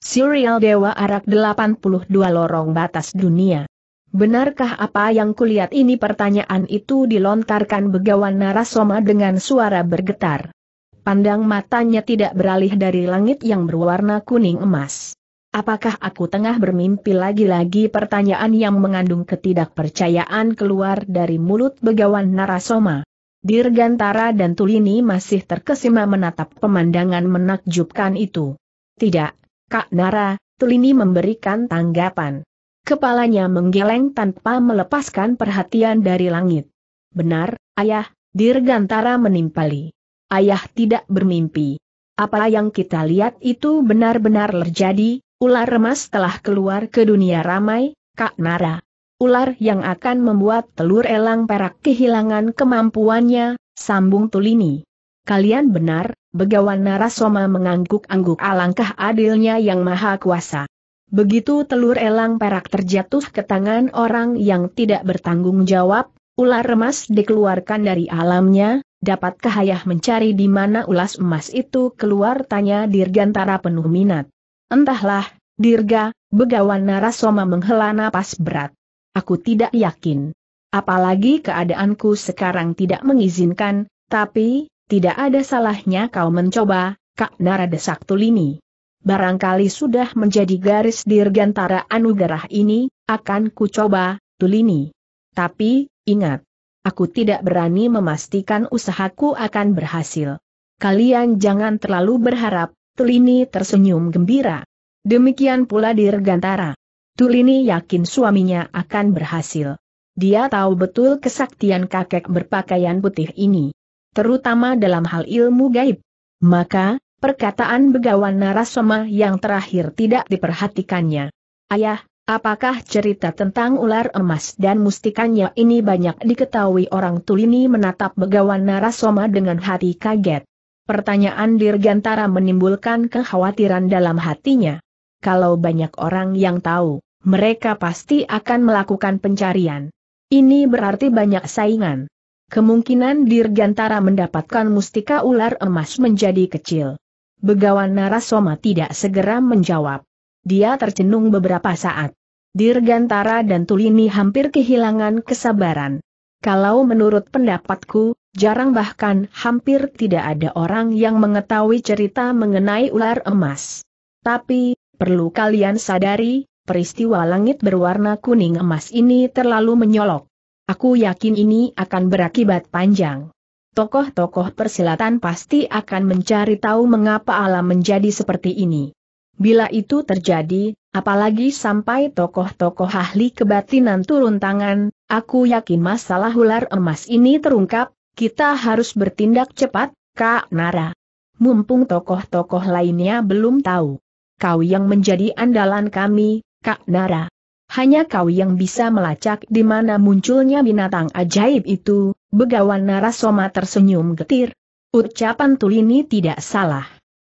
Serial Dewa Arak 82 Lorong Batas Dunia. Benarkah apa yang kulihat ini pertanyaan itu dilontarkan begawan Narasoma dengan suara bergetar. Pandang matanya tidak beralih dari langit yang berwarna kuning emas. Apakah aku tengah bermimpi lagi-lagi pertanyaan yang mengandung ketidakpercayaan keluar dari mulut begawan Narasoma. Dirgantara dan Tulini masih terkesima menatap pemandangan menakjubkan itu. Tidak, Kak Nara, Tulini memberikan tanggapan. Kepalanya menggeleng tanpa melepaskan perhatian dari langit. Benar, ayah, Dirgantara menimpali. Ayah tidak bermimpi. Apa yang kita lihat itu benar-benar terjadi, ular remas telah keluar ke dunia ramai, Kak Nara. Ular yang akan membuat telur elang perak kehilangan kemampuannya, sambung Tulini. Kalian benar, Begawan Narasoma mengangguk-angguk alangkah adilnya yang maha kuasa. Begitu telur elang perak terjatuh ke tangan orang yang tidak bertanggung jawab, ular emas dikeluarkan dari alamnya, dapatkah ayah mencari di mana ulas emas itu keluar tanya Dirgantara penuh minat. Entahlah, Dirga, Begawan Narasoma menghela napas berat. Aku tidak yakin. Apalagi keadaanku sekarang tidak mengizinkan, tapi, tidak ada salahnya kau mencoba, Kak Nara desak Tulini. Barangkali sudah menjadi garis dirgantara anugerah ini, akan ku coba, Tulini. Tapi, ingat, aku tidak berani memastikan usahaku akan berhasil. Kalian jangan terlalu berharap, Tulini tersenyum gembira. Demikian pula Dirgantara. Tulini yakin suaminya akan berhasil. Dia tahu betul kesaktian kakek berpakaian putih ini terutama dalam hal ilmu gaib. Maka, perkataan begawan Narasoma yang terakhir tidak diperhatikannya. Ayah, apakah cerita tentang ular emas dan mustikanya ini banyak diketahui orang Tulini menatap begawan Narasoma dengan hati kaget? Pertanyaan Dirgantara menimbulkan kekhawatiran dalam hatinya. Kalau banyak orang yang tahu, mereka pasti akan melakukan pencarian. Ini berarti banyak saingan. Kemungkinan Dirgantara mendapatkan mustika ular emas menjadi kecil. Begawan Narasoma tidak segera menjawab. Dia tercenung beberapa saat. Dirgantara dan Tulini hampir kehilangan kesabaran. Kalau menurut pendapatku, jarang bahkan hampir tidak ada orang yang mengetahui cerita mengenai ular emas. Tapi, perlu kalian sadari, peristiwa langit berwarna kuning emas ini terlalu menyolok. Aku yakin ini akan berakibat panjang. Tokoh-tokoh persilatan pasti akan mencari tahu mengapa alam menjadi seperti ini. Bila itu terjadi, apalagi sampai tokoh-tokoh ahli kebatinan turun tangan, aku yakin masalah ular emas ini terungkap, kita harus bertindak cepat, Kak Nara. Mumpung tokoh-tokoh lainnya belum tahu. Kau yang menjadi andalan kami, Kak Nara. Hanya kau yang bisa melacak di mana munculnya binatang ajaib itu, begawan Narasoma tersenyum getir. Ucapan Tulini tidak salah.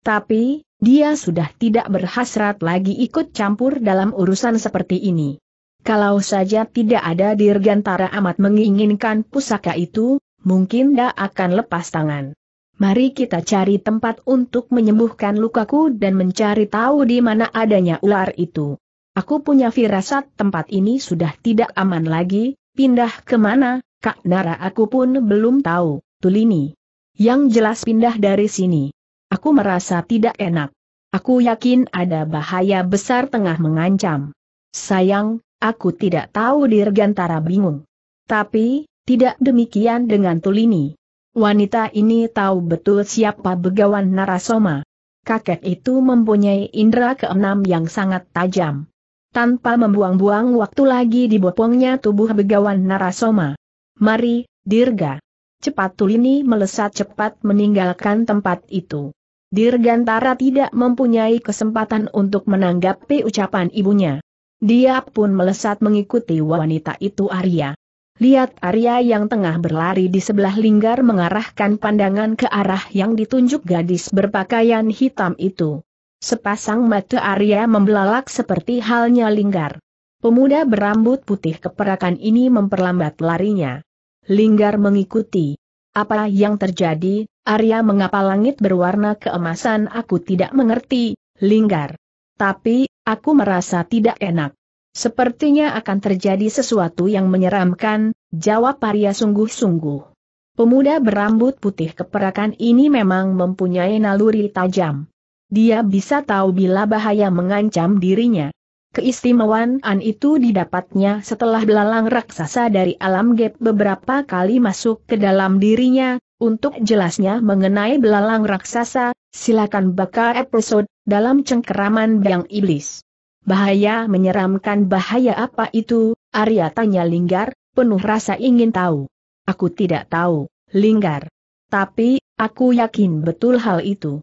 Tapi, dia sudah tidak berhasrat lagi ikut campur dalam urusan seperti ini. Kalau saja tidak ada dirgantara amat menginginkan pusaka itu, mungkin dia akan lepas tangan. Mari kita cari tempat untuk menyembuhkan lukaku dan mencari tahu di mana adanya ular itu. Aku punya firasat tempat ini sudah tidak aman lagi, pindah kemana, Kak Nara aku pun belum tahu, Tulini. Yang jelas pindah dari sini. Aku merasa tidak enak. Aku yakin ada bahaya besar tengah mengancam. Sayang, aku tidak tahu Dirgantara bingung. Tapi, tidak demikian dengan Tulini. Wanita ini tahu betul siapa begawan Narasoma. Kakek itu mempunyai indera keenam yang sangat tajam. Tanpa membuang-buang waktu lagi dibopongnya tubuh begawan Narasoma. Mari, Dirga. Cepat Tulini melesat cepat meninggalkan tempat itu. Dirgantara tidak mempunyai kesempatan untuk menanggapi ucapan ibunya. Dia pun melesat mengikuti wanita itu Arya. Lihat Arya yang tengah berlari di sebelah linggar mengarahkan pandangan ke arah yang ditunjuk gadis berpakaian hitam itu. Sepasang mata Arya membelalak seperti halnya linggar. Pemuda berambut putih keperakan ini memperlambat larinya. Linggar mengikuti. Apa yang terjadi, Arya mengapa langit berwarna keemasan aku tidak mengerti, Linggar. Tapi, aku merasa tidak enak. Sepertinya akan terjadi sesuatu yang menyeramkan, jawab Arya sungguh-sungguh. Pemuda berambut putih keperakan ini memang mempunyai naluri tajam dia bisa tahu bila bahaya mengancam dirinya. Keistimewaan itu didapatnya setelah belalang raksasa dari alam gap beberapa kali masuk ke dalam dirinya, untuk jelasnya mengenai belalang raksasa, silakan baca episode, dalam cengkeraman biang iblis. Bahaya menyeramkan bahaya apa itu, Arya tanya Linggar, penuh rasa ingin tahu. Aku tidak tahu, Linggar. Tapi, aku yakin betul hal itu.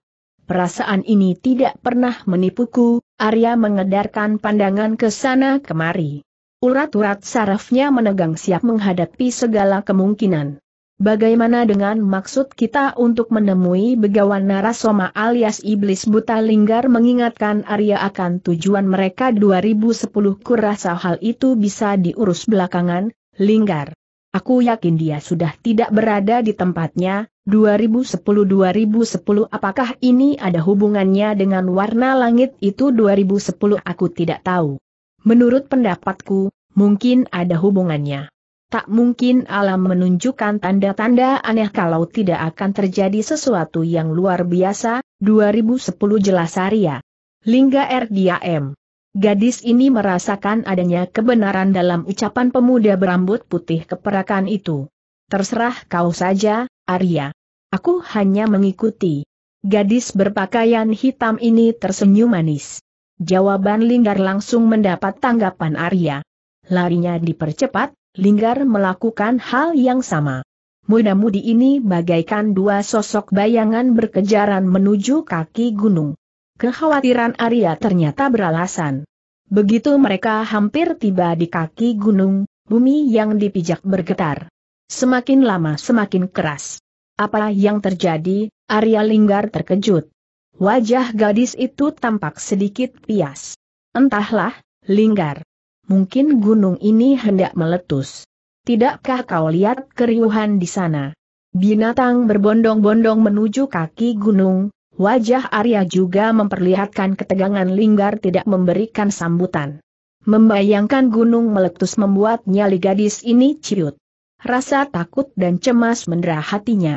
Perasaan ini tidak pernah menipuku, Arya mengedarkan pandangan ke sana kemari. Urat-urat sarafnya menegang siap menghadapi segala kemungkinan. Bagaimana dengan maksud kita untuk menemui begawan Narasoma alias Iblis Buta Linggar mengingatkan Arya akan tujuan mereka 2010 kurasa hal itu bisa diurus belakangan, Linggar. Aku yakin dia sudah tidak berada di tempatnya, 2010-2010 apakah ini ada hubungannya dengan warna langit itu 2010 aku tidak tahu. Menurut pendapatku, mungkin ada hubungannya. Tak mungkin alam menunjukkan tanda-tanda aneh kalau tidak akan terjadi sesuatu yang luar biasa, 2010 jelas Arya. Lingga R. Gadis ini merasakan adanya kebenaran dalam ucapan pemuda berambut putih keperakan itu. Terserah kau saja, Arya. Aku hanya mengikuti. Gadis berpakaian hitam ini tersenyum manis. Jawaban Linggar langsung mendapat tanggapan Arya. Larinya dipercepat, Linggar melakukan hal yang sama. Muda-mudi ini bagaikan dua sosok bayangan berkejaran menuju kaki gunung. Kekhawatiran Arya ternyata beralasan. Begitu mereka hampir tiba di kaki gunung, bumi yang dipijak bergetar. Semakin lama semakin keras. Apa yang terjadi? Arya Linggar terkejut. Wajah gadis itu tampak sedikit pias. Entahlah, Linggar. Mungkin gunung ini hendak meletus. Tidakkah kau lihat keriuhan di sana? Binatang berbondong-bondong menuju kaki gunung, wajah Arya juga memperlihatkan ketegangan Linggar tidak memberikan sambutan. Membayangkan gunung meletus membuat nyali gadis ini ciut. Rasa takut dan cemas mendera hatinya.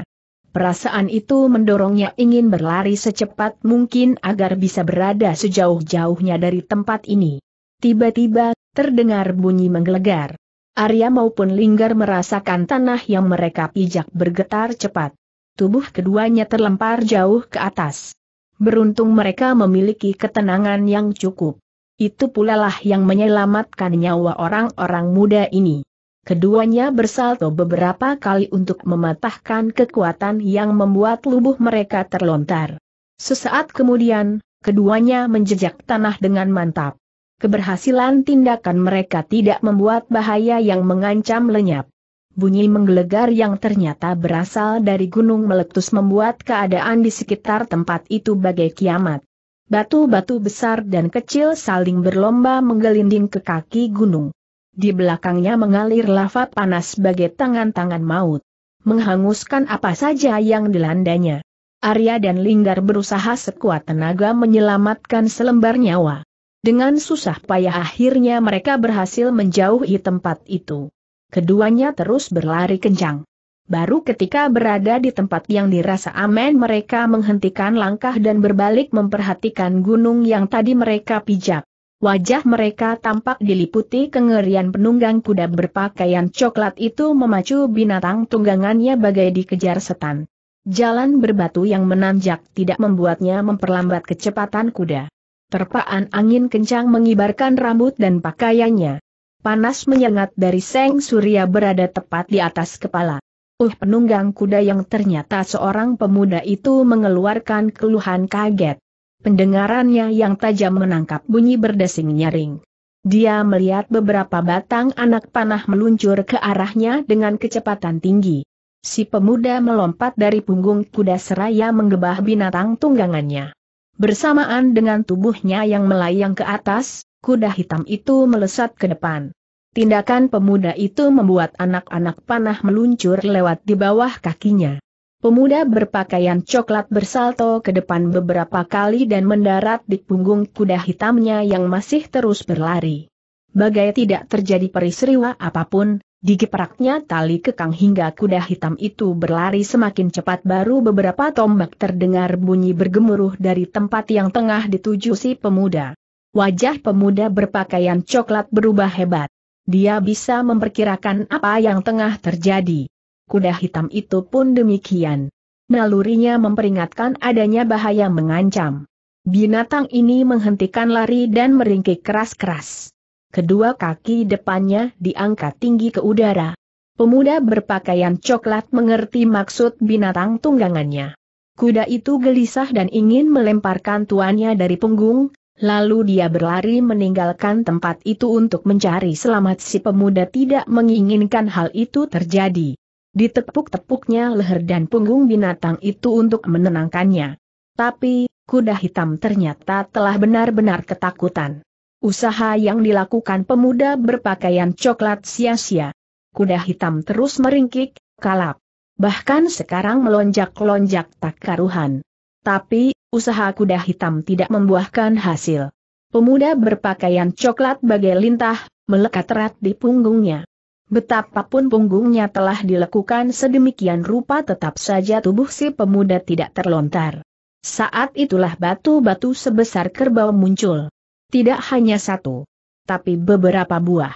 Perasaan itu mendorongnya ingin berlari secepat mungkin agar bisa berada sejauh-jauhnya dari tempat ini. Tiba-tiba, terdengar bunyi menggelegar. Arya maupun Linggar merasakan tanah yang mereka pijak bergetar cepat. Tubuh keduanya terlempar jauh ke atas. Beruntung mereka memiliki ketenangan yang cukup. Itu pula yang menyelamatkan nyawa orang-orang muda ini. Keduanya bersalto beberapa kali untuk mematahkan kekuatan yang membuat lubuh mereka terlontar. Sesaat kemudian, keduanya menjejak tanah dengan mantap. Keberhasilan tindakan mereka tidak membuat bahaya yang mengancam lenyap. Bunyi menggelegar yang ternyata berasal dari gunung meletus membuat keadaan di sekitar tempat itu bagai kiamat. Batu-batu besar dan kecil saling berlomba menggelinding ke kaki gunung. Di belakangnya mengalir lava panas sebagai tangan-tangan maut. Menghanguskan apa saja yang dilandanya. Arya dan Linggar berusaha sekuat tenaga menyelamatkan selembar nyawa. Dengan susah payah akhirnya mereka berhasil menjauhi tempat itu. Keduanya terus berlari kencang. Baru ketika berada di tempat yang dirasa aman mereka menghentikan langkah dan berbalik memperhatikan gunung yang tadi mereka pijak. Wajah mereka tampak diliputi kengerian penunggang kuda berpakaian coklat itu memacu binatang tunggangannya bagai dikejar setan. Jalan berbatu yang menanjak tidak membuatnya memperlambat kecepatan kuda. Terpaan angin kencang mengibarkan rambut dan pakaiannya. Panas menyengat dari seng surya berada tepat di atas kepala. Uh penunggang kuda yang ternyata seorang pemuda itu mengeluarkan keluhan kaget. Pendengarannya yang tajam menangkap bunyi berdesing nyaring. Dia melihat beberapa batang anak panah meluncur ke arahnya dengan kecepatan tinggi. Si pemuda melompat dari punggung kuda seraya menggebah binatang tunggangannya. Bersamaan dengan tubuhnya yang melayang ke atas, kuda hitam itu melesat ke depan. Tindakan pemuda itu membuat anak-anak panah meluncur lewat di bawah kakinya. Pemuda berpakaian coklat bersalto ke depan beberapa kali dan mendarat di punggung kuda hitamnya yang masih terus berlari. Bagai tidak terjadi peristiwa apapun, digepraknya tali kekang hingga kuda hitam itu berlari semakin cepat baru beberapa tombak terdengar bunyi bergemuruh dari tempat yang tengah dituju si pemuda. Wajah pemuda berpakaian coklat berubah hebat. Dia bisa memperkirakan apa yang tengah terjadi kuda hitam itu pun demikian. Nalurinya memperingatkan adanya bahaya mengancam. Binatang ini menghentikan lari dan meringkik keras-keras. Kedua kaki depannya diangkat tinggi ke udara. Pemuda berpakaian coklat mengerti maksud binatang tunggangannya. Kuda itu gelisah dan ingin melemparkan tuannya dari punggung, lalu dia berlari meninggalkan tempat itu untuk mencari selamat si pemuda tidak menginginkan hal itu terjadi. Ditepuk-tepuknya leher dan punggung binatang itu untuk menenangkannya. Tapi, kuda hitam ternyata telah benar-benar ketakutan. Usaha yang dilakukan pemuda berpakaian coklat sia-sia. Kuda hitam terus meringkik, kalap. Bahkan sekarang melonjak-lonjak tak karuhan. Tapi, usaha kuda hitam tidak membuahkan hasil. Pemuda berpakaian coklat bagai lintah, melekat erat di punggungnya. Betapapun punggungnya telah dilekukan sedemikian rupa tetap saja tubuh si pemuda tidak terlontar. Saat itulah batu-batu sebesar kerbau muncul. Tidak hanya satu, tapi beberapa buah.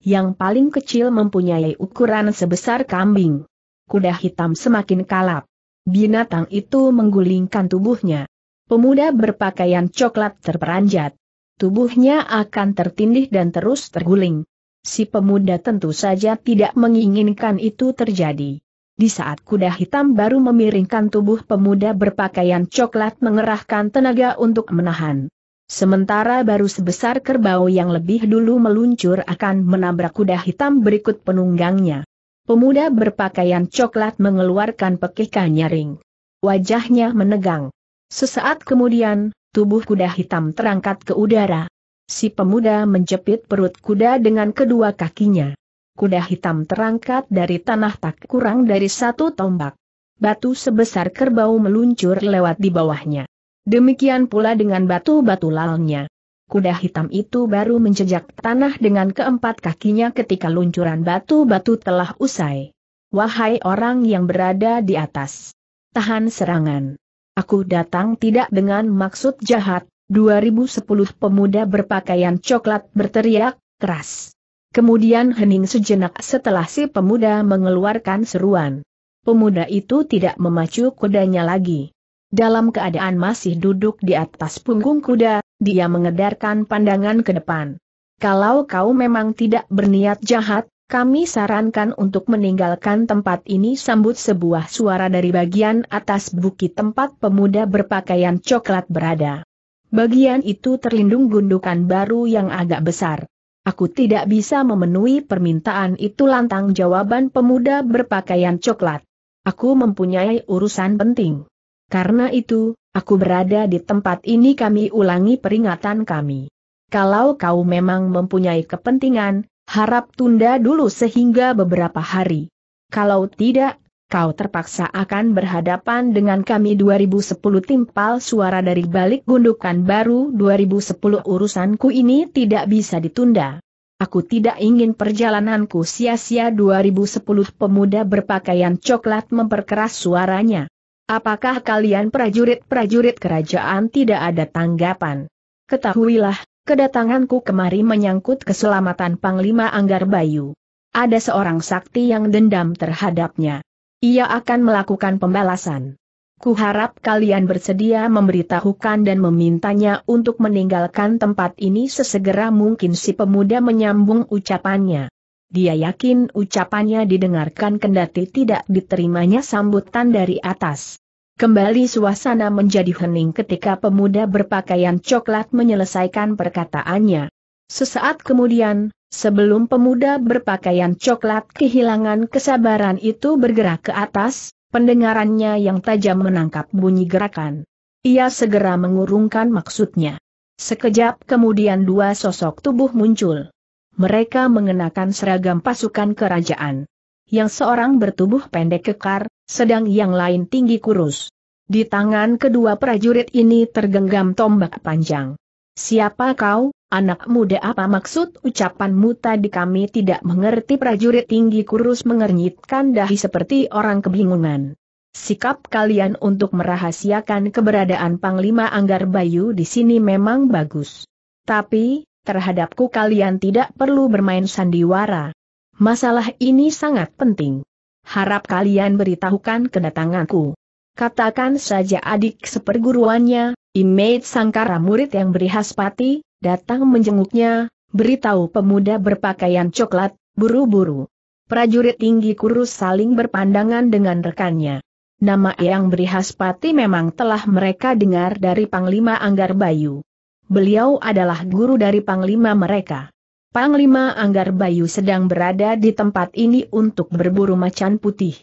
Yang paling kecil mempunyai ukuran sebesar kambing. Kuda hitam semakin kalap. Binatang itu menggulingkan tubuhnya. Pemuda berpakaian coklat terperanjat. Tubuhnya akan tertindih dan terus terguling. Si pemuda tentu saja tidak menginginkan itu terjadi. Di saat kuda hitam baru memiringkan tubuh pemuda berpakaian coklat mengerahkan tenaga untuk menahan. Sementara baru sebesar kerbau yang lebih dulu meluncur akan menabrak kuda hitam berikut penunggangnya. Pemuda berpakaian coklat mengeluarkan pekika nyaring. Wajahnya menegang. Sesaat kemudian, tubuh kuda hitam terangkat ke udara. Si pemuda menjepit perut kuda dengan kedua kakinya. Kuda hitam terangkat dari tanah tak kurang dari satu tombak. Batu sebesar kerbau meluncur lewat di bawahnya. Demikian pula dengan batu-batu lalnya. Kuda hitam itu baru menjejak tanah dengan keempat kakinya ketika luncuran batu-batu telah usai. Wahai orang yang berada di atas. Tahan serangan. Aku datang tidak dengan maksud jahat, 2010 pemuda berpakaian coklat berteriak, keras. Kemudian hening sejenak setelah si pemuda mengeluarkan seruan. Pemuda itu tidak memacu kudanya lagi. Dalam keadaan masih duduk di atas punggung kuda, dia mengedarkan pandangan ke depan. Kalau kau memang tidak berniat jahat, kami sarankan untuk meninggalkan tempat ini sambut sebuah suara dari bagian atas bukit tempat pemuda berpakaian coklat berada. Bagian itu terlindung gundukan baru yang agak besar. Aku tidak bisa memenuhi permintaan itu lantang jawaban pemuda berpakaian coklat. Aku mempunyai urusan penting. Karena itu, aku berada di tempat ini kami ulangi peringatan kami. Kalau kau memang mempunyai kepentingan, harap tunda dulu sehingga beberapa hari. Kalau tidak, kau terpaksa akan berhadapan dengan kami 2010 timpal suara dari balik gundukan baru 2010 urusanku ini tidak bisa ditunda. Aku tidak ingin perjalananku sia-sia 2010 pemuda berpakaian coklat memperkeras suaranya. Apakah kalian prajurit-prajurit kerajaan tidak ada tanggapan? Ketahuilah, kedatanganku kemari menyangkut keselamatan Panglima Anggar Bayu. Ada seorang sakti yang dendam terhadapnya. Ia akan melakukan pembalasan. Kuharap kalian bersedia memberitahukan dan memintanya untuk meninggalkan tempat ini sesegera mungkin si pemuda menyambung ucapannya. Dia yakin ucapannya didengarkan kendati tidak diterimanya sambutan dari atas. Kembali suasana menjadi hening ketika pemuda berpakaian coklat menyelesaikan perkataannya. Sesaat kemudian, Sebelum pemuda berpakaian coklat kehilangan kesabaran itu bergerak ke atas, pendengarannya yang tajam menangkap bunyi gerakan. Ia segera mengurungkan maksudnya. Sekejap kemudian dua sosok tubuh muncul. Mereka mengenakan seragam pasukan kerajaan. Yang seorang bertubuh pendek kekar, sedang yang lain tinggi kurus. Di tangan kedua prajurit ini tergenggam tombak panjang. Siapa kau, Anak muda apa maksud ucapanmu tadi kami tidak mengerti prajurit tinggi kurus mengernyitkan dahi seperti orang kebingungan. Sikap kalian untuk merahasiakan keberadaan Panglima Anggar Bayu di sini memang bagus. Tapi, terhadapku kalian tidak perlu bermain sandiwara. Masalah ini sangat penting. Harap kalian beritahukan kedatanganku. Katakan saja adik seperguruannya, Image Sangkara murid yang berihaspati, datang menjenguknya, beritahu pemuda berpakaian coklat, buru-buru. Prajurit tinggi kurus saling berpandangan dengan rekannya. Nama yang Brihaspati memang telah mereka dengar dari Panglima Anggar Bayu. Beliau adalah guru dari Panglima mereka. Panglima Anggar Bayu sedang berada di tempat ini untuk berburu macan putih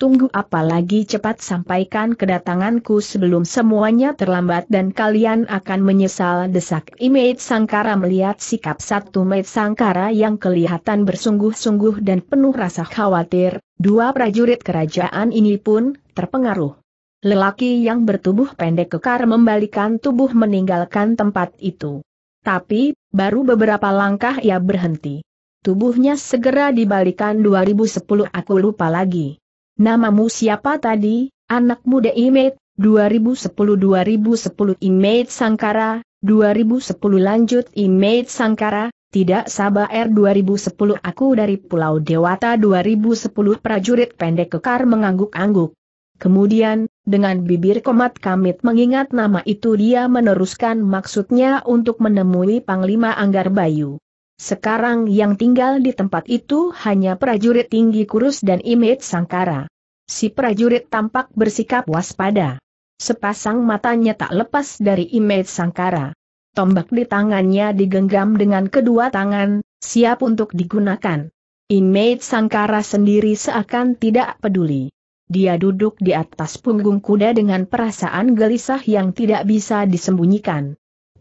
tunggu apa lagi cepat sampaikan kedatanganku sebelum semuanya terlambat dan kalian akan menyesal desak Imate Sangkara melihat sikap satu Mate Sangkara yang kelihatan bersungguh-sungguh dan penuh rasa khawatir, dua prajurit kerajaan ini pun terpengaruh. Lelaki yang bertubuh pendek kekar membalikan tubuh meninggalkan tempat itu. Tapi, baru beberapa langkah ia berhenti. Tubuhnya segera dibalikan 2010 aku lupa lagi. Namamu siapa tadi, anak muda Imet, 2010-2010 Imet Sangkara, 2010 lanjut Imet Sangkara, tidak sabar 2010 aku dari Pulau Dewata 2010 prajurit pendek kekar mengangguk-angguk. Kemudian, dengan bibir komat kamit mengingat nama itu dia meneruskan maksudnya untuk menemui Panglima Anggar Bayu. Sekarang yang tinggal di tempat itu hanya prajurit tinggi kurus dan image sangkara. Si prajurit tampak bersikap waspada. Sepasang matanya tak lepas dari image sangkara. Tombak di tangannya digenggam dengan kedua tangan, siap untuk digunakan. Image sangkara sendiri seakan tidak peduli. Dia duduk di atas punggung kuda dengan perasaan gelisah yang tidak bisa disembunyikan.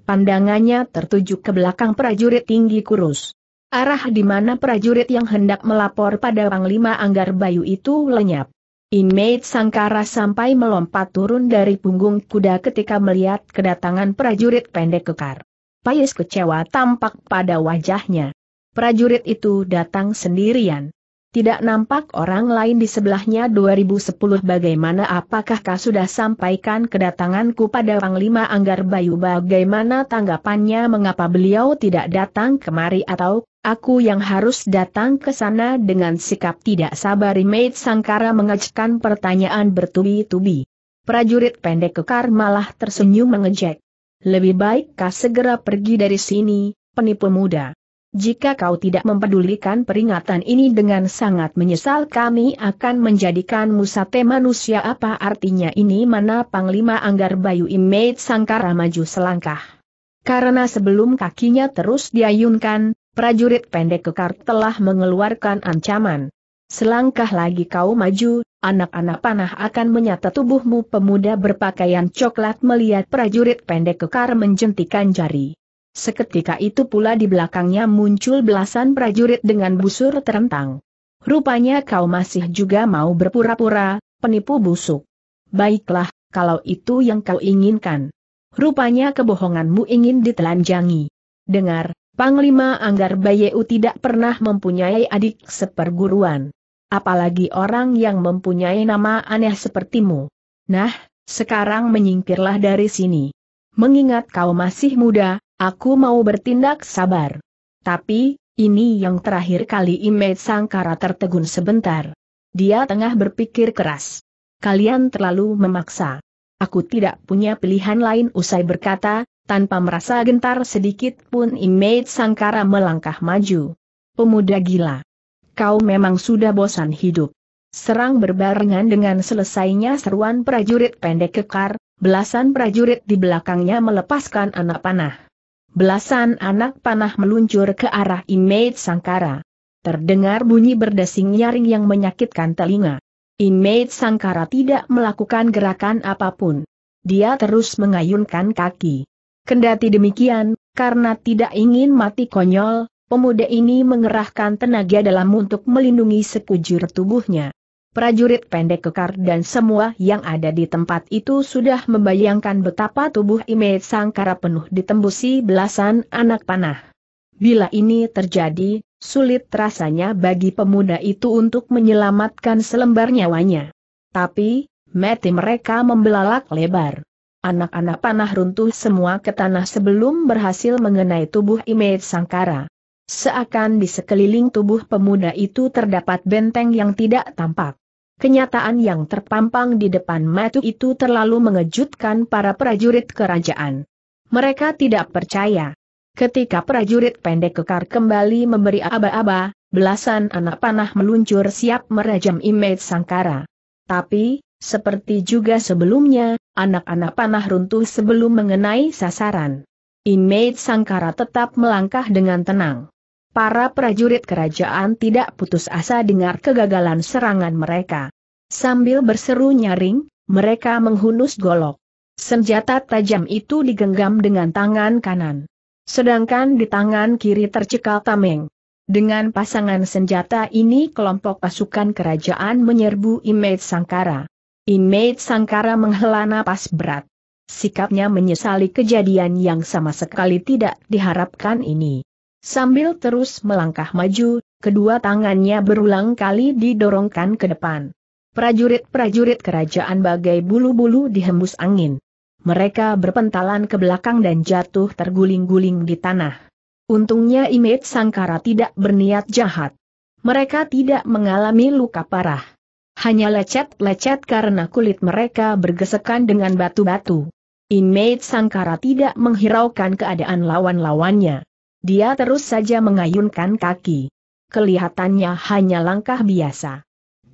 Pandangannya tertuju ke belakang prajurit tinggi kurus. Arah di mana prajurit yang hendak melapor pada Panglima Anggar Bayu itu lenyap. Inmate Sangkara sampai melompat turun dari punggung kuda ketika melihat kedatangan prajurit pendek kekar. Payes kecewa tampak pada wajahnya. Prajurit itu datang sendirian. Tidak nampak orang lain di sebelahnya 2010 bagaimana apakah kau sudah sampaikan kedatanganku pada Panglima Anggar Bayu bagaimana tanggapannya mengapa beliau tidak datang kemari atau aku yang harus datang ke sana dengan sikap tidak sabar Maid Sangkara mengejekkan pertanyaan bertubi-tubi. Prajurit pendek kekar malah tersenyum mengejek. Lebih baik kau segera pergi dari sini, penipu muda. Jika kau tidak mempedulikan peringatan ini dengan sangat menyesal kami akan menjadikanmu sate manusia apa artinya ini mana Panglima Anggar Bayu Image Sangkara maju selangkah. Karena sebelum kakinya terus diayunkan, prajurit pendek kekar telah mengeluarkan ancaman. Selangkah lagi kau maju, anak-anak panah akan menyata tubuhmu pemuda berpakaian coklat melihat prajurit pendek kekar menjentikan jari. Seketika itu pula di belakangnya muncul belasan prajurit dengan busur terentang. Rupanya kau masih juga mau berpura-pura, penipu busuk. Baiklah, kalau itu yang kau inginkan. Rupanya kebohonganmu ingin ditelanjangi. Dengar, Panglima Anggar Bayeu tidak pernah mempunyai adik seperguruan. Apalagi orang yang mempunyai nama aneh sepertimu. Nah, sekarang menyingkirlah dari sini. Mengingat kau masih muda, Aku mau bertindak sabar. Tapi, ini yang terakhir kali Imet Sangkara tertegun sebentar. Dia tengah berpikir keras. Kalian terlalu memaksa. Aku tidak punya pilihan lain usai berkata, tanpa merasa gentar sedikit pun Imet Sangkara melangkah maju. Pemuda gila. Kau memang sudah bosan hidup. Serang berbarengan dengan selesainya seruan prajurit pendek kekar, belasan prajurit di belakangnya melepaskan anak panah. Belasan anak panah meluncur ke arah Image Sangkara. Terdengar bunyi berdesing nyaring yang menyakitkan telinga. Image Sangkara tidak melakukan gerakan apapun. Dia terus mengayunkan kaki. Kendati demikian, karena tidak ingin mati konyol, pemuda ini mengerahkan tenaga dalam untuk melindungi sekujur tubuhnya. Prajurit pendek kekar dan semua yang ada di tempat itu sudah membayangkan betapa tubuh Ime Sangkara penuh ditembusi belasan anak panah. Bila ini terjadi, sulit rasanya bagi pemuda itu untuk menyelamatkan selembar nyawanya. Tapi, mati mereka membelalak lebar. Anak-anak panah runtuh semua ke tanah sebelum berhasil mengenai tubuh Ime Sangkara. Seakan di sekeliling tubuh pemuda itu terdapat benteng yang tidak tampak. Kenyataan yang terpampang di depan mata itu terlalu mengejutkan para prajurit kerajaan. Mereka tidak percaya. Ketika prajurit pendek kekar kembali memberi aba-aba, belasan anak panah meluncur siap merajam image sangkara. Tapi, seperti juga sebelumnya, anak-anak panah runtuh sebelum mengenai sasaran. Image Sangkara tetap melangkah dengan tenang. Para prajurit kerajaan tidak putus asa dengar kegagalan serangan mereka. Sambil berseru nyaring, mereka menghunus golok. Senjata tajam itu digenggam dengan tangan kanan. Sedangkan di tangan kiri tercekal tameng. Dengan pasangan senjata ini kelompok pasukan kerajaan menyerbu Image Sangkara. Image Sangkara menghela napas berat. Sikapnya menyesali kejadian yang sama sekali tidak diharapkan ini. Sambil terus melangkah maju, kedua tangannya berulang kali didorongkan ke depan. Prajurit-prajurit kerajaan bagai bulu-bulu dihembus angin. Mereka berpentalan ke belakang dan jatuh terguling-guling di tanah. Untungnya Imet Sangkara tidak berniat jahat. Mereka tidak mengalami luka parah. Hanya lecet-lecet karena kulit mereka bergesekan dengan batu-batu. Imet Sangkara tidak menghiraukan keadaan lawan-lawannya. Dia terus saja mengayunkan kaki. Kelihatannya hanya langkah biasa.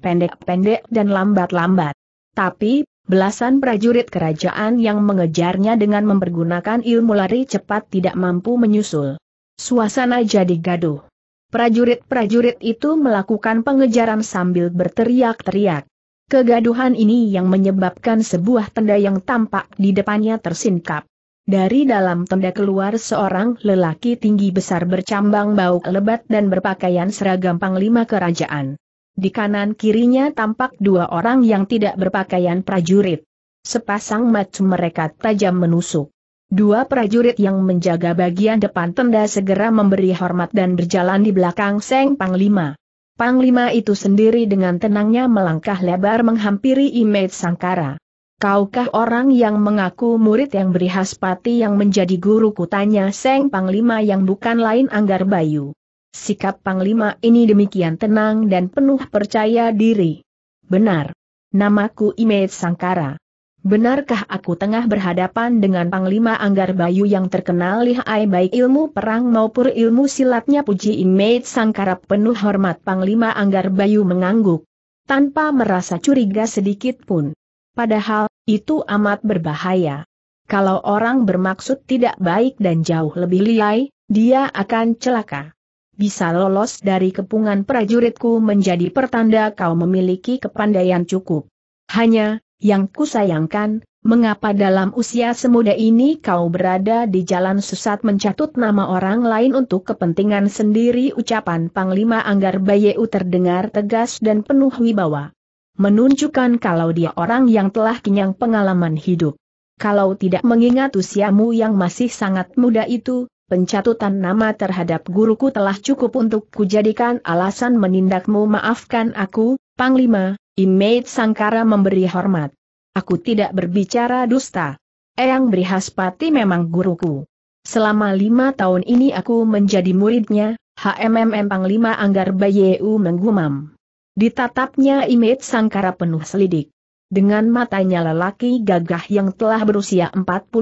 Pendek-pendek dan lambat-lambat. Tapi, belasan prajurit kerajaan yang mengejarnya dengan mempergunakan ilmu lari cepat tidak mampu menyusul. Suasana jadi gaduh. Prajurit-prajurit itu melakukan pengejaran sambil berteriak-teriak. Kegaduhan ini yang menyebabkan sebuah tenda yang tampak di depannya tersingkap. Dari dalam tenda keluar seorang lelaki tinggi besar bercambang bau lebat dan berpakaian seragam panglima kerajaan. Di kanan kirinya tampak dua orang yang tidak berpakaian prajurit. Sepasang mata mereka tajam menusuk. Dua prajurit yang menjaga bagian depan tenda segera memberi hormat dan berjalan di belakang Seng Panglima. Panglima itu sendiri dengan tenangnya melangkah lebar menghampiri Image Sangkara. Kaukah orang yang mengaku murid yang berihaspati yang menjadi guru kutanya Seng Panglima yang bukan lain Anggar Bayu. Sikap Panglima ini demikian tenang dan penuh percaya diri. Benar. Namaku Imej Sangkara. Benarkah aku tengah berhadapan dengan Panglima Anggar Bayu yang terkenal lihai baik ilmu perang maupun ilmu silatnya puji Imej Sangkara penuh hormat Panglima Anggar Bayu mengangguk. Tanpa merasa curiga sedikit pun. Padahal, itu amat berbahaya. Kalau orang bermaksud tidak baik dan jauh lebih liai, dia akan celaka. Bisa lolos dari kepungan prajuritku menjadi pertanda kau memiliki kepandaian cukup. Hanya, yang kusayangkan, mengapa dalam usia semuda ini kau berada di jalan sesat mencatut nama orang lain untuk kepentingan sendiri ucapan Panglima Anggar Bayeu terdengar tegas dan penuh wibawa menunjukkan kalau dia orang yang telah kenyang pengalaman hidup. Kalau tidak mengingat usiamu yang masih sangat muda itu, pencatutan nama terhadap guruku telah cukup untuk kujadikan alasan menindakmu maafkan aku, Panglima, Imeid Sangkara memberi hormat. Aku tidak berbicara dusta. Eyang Brihaspati memang guruku. Selama lima tahun ini aku menjadi muridnya, HMMM Panglima Anggar Bayeu menggumam. Ditatapnya image Sangkara penuh selidik. Dengan matanya lelaki gagah yang telah berusia 45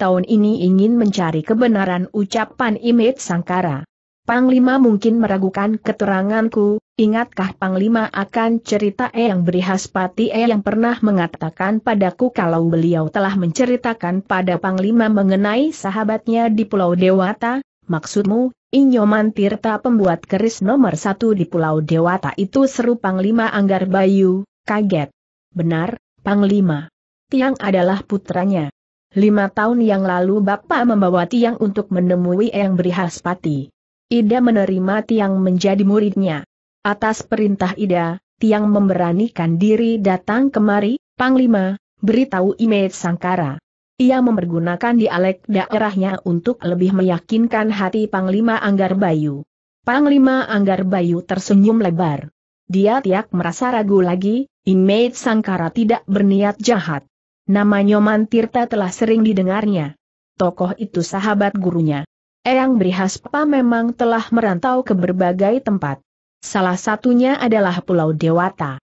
tahun ini ingin mencari kebenaran ucapan image Sangkara. Panglima mungkin meragukan keteranganku, ingatkah Panglima akan cerita E yang berihaspati E yang pernah mengatakan padaku kalau beliau telah menceritakan pada Panglima mengenai sahabatnya di Pulau Dewata, maksudmu, Inyoman Tirta pembuat keris nomor satu di Pulau Dewata itu seru Panglima Anggar Bayu, kaget. Benar, Panglima. Tiang adalah putranya. Lima tahun yang lalu Bapak membawa Tiang untuk menemui Eyang Brihaspati. Ida menerima Tiang menjadi muridnya. Atas perintah Ida, Tiang memberanikan diri datang kemari, Panglima, beritahu Imet Sangkara. Ia mempergunakan dialek daerahnya untuk lebih meyakinkan hati Panglima Anggar Bayu. Panglima Anggar Bayu tersenyum lebar. Dia tiak merasa ragu lagi, image Sangkara tidak berniat jahat. Nama Nyoman Tirta telah sering didengarnya. Tokoh itu sahabat gurunya. Eyang Brihaspa memang telah merantau ke berbagai tempat. Salah satunya adalah Pulau Dewata.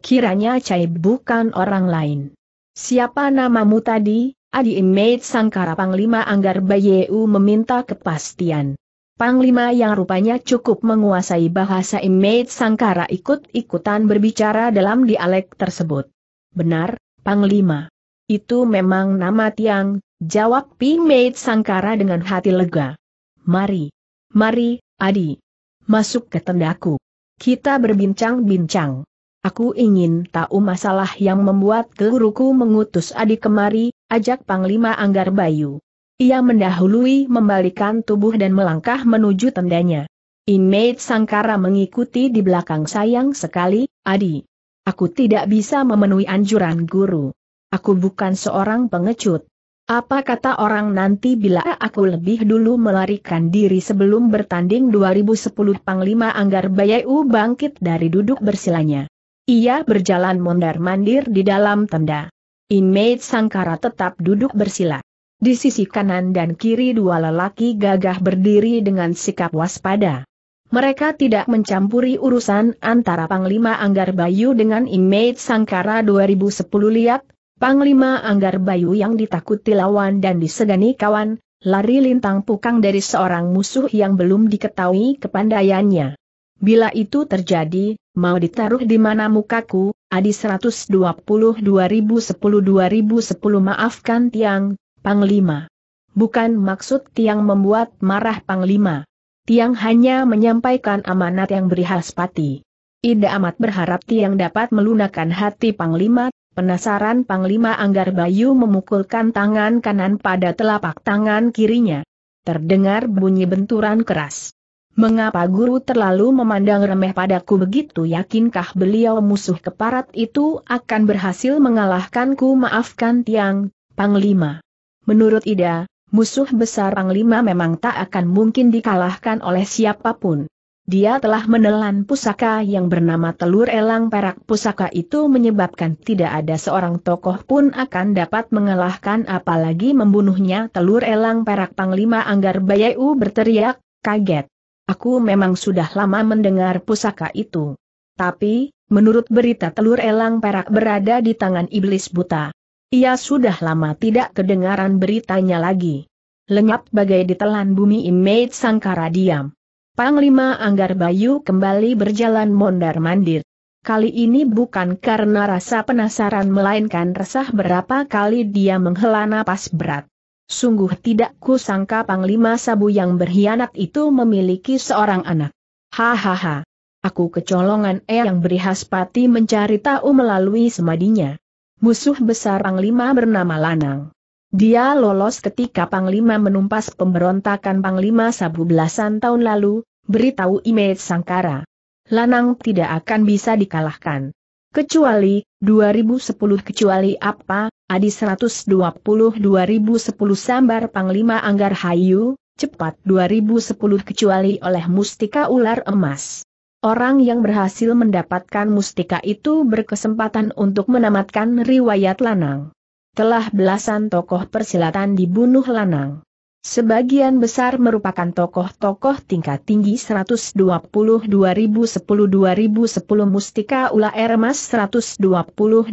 Kiranya Cai bukan orang lain. Siapa namamu tadi, Adi Image Sangkara Panglima Anggar Bayeu meminta kepastian. Panglima yang rupanya cukup menguasai bahasa Image Sangkara ikut-ikutan berbicara dalam dialek tersebut. Benar, Panglima. Itu memang nama tiang, jawab Image Sangkara dengan hati lega. Mari. Mari, Adi. Masuk ke tendaku. Kita berbincang-bincang. Aku ingin tahu masalah yang membuat guruku mengutus Adi kemari, ajak Panglima Anggar Bayu. Ia mendahului membalikan tubuh dan melangkah menuju tendanya. Inmate Sangkara mengikuti di belakang sayang sekali, Adi. Aku tidak bisa memenuhi anjuran guru. Aku bukan seorang pengecut. Apa kata orang nanti bila aku lebih dulu melarikan diri sebelum bertanding 2010 Panglima Anggar Bayu bangkit dari duduk bersilanya. Ia berjalan mondar-mandir di dalam tenda. Inmate Sangkara tetap duduk bersila. Di sisi kanan dan kiri dua lelaki gagah berdiri dengan sikap waspada. Mereka tidak mencampuri urusan antara Panglima Anggar Bayu dengan Inmate Sangkara 2010 lihat, Panglima Anggar Bayu yang ditakuti lawan dan disegani kawan, lari lintang pukang dari seorang musuh yang belum diketahui kepandaiannya. Bila itu terjadi, mau ditaruh di mana mukaku, Adi 122.010 2010 maafkan tiang, Panglima. Bukan maksud tiang membuat marah Panglima. Tiang hanya menyampaikan amanat yang berihas pati. Ida amat berharap tiang dapat melunakkan hati Panglima, penasaran Panglima Anggar Bayu memukulkan tangan kanan pada telapak tangan kirinya. Terdengar bunyi benturan keras. Mengapa guru terlalu memandang remeh padaku begitu yakinkah beliau musuh keparat itu akan berhasil mengalahkanku maafkan tiang, Panglima. Menurut Ida, musuh besar Panglima memang tak akan mungkin dikalahkan oleh siapapun. Dia telah menelan pusaka yang bernama telur elang perak pusaka itu menyebabkan tidak ada seorang tokoh pun akan dapat mengalahkan apalagi membunuhnya telur elang perak Panglima Anggar Bayu berteriak, kaget. Aku memang sudah lama mendengar pusaka itu. Tapi, menurut berita telur elang perak berada di tangan iblis buta. Ia sudah lama tidak kedengaran beritanya lagi. Lenyap bagai ditelan bumi image sangkara diam. Panglima Anggar Bayu kembali berjalan mondar-mandir. Kali ini bukan karena rasa penasaran melainkan resah berapa kali dia menghela napas berat. Sungguh tidak kusangka Panglima Sabu yang berkhianat itu memiliki seorang anak. Hahaha. Aku kecolongan E yang berihas pati mencari tahu melalui semadinya. Musuh besar Panglima bernama Lanang. Dia lolos ketika Panglima menumpas pemberontakan Panglima Sabu belasan tahun lalu, beritahu Image Sangkara. Lanang tidak akan bisa dikalahkan. Kecuali, 2010 kecuali apa, Adi 120 2010 Sambar Panglima Anggar Hayu, cepat 2010 kecuali oleh mustika ular emas. Orang yang berhasil mendapatkan mustika itu berkesempatan untuk menamatkan riwayat Lanang. Telah belasan tokoh persilatan dibunuh Lanang. Sebagian besar merupakan tokoh-tokoh tingkat tinggi 120 2010 2010 Mustika Ula Ermas 2010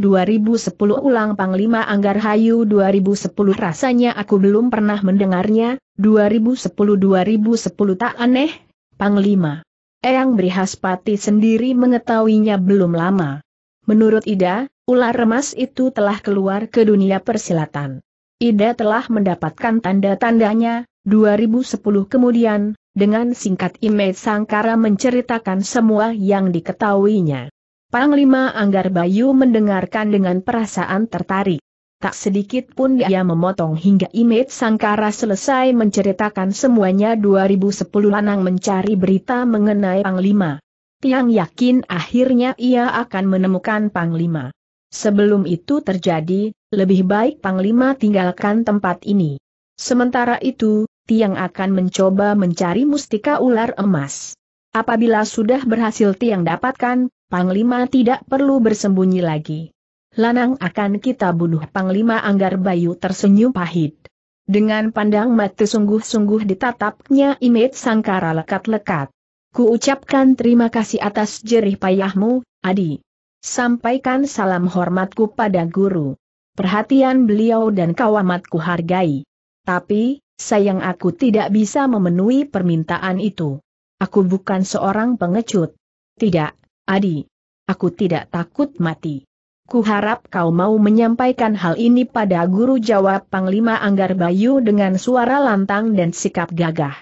Ulang Panglima Anggar Hayu 2010 Rasanya aku belum pernah mendengarnya, 2010-2010 tak aneh, Panglima. Eyang Brihaspati sendiri mengetahuinya belum lama. Menurut Ida, ular remas itu telah keluar ke dunia persilatan. Ida telah mendapatkan tanda-tandanya, 2010 kemudian, dengan singkat Ime Sangkara menceritakan semua yang diketahuinya. Panglima Anggar Bayu mendengarkan dengan perasaan tertarik. Tak sedikit pun dia memotong hingga Imet Sangkara selesai menceritakan semuanya 2010 Lanang mencari berita mengenai Panglima. Tiang yakin akhirnya ia akan menemukan Panglima. Sebelum itu terjadi, lebih baik Panglima tinggalkan tempat ini. Sementara itu, Tiang akan mencoba mencari mustika ular emas. Apabila sudah berhasil Tiang dapatkan, Panglima tidak perlu bersembunyi lagi. Lanang akan kita bunuh Panglima Anggar Bayu tersenyum pahit. Dengan pandang mati sungguh-sungguh ditatapnya image sangkara lekat-lekat. Ku ucapkan terima kasih atas jerih payahmu, Adi. Sampaikan salam hormatku pada guru. Perhatian beliau dan kawamatku hargai. Tapi, sayang aku tidak bisa memenuhi permintaan itu. Aku bukan seorang pengecut. Tidak, Adi. Aku tidak takut mati. Kuharap kau mau menyampaikan hal ini pada guru jawab Panglima Anggar Bayu dengan suara lantang dan sikap gagah.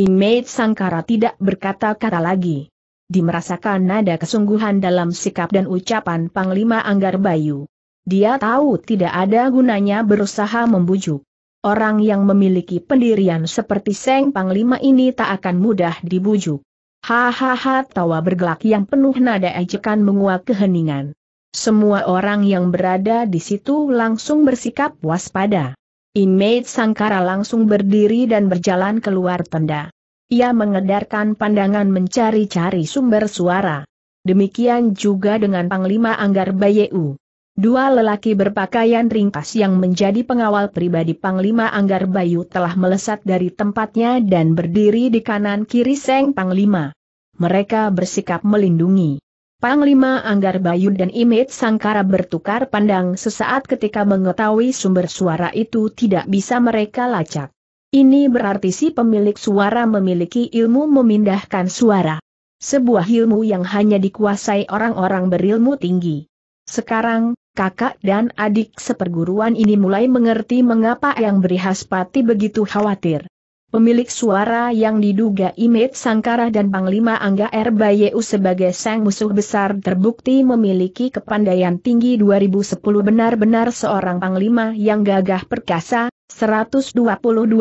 Image Sangkara tidak berkata-kata lagi dimerasakan nada kesungguhan dalam sikap dan ucapan Panglima Anggar Bayu. Dia tahu tidak ada gunanya berusaha membujuk. Orang yang memiliki pendirian seperti Seng Panglima ini tak akan mudah dibujuk. Hahaha tawa bergelak yang penuh nada ejekan menguak keheningan. Semua orang yang berada di situ langsung bersikap waspada. Image Sangkara langsung berdiri dan berjalan keluar tenda. Ia mengedarkan pandangan mencari-cari sumber suara. Demikian juga dengan Panglima Anggar Bayu. Dua lelaki berpakaian ringkas yang menjadi pengawal pribadi Panglima Anggar Bayu telah melesat dari tempatnya dan berdiri di kanan kiri Seng Panglima. Mereka bersikap melindungi. Panglima Anggar Bayu dan Imit Sangkara bertukar pandang sesaat ketika mengetahui sumber suara itu tidak bisa mereka lacak. Ini berarti si pemilik suara memiliki ilmu memindahkan suara. Sebuah ilmu yang hanya dikuasai orang-orang berilmu tinggi. Sekarang, kakak dan adik seperguruan ini mulai mengerti mengapa yang berihaspati begitu khawatir. Pemilik suara yang diduga Imet Sangkara dan Panglima Angga Erbayeu sebagai sang musuh besar terbukti memiliki kepandaian tinggi 2010 benar-benar seorang Panglima yang gagah perkasa, 122.010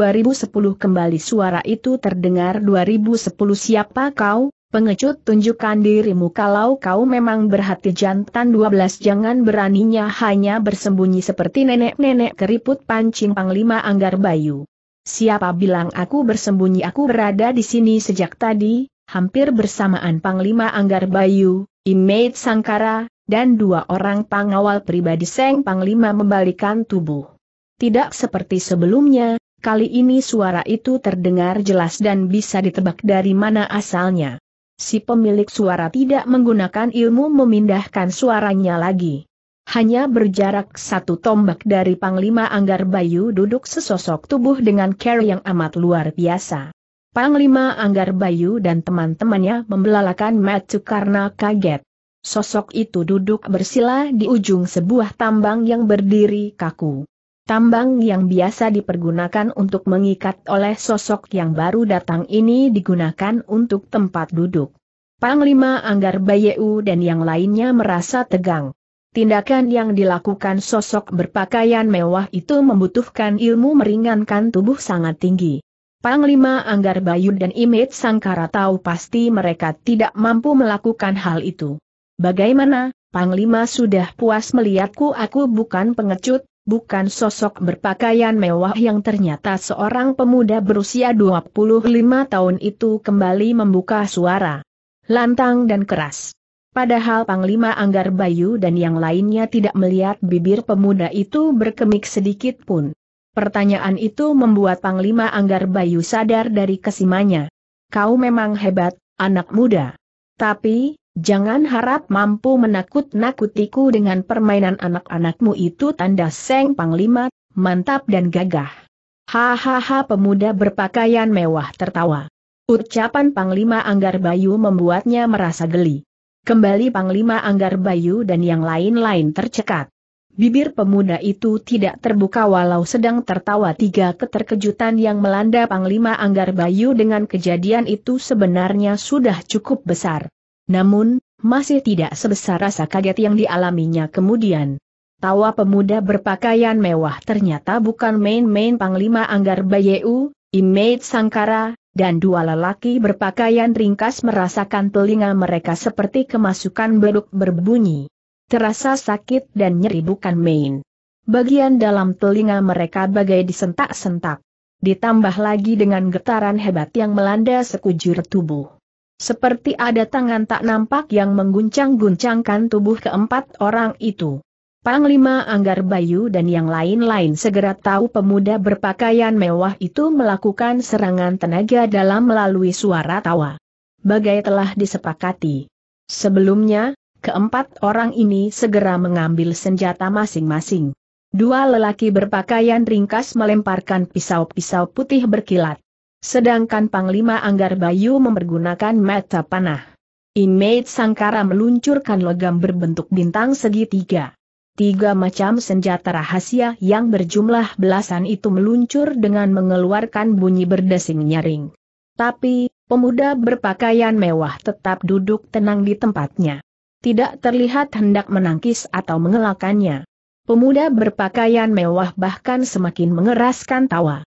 kembali suara itu terdengar 2010 siapa kau, pengecut tunjukkan dirimu kalau kau memang berhati jantan 12 jangan beraninya hanya bersembunyi seperti nenek-nenek keriput pancing panglima Anggar Bayu. Siapa bilang aku bersembunyi aku berada di sini sejak tadi, hampir bersamaan Panglima Anggar Bayu, Image Sangkara, dan dua orang pengawal pribadi Seng Panglima membalikan tubuh. Tidak seperti sebelumnya, kali ini suara itu terdengar jelas dan bisa ditebak dari mana asalnya. Si pemilik suara tidak menggunakan ilmu memindahkan suaranya lagi. Hanya berjarak satu tombak dari Panglima Anggar Bayu duduk sesosok tubuh dengan care yang amat luar biasa. Panglima Anggar Bayu dan teman-temannya membelalakan mata karena kaget. Sosok itu duduk bersila di ujung sebuah tambang yang berdiri kaku. Tambang yang biasa dipergunakan untuk mengikat oleh sosok yang baru datang ini digunakan untuk tempat duduk. Panglima Anggar Bayu dan yang lainnya merasa tegang. Tindakan yang dilakukan sosok berpakaian mewah itu membutuhkan ilmu meringankan tubuh sangat tinggi. Panglima Anggar Bayu dan Imit Sangkara tahu pasti mereka tidak mampu melakukan hal itu. Bagaimana, Panglima sudah puas melihatku aku bukan pengecut, bukan sosok berpakaian mewah yang ternyata seorang pemuda berusia 25 tahun itu kembali membuka suara. Lantang dan keras. Padahal Panglima Anggar Bayu dan yang lainnya tidak melihat bibir pemuda itu berkemik sedikit pun. Pertanyaan itu membuat Panglima Anggar Bayu sadar dari kesimanya. Kau memang hebat, anak muda. Tapi, Jangan harap mampu menakut-nakutiku dengan permainan anak-anakmu itu tanda Seng Panglima, mantap dan gagah. Hahaha pemuda berpakaian mewah tertawa. Ucapan Panglima Anggar Bayu membuatnya merasa geli. Kembali Panglima Anggar Bayu dan yang lain-lain tercekat. Bibir pemuda itu tidak terbuka walau sedang tertawa tiga keterkejutan yang melanda Panglima Anggar Bayu dengan kejadian itu sebenarnya sudah cukup besar. Namun, masih tidak sebesar rasa kaget yang dialaminya kemudian. Tawa pemuda berpakaian mewah ternyata bukan main-main Panglima Anggar Bayu, Image Sangkara, dan dua lelaki berpakaian ringkas merasakan telinga mereka seperti kemasukan beduk berbunyi. Terasa sakit dan nyeri bukan main. Bagian dalam telinga mereka bagai disentak-sentak. Ditambah lagi dengan getaran hebat yang melanda sekujur tubuh. Seperti ada tangan tak nampak yang mengguncang-guncangkan tubuh keempat orang itu. Panglima Anggar Bayu dan yang lain-lain segera tahu pemuda berpakaian mewah itu melakukan serangan tenaga dalam melalui suara tawa. Bagai telah disepakati. Sebelumnya, keempat orang ini segera mengambil senjata masing-masing. Dua lelaki berpakaian ringkas melemparkan pisau-pisau putih berkilat. Sedangkan Panglima Anggar Bayu mempergunakan mata panah. Image Sangkara meluncurkan logam berbentuk bintang segitiga. Tiga macam senjata rahasia yang berjumlah belasan itu meluncur dengan mengeluarkan bunyi berdesing nyaring. Tapi, pemuda berpakaian mewah tetap duduk tenang di tempatnya. Tidak terlihat hendak menangkis atau mengelakannya. Pemuda berpakaian mewah bahkan semakin mengeraskan tawa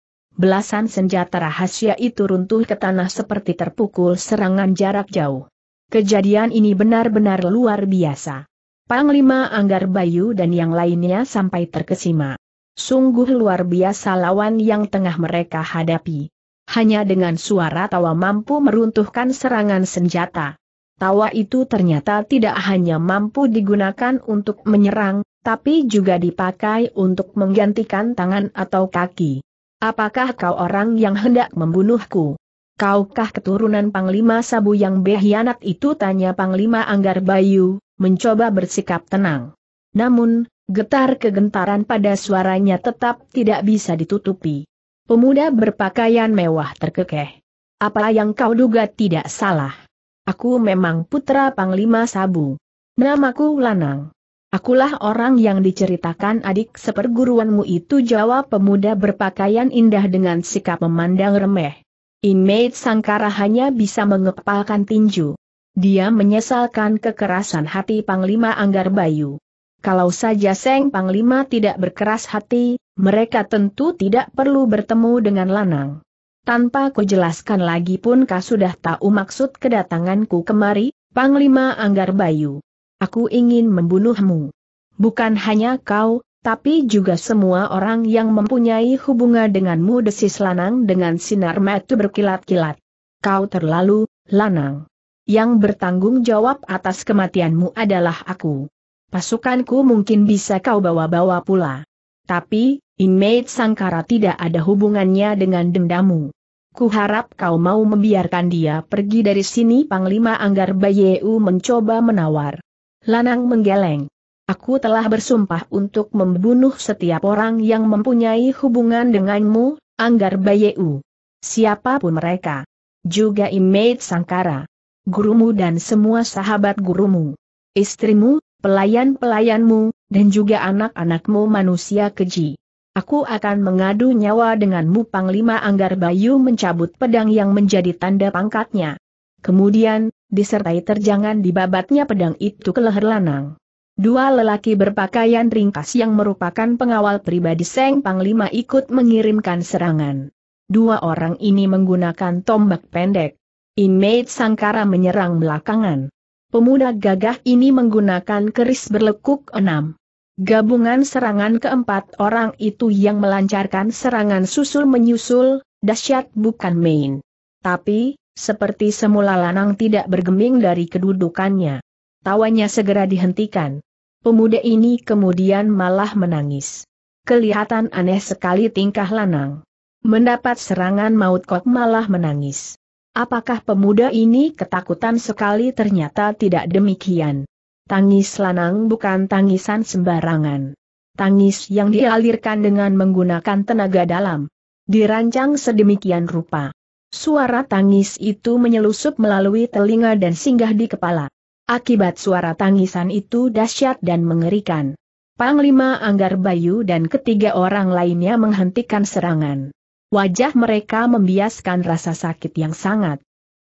belasan senjata rahasia itu runtuh ke tanah seperti terpukul serangan jarak jauh. Kejadian ini benar-benar luar biasa. Panglima Anggar Bayu dan yang lainnya sampai terkesima. Sungguh luar biasa lawan yang tengah mereka hadapi. Hanya dengan suara tawa mampu meruntuhkan serangan senjata. Tawa itu ternyata tidak hanya mampu digunakan untuk menyerang, tapi juga dipakai untuk menggantikan tangan atau kaki. Apakah kau orang yang hendak membunuhku? Kaukah keturunan Panglima Sabu yang behianat itu? Tanya Panglima Anggar Bayu, mencoba bersikap tenang. Namun, getar kegentaran pada suaranya tetap tidak bisa ditutupi. Pemuda berpakaian mewah terkekeh. Apa yang kau duga tidak salah? Aku memang putra Panglima Sabu. Namaku Lanang. Akulah orang yang diceritakan adik seperguruanmu itu jawab pemuda berpakaian indah dengan sikap memandang remeh. Inmate Sangkara hanya bisa mengepalkan tinju. Dia menyesalkan kekerasan hati Panglima Anggar Bayu. Kalau saja Seng Panglima tidak berkeras hati, mereka tentu tidak perlu bertemu dengan Lanang. Tanpa ku jelaskan lagi pun kau sudah tahu maksud kedatanganku kemari, Panglima Anggar Bayu aku ingin membunuhmu. Bukan hanya kau, tapi juga semua orang yang mempunyai hubungan denganmu desis Lanang dengan sinar mata berkilat-kilat. Kau terlalu, Lanang. Yang bertanggung jawab atas kematianmu adalah aku. Pasukanku mungkin bisa kau bawa-bawa pula. Tapi, inmate Sangkara tidak ada hubungannya dengan dendamu. Kuharap kau mau membiarkan dia pergi dari sini Panglima Anggar Bayeu mencoba menawar. Lanang menggeleng. Aku telah bersumpah untuk membunuh setiap orang yang mempunyai hubungan denganmu, Anggar Bayeu. Siapapun mereka. Juga Image Sangkara. Gurumu dan semua sahabat gurumu. Istrimu, pelayan-pelayanmu, dan juga anak-anakmu manusia keji. Aku akan mengadu nyawa denganmu Panglima Anggar Bayu mencabut pedang yang menjadi tanda pangkatnya. Kemudian, disertai terjangan di babatnya pedang itu ke leher lanang. Dua lelaki berpakaian ringkas yang merupakan pengawal pribadi Seng Panglima ikut mengirimkan serangan. Dua orang ini menggunakan tombak pendek. Inmate Sangkara menyerang belakangan. Pemuda gagah ini menggunakan keris berlekuk enam. Gabungan serangan keempat orang itu yang melancarkan serangan susul-menyusul, dahsyat bukan main. Tapi, seperti semula Lanang tidak bergeming dari kedudukannya. Tawanya segera dihentikan. Pemuda ini kemudian malah menangis. Kelihatan aneh sekali tingkah Lanang. Mendapat serangan maut kok malah menangis. Apakah pemuda ini ketakutan sekali ternyata tidak demikian. Tangis Lanang bukan tangisan sembarangan. Tangis yang dialirkan dengan menggunakan tenaga dalam. Dirancang sedemikian rupa Suara tangis itu menyelusup melalui telinga dan singgah di kepala. Akibat suara tangisan itu dahsyat dan mengerikan. Panglima Anggar Bayu dan ketiga orang lainnya menghentikan serangan. Wajah mereka membiaskan rasa sakit yang sangat.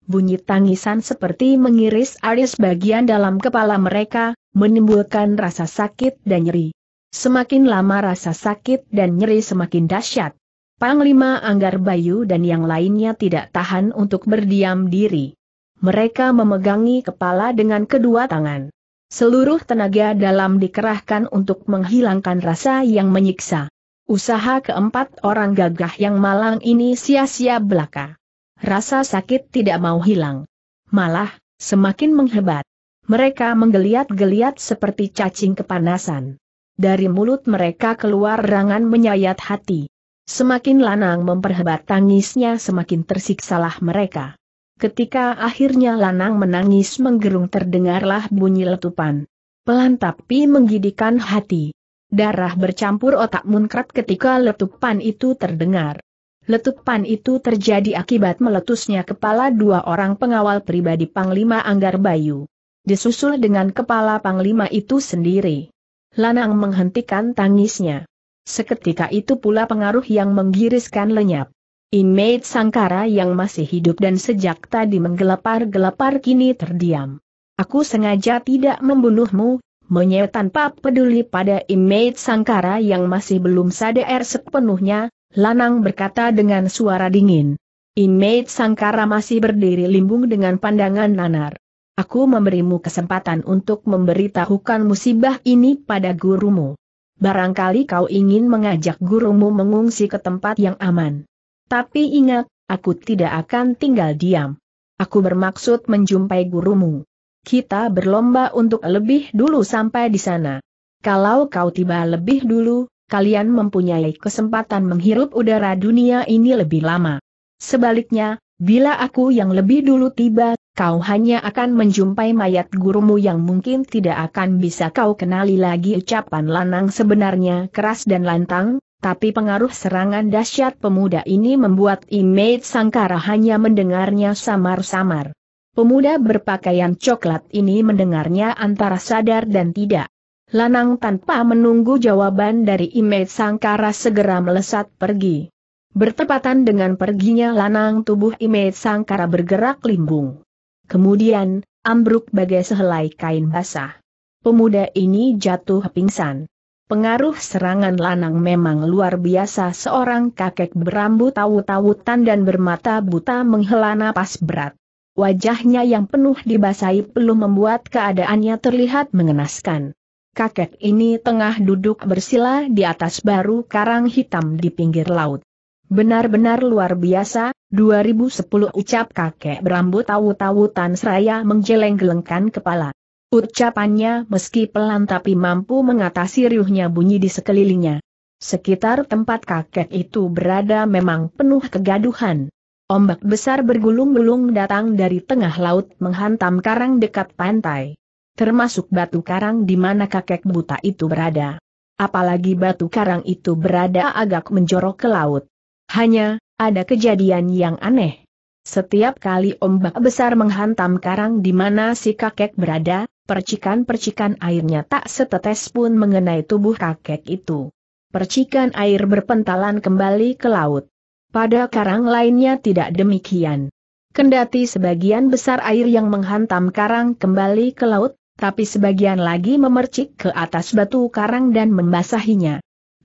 Bunyi tangisan seperti mengiris aris bagian dalam kepala mereka, menimbulkan rasa sakit dan nyeri. Semakin lama rasa sakit dan nyeri semakin dahsyat. Panglima Anggar Bayu dan yang lainnya tidak tahan untuk berdiam diri. Mereka memegangi kepala dengan kedua tangan. Seluruh tenaga dalam dikerahkan untuk menghilangkan rasa yang menyiksa. Usaha keempat orang gagah yang malang ini sia-sia belaka. Rasa sakit tidak mau hilang. Malah, semakin menghebat. Mereka menggeliat-geliat seperti cacing kepanasan. Dari mulut mereka keluar rangan menyayat hati. Semakin Lanang memperhebat tangisnya semakin tersiksalah mereka. Ketika akhirnya Lanang menangis menggerung terdengarlah bunyi letupan. Pelan tapi menggidikan hati. Darah bercampur otak munkrat ketika letupan itu terdengar. Letupan itu terjadi akibat meletusnya kepala dua orang pengawal pribadi Panglima Anggar Bayu. Disusul dengan kepala Panglima itu sendiri. Lanang menghentikan tangisnya. Seketika itu pula pengaruh yang menggiriskan lenyap. Inmate Sangkara yang masih hidup dan sejak tadi menggelepar-gelepar kini terdiam. Aku sengaja tidak membunuhmu, menyewa tanpa peduli pada Inmate Sangkara yang masih belum sadar sepenuhnya, Lanang berkata dengan suara dingin. Inmate Sangkara masih berdiri limbung dengan pandangan nanar. Aku memberimu kesempatan untuk memberitahukan musibah ini pada gurumu barangkali kau ingin mengajak gurumu mengungsi ke tempat yang aman. Tapi ingat, aku tidak akan tinggal diam. Aku bermaksud menjumpai gurumu. Kita berlomba untuk lebih dulu sampai di sana. Kalau kau tiba lebih dulu, kalian mempunyai kesempatan menghirup udara dunia ini lebih lama. Sebaliknya, bila aku yang lebih dulu tiba, kau hanya akan menjumpai mayat gurumu yang mungkin tidak akan bisa kau kenali lagi ucapan Lanang sebenarnya keras dan lantang, tapi pengaruh serangan dahsyat pemuda ini membuat image Sangkara hanya mendengarnya samar-samar. Pemuda berpakaian coklat ini mendengarnya antara sadar dan tidak. Lanang tanpa menunggu jawaban dari Imet Sangkara segera melesat pergi. Bertepatan dengan perginya Lanang tubuh Imet Sangkara bergerak limbung. Kemudian, ambruk bagai sehelai kain basah. Pemuda ini jatuh pingsan. Pengaruh serangan lanang memang luar biasa seorang kakek berambut tawut-tawutan dan bermata buta menghela napas berat. Wajahnya yang penuh dibasahi peluh membuat keadaannya terlihat mengenaskan. Kakek ini tengah duduk bersila di atas baru karang hitam di pinggir laut. Benar-benar luar biasa, 2010 ucap kakek berambut tahu tawutan Seraya menjeleng gelengkan kepala. Ucapannya meski pelan tapi mampu mengatasi riuhnya bunyi di sekelilingnya. Sekitar tempat kakek itu berada memang penuh kegaduhan. Ombak besar bergulung-gulung datang dari tengah laut menghantam karang dekat pantai. Termasuk batu karang di mana kakek buta itu berada. Apalagi batu karang itu berada agak menjorok ke laut. Hanya, ada kejadian yang aneh. Setiap kali ombak besar menghantam karang di mana si kakek berada, percikan-percikan airnya tak setetes pun mengenai tubuh kakek itu. Percikan air berpentalan kembali ke laut. Pada karang lainnya tidak demikian. Kendati sebagian besar air yang menghantam karang kembali ke laut, tapi sebagian lagi memercik ke atas batu karang dan membasahinya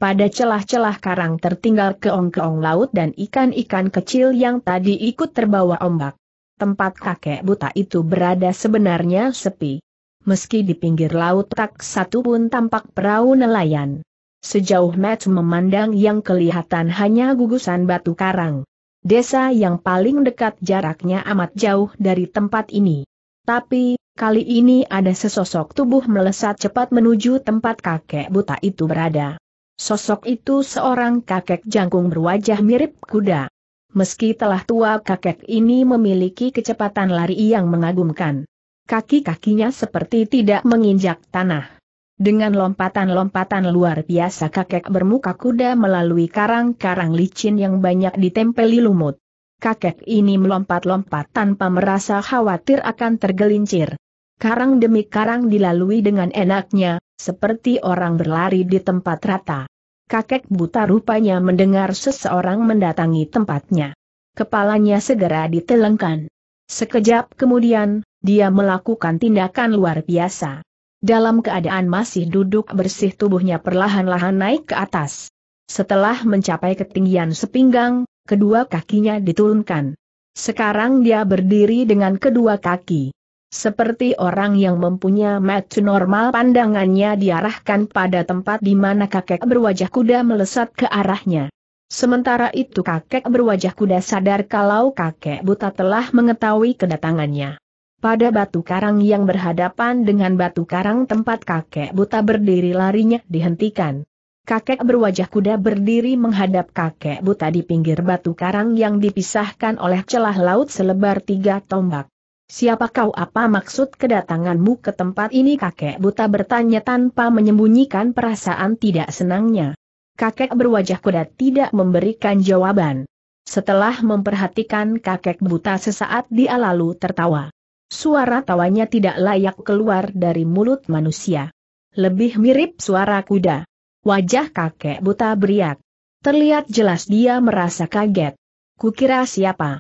pada celah-celah karang tertinggal keong-keong laut dan ikan-ikan kecil yang tadi ikut terbawa ombak. Tempat kakek buta itu berada sebenarnya sepi. Meski di pinggir laut tak satu pun tampak perahu nelayan. Sejauh Matt memandang yang kelihatan hanya gugusan batu karang. Desa yang paling dekat jaraknya amat jauh dari tempat ini. Tapi, kali ini ada sesosok tubuh melesat cepat menuju tempat kakek buta itu berada. Sosok itu seorang kakek jangkung berwajah mirip kuda. Meski telah tua kakek ini memiliki kecepatan lari yang mengagumkan. Kaki-kakinya seperti tidak menginjak tanah. Dengan lompatan-lompatan luar biasa kakek bermuka kuda melalui karang-karang licin yang banyak ditempeli lumut. Kakek ini melompat-lompat tanpa merasa khawatir akan tergelincir karang demi karang dilalui dengan enaknya, seperti orang berlari di tempat rata. Kakek buta rupanya mendengar seseorang mendatangi tempatnya. Kepalanya segera ditelengkan. Sekejap kemudian, dia melakukan tindakan luar biasa. Dalam keadaan masih duduk bersih tubuhnya perlahan-lahan naik ke atas. Setelah mencapai ketinggian sepinggang, kedua kakinya diturunkan. Sekarang dia berdiri dengan kedua kaki. Seperti orang yang mempunyai mata normal pandangannya diarahkan pada tempat di mana kakek berwajah kuda melesat ke arahnya. Sementara itu kakek berwajah kuda sadar kalau kakek buta telah mengetahui kedatangannya. Pada batu karang yang berhadapan dengan batu karang tempat kakek buta berdiri larinya dihentikan. Kakek berwajah kuda berdiri menghadap kakek buta di pinggir batu karang yang dipisahkan oleh celah laut selebar tiga tombak. Siapa kau apa maksud kedatanganmu ke tempat ini kakek buta bertanya tanpa menyembunyikan perasaan tidak senangnya. Kakek berwajah kuda tidak memberikan jawaban. Setelah memperhatikan kakek buta sesaat dia lalu tertawa. Suara tawanya tidak layak keluar dari mulut manusia. Lebih mirip suara kuda. Wajah kakek buta beriak. Terlihat jelas dia merasa kaget. Kukira siapa?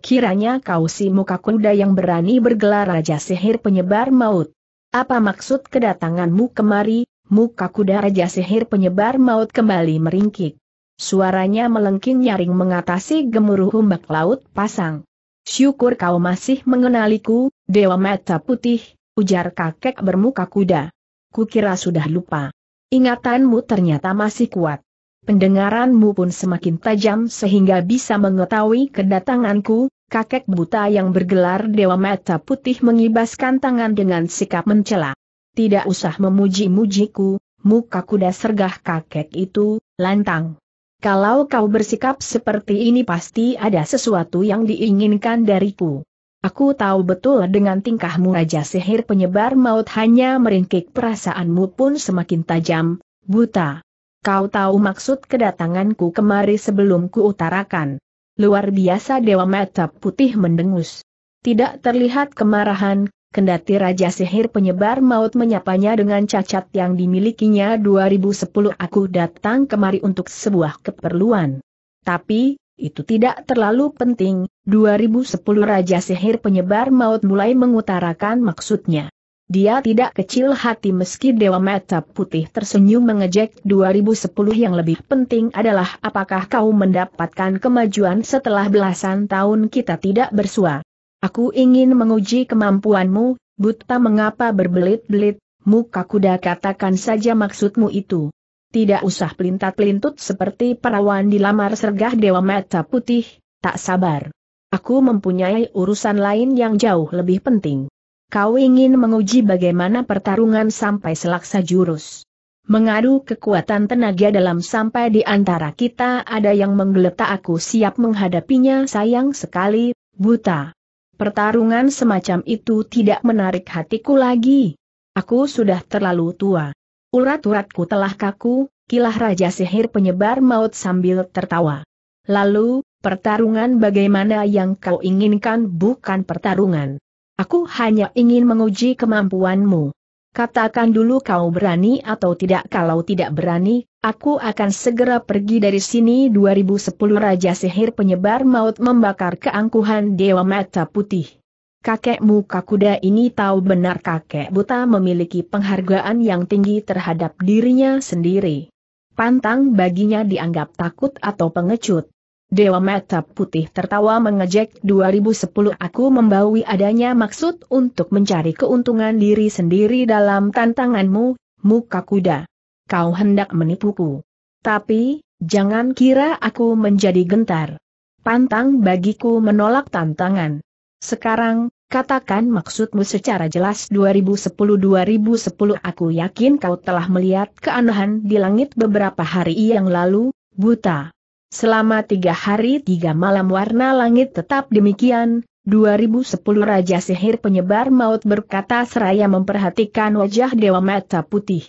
kiranya kau si muka kuda yang berani bergelar Raja Sihir Penyebar Maut. Apa maksud kedatanganmu kemari, muka kuda Raja Sihir Penyebar Maut kembali meringkik. Suaranya melengking nyaring mengatasi gemuruh ombak laut pasang. Syukur kau masih mengenaliku, Dewa Mata Putih, ujar kakek bermuka kuda. Kukira sudah lupa. Ingatanmu ternyata masih kuat pendengaranmu pun semakin tajam sehingga bisa mengetahui kedatanganku, kakek buta yang bergelar Dewa Mata Putih mengibaskan tangan dengan sikap mencela. Tidak usah memuji-mujiku, muka kuda sergah kakek itu, lantang. Kalau kau bersikap seperti ini pasti ada sesuatu yang diinginkan dariku. Aku tahu betul dengan tingkahmu Raja Sihir penyebar maut hanya meringkik perasaanmu pun semakin tajam, buta. Kau tahu maksud kedatanganku kemari sebelum kuutarakan. Luar biasa Dewa Mata Putih mendengus. Tidak terlihat kemarahan, kendati Raja Sihir penyebar maut menyapanya dengan cacat yang dimilikinya 2010 aku datang kemari untuk sebuah keperluan. Tapi, itu tidak terlalu penting, 2010 Raja Sihir penyebar maut mulai mengutarakan maksudnya. Dia tidak kecil hati meski Dewa Mata Putih tersenyum mengejek 2010 yang lebih penting adalah apakah kau mendapatkan kemajuan setelah belasan tahun kita tidak bersua. Aku ingin menguji kemampuanmu, buta mengapa berbelit-belit, muka kuda katakan saja maksudmu itu. Tidak usah pelintat-pelintut seperti perawan dilamar sergah Dewa Mata Putih, tak sabar. Aku mempunyai urusan lain yang jauh lebih penting. Kau ingin menguji bagaimana pertarungan sampai selaksa jurus. Mengadu kekuatan tenaga dalam sampai di antara kita ada yang menggeletak aku siap menghadapinya sayang sekali, buta. Pertarungan semacam itu tidak menarik hatiku lagi. Aku sudah terlalu tua. Urat-uratku telah kaku, kilah Raja Sihir penyebar maut sambil tertawa. Lalu, pertarungan bagaimana yang kau inginkan bukan pertarungan. Aku hanya ingin menguji kemampuanmu. Katakan dulu kau berani atau tidak kalau tidak berani, aku akan segera pergi dari sini 2010 Raja Sihir Penyebar Maut membakar keangkuhan Dewa Mata Putih. Kakek muka kuda ini tahu benar kakek buta memiliki penghargaan yang tinggi terhadap dirinya sendiri. Pantang baginya dianggap takut atau pengecut. Dewa Mata Putih tertawa mengejek 2010 aku membawi adanya maksud untuk mencari keuntungan diri sendiri dalam tantanganmu, muka kuda. Kau hendak menipuku. Tapi, jangan kira aku menjadi gentar. Pantang bagiku menolak tantangan. Sekarang, katakan maksudmu secara jelas 2010-2010 aku yakin kau telah melihat keanehan di langit beberapa hari yang lalu, buta. Selama tiga hari tiga malam warna langit tetap demikian, 2010 Raja Sihir Penyebar Maut berkata seraya memperhatikan wajah Dewa Mata Putih.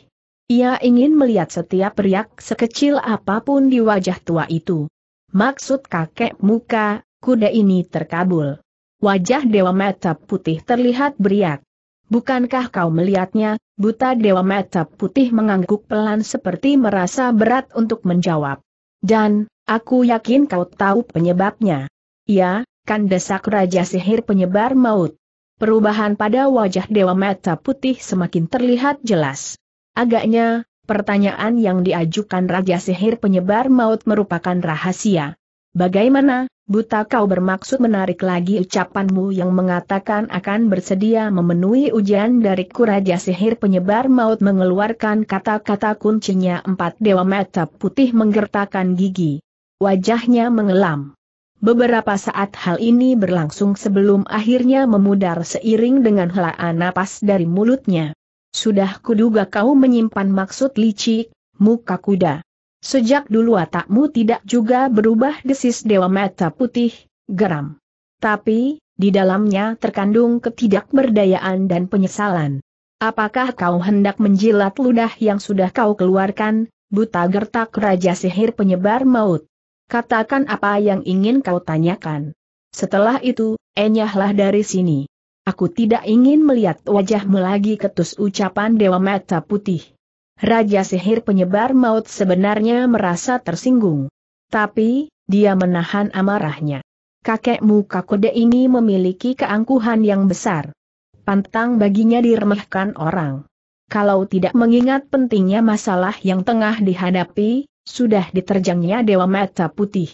Ia ingin melihat setiap riak sekecil apapun di wajah tua itu. Maksud kakek muka, kuda ini terkabul. Wajah Dewa Mata Putih terlihat beriak. Bukankah kau melihatnya, buta Dewa Mata Putih mengangguk pelan seperti merasa berat untuk menjawab. Dan, Aku yakin kau tahu penyebabnya. Ya, kan desak Raja Sihir penyebar maut. Perubahan pada wajah Dewa Mata Putih semakin terlihat jelas. Agaknya, pertanyaan yang diajukan Raja Sihir penyebar maut merupakan rahasia. Bagaimana, buta kau bermaksud menarik lagi ucapanmu yang mengatakan akan bersedia memenuhi ujian dariku Raja Sihir penyebar maut mengeluarkan kata-kata kuncinya empat Dewa Mata Putih menggertakkan gigi. Wajahnya mengelam. Beberapa saat hal ini berlangsung sebelum akhirnya memudar seiring dengan helaan napas dari mulutnya. Sudah kuduga kau menyimpan maksud licik, muka kuda. Sejak dulu atakmu tidak juga berubah desis dewa mata putih, geram. Tapi, di dalamnya terkandung ketidakberdayaan dan penyesalan. Apakah kau hendak menjilat ludah yang sudah kau keluarkan, buta gertak raja sihir penyebar maut? Katakan apa yang ingin kau tanyakan. Setelah itu, enyahlah dari sini. Aku tidak ingin melihat wajahmu lagi ketus ucapan Dewa Mata Putih. Raja sihir penyebar maut sebenarnya merasa tersinggung. Tapi, dia menahan amarahnya. Kakekmu Kakode ini memiliki keangkuhan yang besar. Pantang baginya diremehkan orang. Kalau tidak mengingat pentingnya masalah yang tengah dihadapi, sudah diterjangnya Dewa Mata Putih.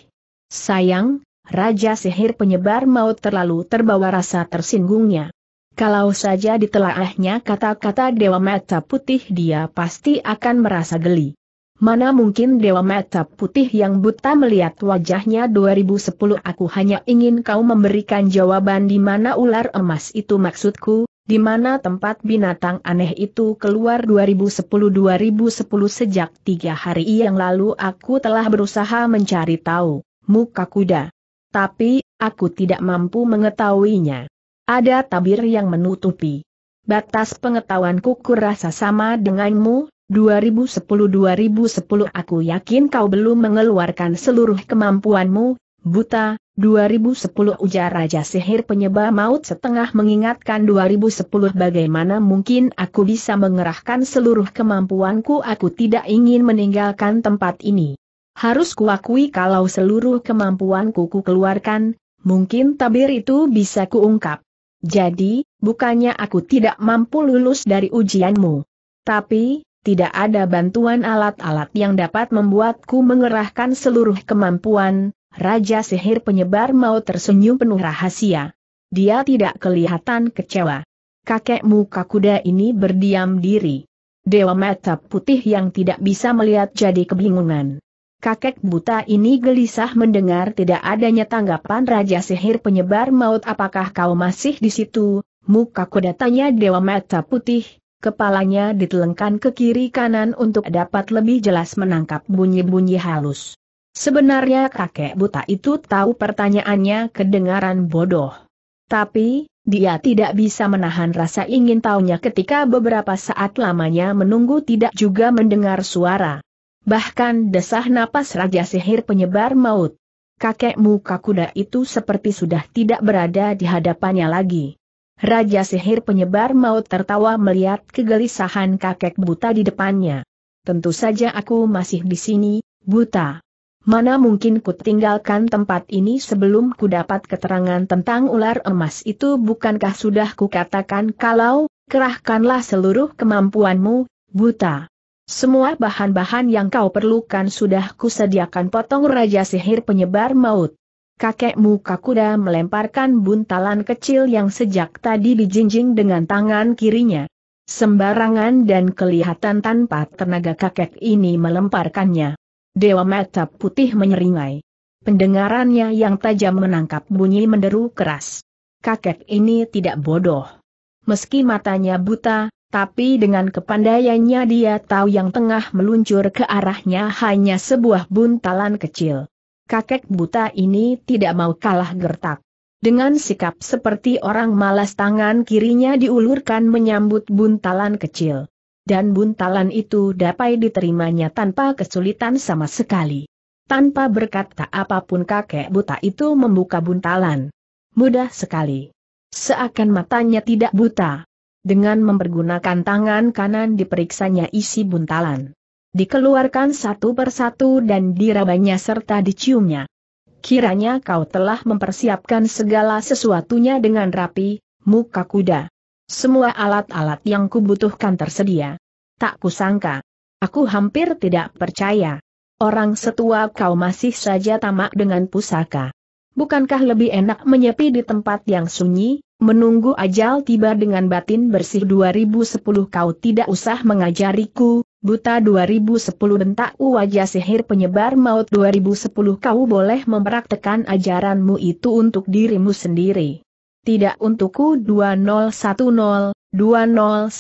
Sayang, Raja Sihir Penyebar Maut terlalu terbawa rasa tersinggungnya. Kalau saja ditelaahnya kata-kata Dewa Mata Putih dia pasti akan merasa geli. Mana mungkin Dewa Mata Putih yang buta melihat wajahnya 2010 aku hanya ingin kau memberikan jawaban di mana ular emas itu maksudku, di mana tempat binatang aneh itu keluar 2010-2010 sejak tiga hari yang lalu aku telah berusaha mencari tahu, muka kuda. Tapi, aku tidak mampu mengetahuinya. Ada tabir yang menutupi. Batas pengetahuanku kurasa sama denganmu, 2010-2010 aku yakin kau belum mengeluarkan seluruh kemampuanmu, Buta, 2010 ujar Raja Sihir penyebab maut setengah mengingatkan 2010 bagaimana mungkin aku bisa mengerahkan seluruh kemampuanku aku tidak ingin meninggalkan tempat ini. Harus kuakui kalau seluruh kemampuanku ku keluarkan, mungkin tabir itu bisa kuungkap. Jadi, bukannya aku tidak mampu lulus dari ujianmu. Tapi, tidak ada bantuan alat-alat yang dapat membuatku mengerahkan seluruh kemampuan, Raja sihir penyebar Maut tersenyum penuh rahasia. Dia tidak kelihatan kecewa. Kakek muka kuda ini berdiam diri. Dewa mata putih yang tidak bisa melihat jadi kebingungan. Kakek buta ini gelisah mendengar tidak adanya tanggapan Raja Sihir penyebar maut apakah kau masih di situ, muka kuda tanya Dewa Mata Putih, kepalanya ditelengkan ke kiri kanan untuk dapat lebih jelas menangkap bunyi-bunyi halus. Sebenarnya kakek buta itu tahu pertanyaannya kedengaran bodoh. Tapi, dia tidak bisa menahan rasa ingin tahunya ketika beberapa saat lamanya menunggu tidak juga mendengar suara. Bahkan desah napas Raja Sihir penyebar maut. Kakek muka kuda itu seperti sudah tidak berada di hadapannya lagi. Raja Sihir penyebar maut tertawa melihat kegelisahan kakek buta di depannya. Tentu saja aku masih di sini, buta. Mana mungkin ku tinggalkan tempat ini sebelum ku dapat keterangan tentang ular emas itu bukankah sudah ku katakan kalau, kerahkanlah seluruh kemampuanmu, buta. Semua bahan-bahan yang kau perlukan sudah ku sediakan potong raja sihir penyebar maut. Kakekmu kuda melemparkan buntalan kecil yang sejak tadi dijinjing dengan tangan kirinya. Sembarangan dan kelihatan tanpa tenaga kakek ini melemparkannya. Dewa mata putih menyeringai. Pendengarannya yang tajam menangkap bunyi menderu keras. Kakek ini tidak bodoh. Meski matanya buta, tapi dengan kepandaiannya dia tahu yang tengah meluncur ke arahnya hanya sebuah buntalan kecil. Kakek buta ini tidak mau kalah gertak. Dengan sikap seperti orang malas tangan kirinya diulurkan menyambut buntalan kecil dan buntalan itu dapat diterimanya tanpa kesulitan sama sekali. Tanpa berkata apapun kakek buta itu membuka buntalan. Mudah sekali. Seakan matanya tidak buta. Dengan mempergunakan tangan kanan diperiksanya isi buntalan. Dikeluarkan satu persatu dan dirabanya serta diciumnya. Kiranya kau telah mempersiapkan segala sesuatunya dengan rapi, muka kuda. Semua alat-alat yang kubutuhkan tersedia. Tak kusangka. Aku hampir tidak percaya. Orang setua kau masih saja tamak dengan pusaka. Bukankah lebih enak menyepi di tempat yang sunyi, menunggu ajal tiba dengan batin bersih 2010 kau tidak usah mengajariku, buta 2010 bentak wajah sihir penyebar maut 2010 kau boleh mempraktekan ajaranmu itu untuk dirimu sendiri tidak untukku 2010, 2010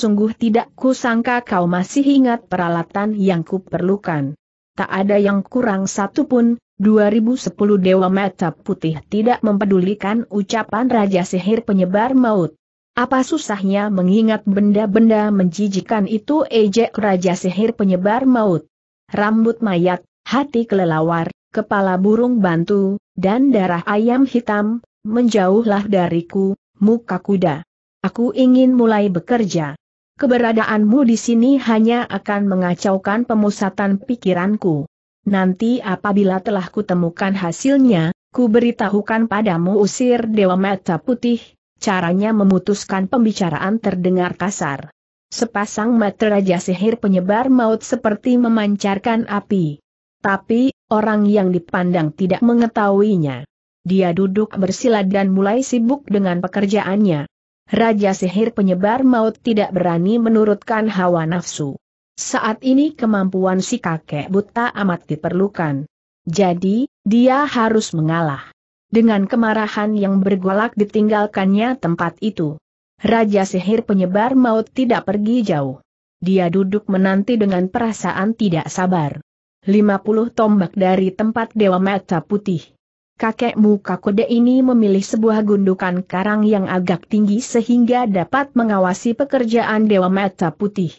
sungguh tidak kusangka kau masih ingat peralatan yang kuperlukan. Tak ada yang kurang satu pun, 2010 Dewa Mata Putih tidak mempedulikan ucapan Raja Sihir Penyebar Maut. Apa susahnya mengingat benda-benda menjijikan itu ejek Raja Sihir Penyebar Maut. Rambut mayat, hati kelelawar, kepala burung bantu, dan darah ayam hitam, menjauhlah dariku, muka kuda. Aku ingin mulai bekerja. Keberadaanmu di sini hanya akan mengacaukan pemusatan pikiranku. Nanti apabila telah kutemukan hasilnya, ku beritahukan padamu usir Dewa Mata Putih, caranya memutuskan pembicaraan terdengar kasar. Sepasang mata raja sihir penyebar maut seperti memancarkan api. Tapi, orang yang dipandang tidak mengetahuinya dia duduk bersila dan mulai sibuk dengan pekerjaannya. Raja sihir penyebar maut tidak berani menurutkan hawa nafsu. Saat ini kemampuan si kakek buta amat diperlukan. Jadi, dia harus mengalah. Dengan kemarahan yang bergolak ditinggalkannya tempat itu. Raja sihir penyebar maut tidak pergi jauh. Dia duduk menanti dengan perasaan tidak sabar. 50 tombak dari tempat Dewa Mata Putih Kakekmu muka kode ini memilih sebuah gundukan karang yang agak tinggi sehingga dapat mengawasi pekerjaan Dewa Mata Putih.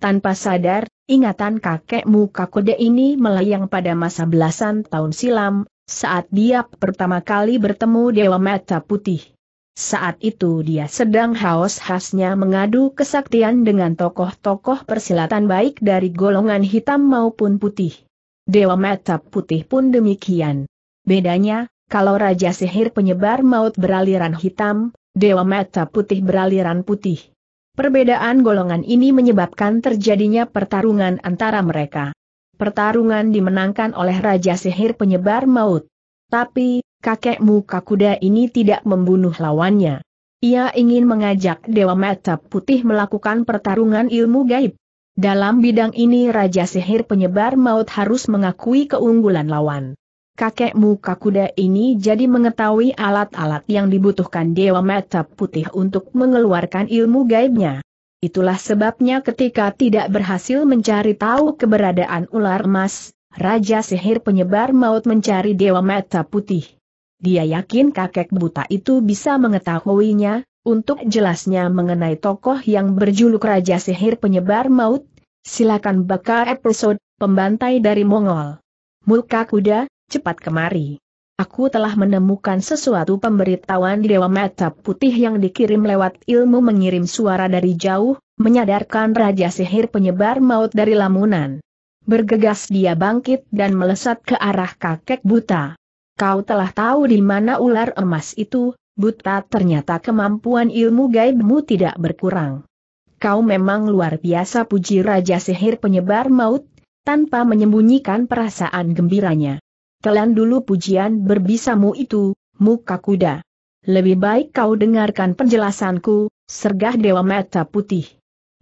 Tanpa sadar, ingatan Kakekmu muka kode ini melayang pada masa belasan tahun silam, saat dia pertama kali bertemu Dewa Mata Putih. Saat itu dia sedang haus khasnya mengadu kesaktian dengan tokoh-tokoh persilatan baik dari golongan hitam maupun putih. Dewa Mata Putih pun demikian. Bedanya, kalau Raja Sihir penyebar maut beraliran hitam, Dewa Mata Putih beraliran putih. Perbedaan golongan ini menyebabkan terjadinya pertarungan antara mereka. Pertarungan dimenangkan oleh Raja Sihir penyebar maut. Tapi, kakek muka kuda ini tidak membunuh lawannya. Ia ingin mengajak Dewa Mata Putih melakukan pertarungan ilmu gaib. Dalam bidang ini Raja Sihir penyebar maut harus mengakui keunggulan lawan kakekmu Kakuda ini jadi mengetahui alat-alat yang dibutuhkan Dewa Mata Putih untuk mengeluarkan ilmu gaibnya. Itulah sebabnya ketika tidak berhasil mencari tahu keberadaan ular emas, Raja Sihir Penyebar Maut mencari Dewa Mata Putih. Dia yakin kakek buta itu bisa mengetahuinya, untuk jelasnya mengenai tokoh yang berjuluk Raja Sihir Penyebar Maut, silakan baca episode, pembantai dari Mongol. Mulka Kuda, cepat kemari. Aku telah menemukan sesuatu pemberitahuan di Dewa Mata Putih yang dikirim lewat ilmu mengirim suara dari jauh, menyadarkan Raja Sihir penyebar maut dari lamunan. Bergegas dia bangkit dan melesat ke arah kakek buta. Kau telah tahu di mana ular emas itu, buta ternyata kemampuan ilmu gaibmu tidak berkurang. Kau memang luar biasa puji Raja Sihir penyebar maut, tanpa menyembunyikan perasaan gembiranya. Telan dulu pujian berbisamu itu, muka kuda. Lebih baik kau dengarkan penjelasanku, sergah Dewa Mata Putih.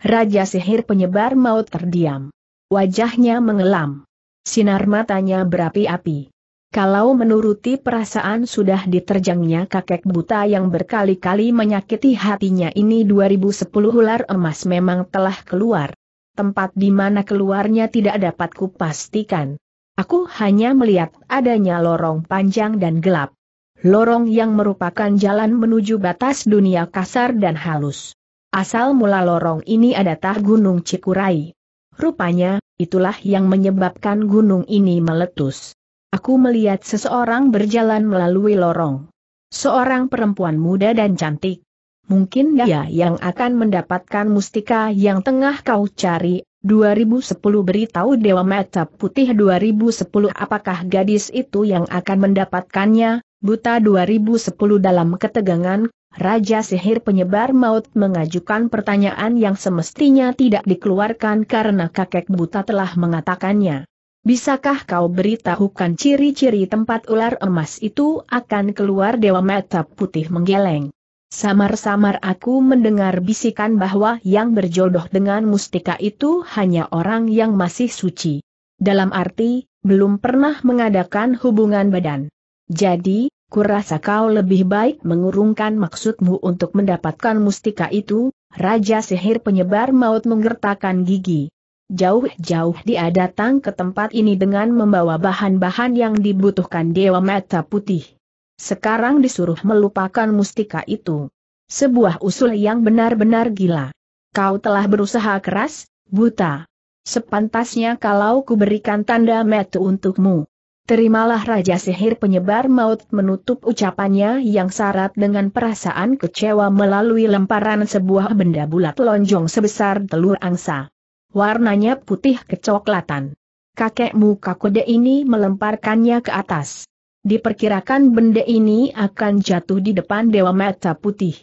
Raja sihir penyebar maut terdiam. Wajahnya mengelam. Sinar matanya berapi-api. Kalau menuruti perasaan sudah diterjangnya kakek buta yang berkali-kali menyakiti hatinya ini 2010 ular emas memang telah keluar. Tempat di mana keluarnya tidak dapat kupastikan. Aku hanya melihat adanya lorong panjang dan gelap. Lorong yang merupakan jalan menuju batas dunia kasar dan halus. Asal mula lorong ini ada tah Gunung Cikurai. Rupanya, itulah yang menyebabkan gunung ini meletus. Aku melihat seseorang berjalan melalui lorong. Seorang perempuan muda dan cantik. Mungkin dia yang akan mendapatkan mustika yang tengah kau cari, 2010 beritahu Dewa Mata Putih 2010 apakah gadis itu yang akan mendapatkannya, buta 2010 dalam ketegangan, Raja Sihir Penyebar Maut mengajukan pertanyaan yang semestinya tidak dikeluarkan karena kakek buta telah mengatakannya. Bisakah kau beritahukan ciri-ciri tempat ular emas itu akan keluar Dewa Mata Putih menggeleng. Samar-samar aku mendengar bisikan bahwa yang berjodoh dengan mustika itu hanya orang yang masih suci. Dalam arti, belum pernah mengadakan hubungan badan. Jadi, kurasa kau lebih baik mengurungkan maksudmu untuk mendapatkan mustika itu, Raja Sihir Penyebar Maut menggertakkan gigi. Jauh-jauh dia datang ke tempat ini dengan membawa bahan-bahan yang dibutuhkan Dewa Mata Putih. Sekarang disuruh melupakan mustika itu. Sebuah usul yang benar-benar gila. Kau telah berusaha keras, buta. Sepantasnya kalau kuberikan tanda metu untukmu. Terimalah Raja Sihir penyebar maut menutup ucapannya yang syarat dengan perasaan kecewa melalui lemparan sebuah benda bulat lonjong sebesar telur angsa. Warnanya putih kecoklatan. Kakekmu Kakode ini melemparkannya ke atas diperkirakan benda ini akan jatuh di depan Dewa Mata Putih.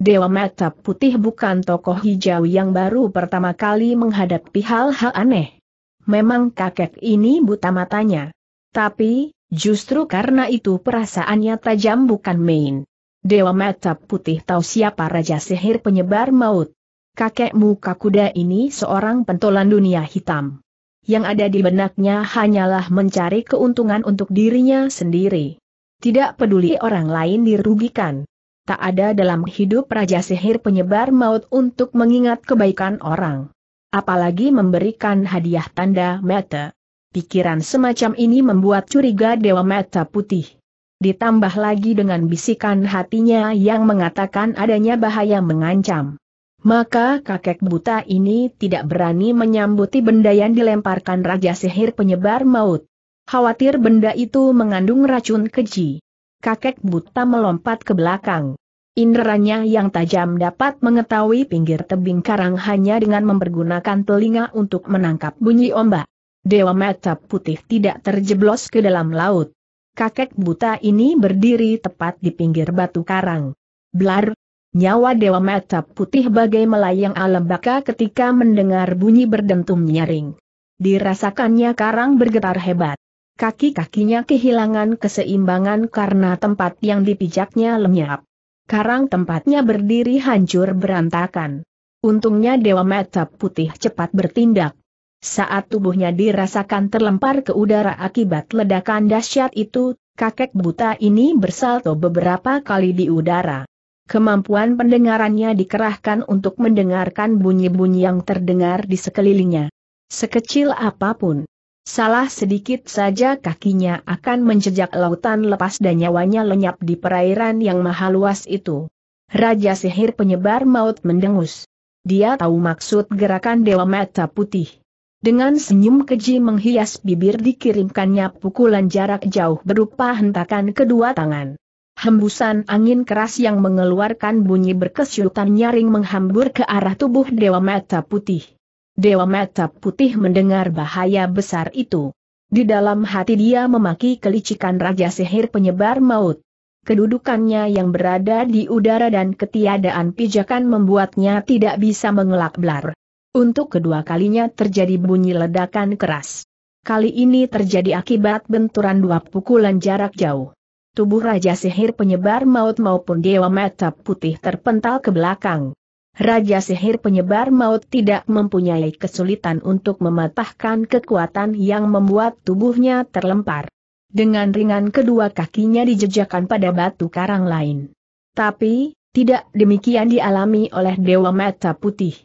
Dewa Mata Putih bukan tokoh hijau yang baru pertama kali menghadapi hal-hal aneh. Memang kakek ini buta matanya. Tapi, justru karena itu perasaannya tajam bukan main. Dewa Mata Putih tahu siapa Raja Sihir penyebar maut. Kakek muka kuda ini seorang pentolan dunia hitam yang ada di benaknya hanyalah mencari keuntungan untuk dirinya sendiri. Tidak peduli orang lain dirugikan. Tak ada dalam hidup Raja Sihir penyebar maut untuk mengingat kebaikan orang. Apalagi memberikan hadiah tanda mata. Pikiran semacam ini membuat curiga Dewa Mata Putih. Ditambah lagi dengan bisikan hatinya yang mengatakan adanya bahaya mengancam. Maka kakek buta ini tidak berani menyambuti benda yang dilemparkan Raja Sihir penyebar maut. Khawatir benda itu mengandung racun keji. Kakek buta melompat ke belakang. Inderanya yang tajam dapat mengetahui pinggir tebing karang hanya dengan mempergunakan telinga untuk menangkap bunyi ombak. Dewa mata putih tidak terjeblos ke dalam laut. Kakek buta ini berdiri tepat di pinggir batu karang. Blar, nyawa Dewa Mata Putih bagai melayang alam baka ketika mendengar bunyi berdentum nyaring. Dirasakannya karang bergetar hebat. Kaki-kakinya kehilangan keseimbangan karena tempat yang dipijaknya lenyap. Karang tempatnya berdiri hancur berantakan. Untungnya Dewa Mata Putih cepat bertindak. Saat tubuhnya dirasakan terlempar ke udara akibat ledakan dahsyat itu, kakek buta ini bersalto beberapa kali di udara. Kemampuan pendengarannya dikerahkan untuk mendengarkan bunyi-bunyi yang terdengar di sekelilingnya. Sekecil apapun. Salah sedikit saja kakinya akan menjejak lautan lepas dan nyawanya lenyap di perairan yang maha luas itu. Raja sihir penyebar maut mendengus. Dia tahu maksud gerakan Dewa Mata Putih. Dengan senyum keji menghias bibir dikirimkannya pukulan jarak jauh berupa hentakan kedua tangan. Hembusan angin keras yang mengeluarkan bunyi berkesyutan nyaring menghambur ke arah tubuh Dewa Mata Putih. Dewa Mata Putih mendengar bahaya besar itu. Di dalam hati dia memaki kelicikan Raja Sihir Penyebar Maut. Kedudukannya yang berada di udara dan ketiadaan pijakan membuatnya tidak bisa mengelak belar. Untuk kedua kalinya terjadi bunyi ledakan keras. Kali ini terjadi akibat benturan dua pukulan jarak jauh tubuh Raja Sihir Penyebar Maut maupun Dewa Mata Putih terpental ke belakang. Raja Sihir Penyebar Maut tidak mempunyai kesulitan untuk mematahkan kekuatan yang membuat tubuhnya terlempar. Dengan ringan kedua kakinya dijejakkan pada batu karang lain. Tapi, tidak demikian dialami oleh Dewa Mata Putih.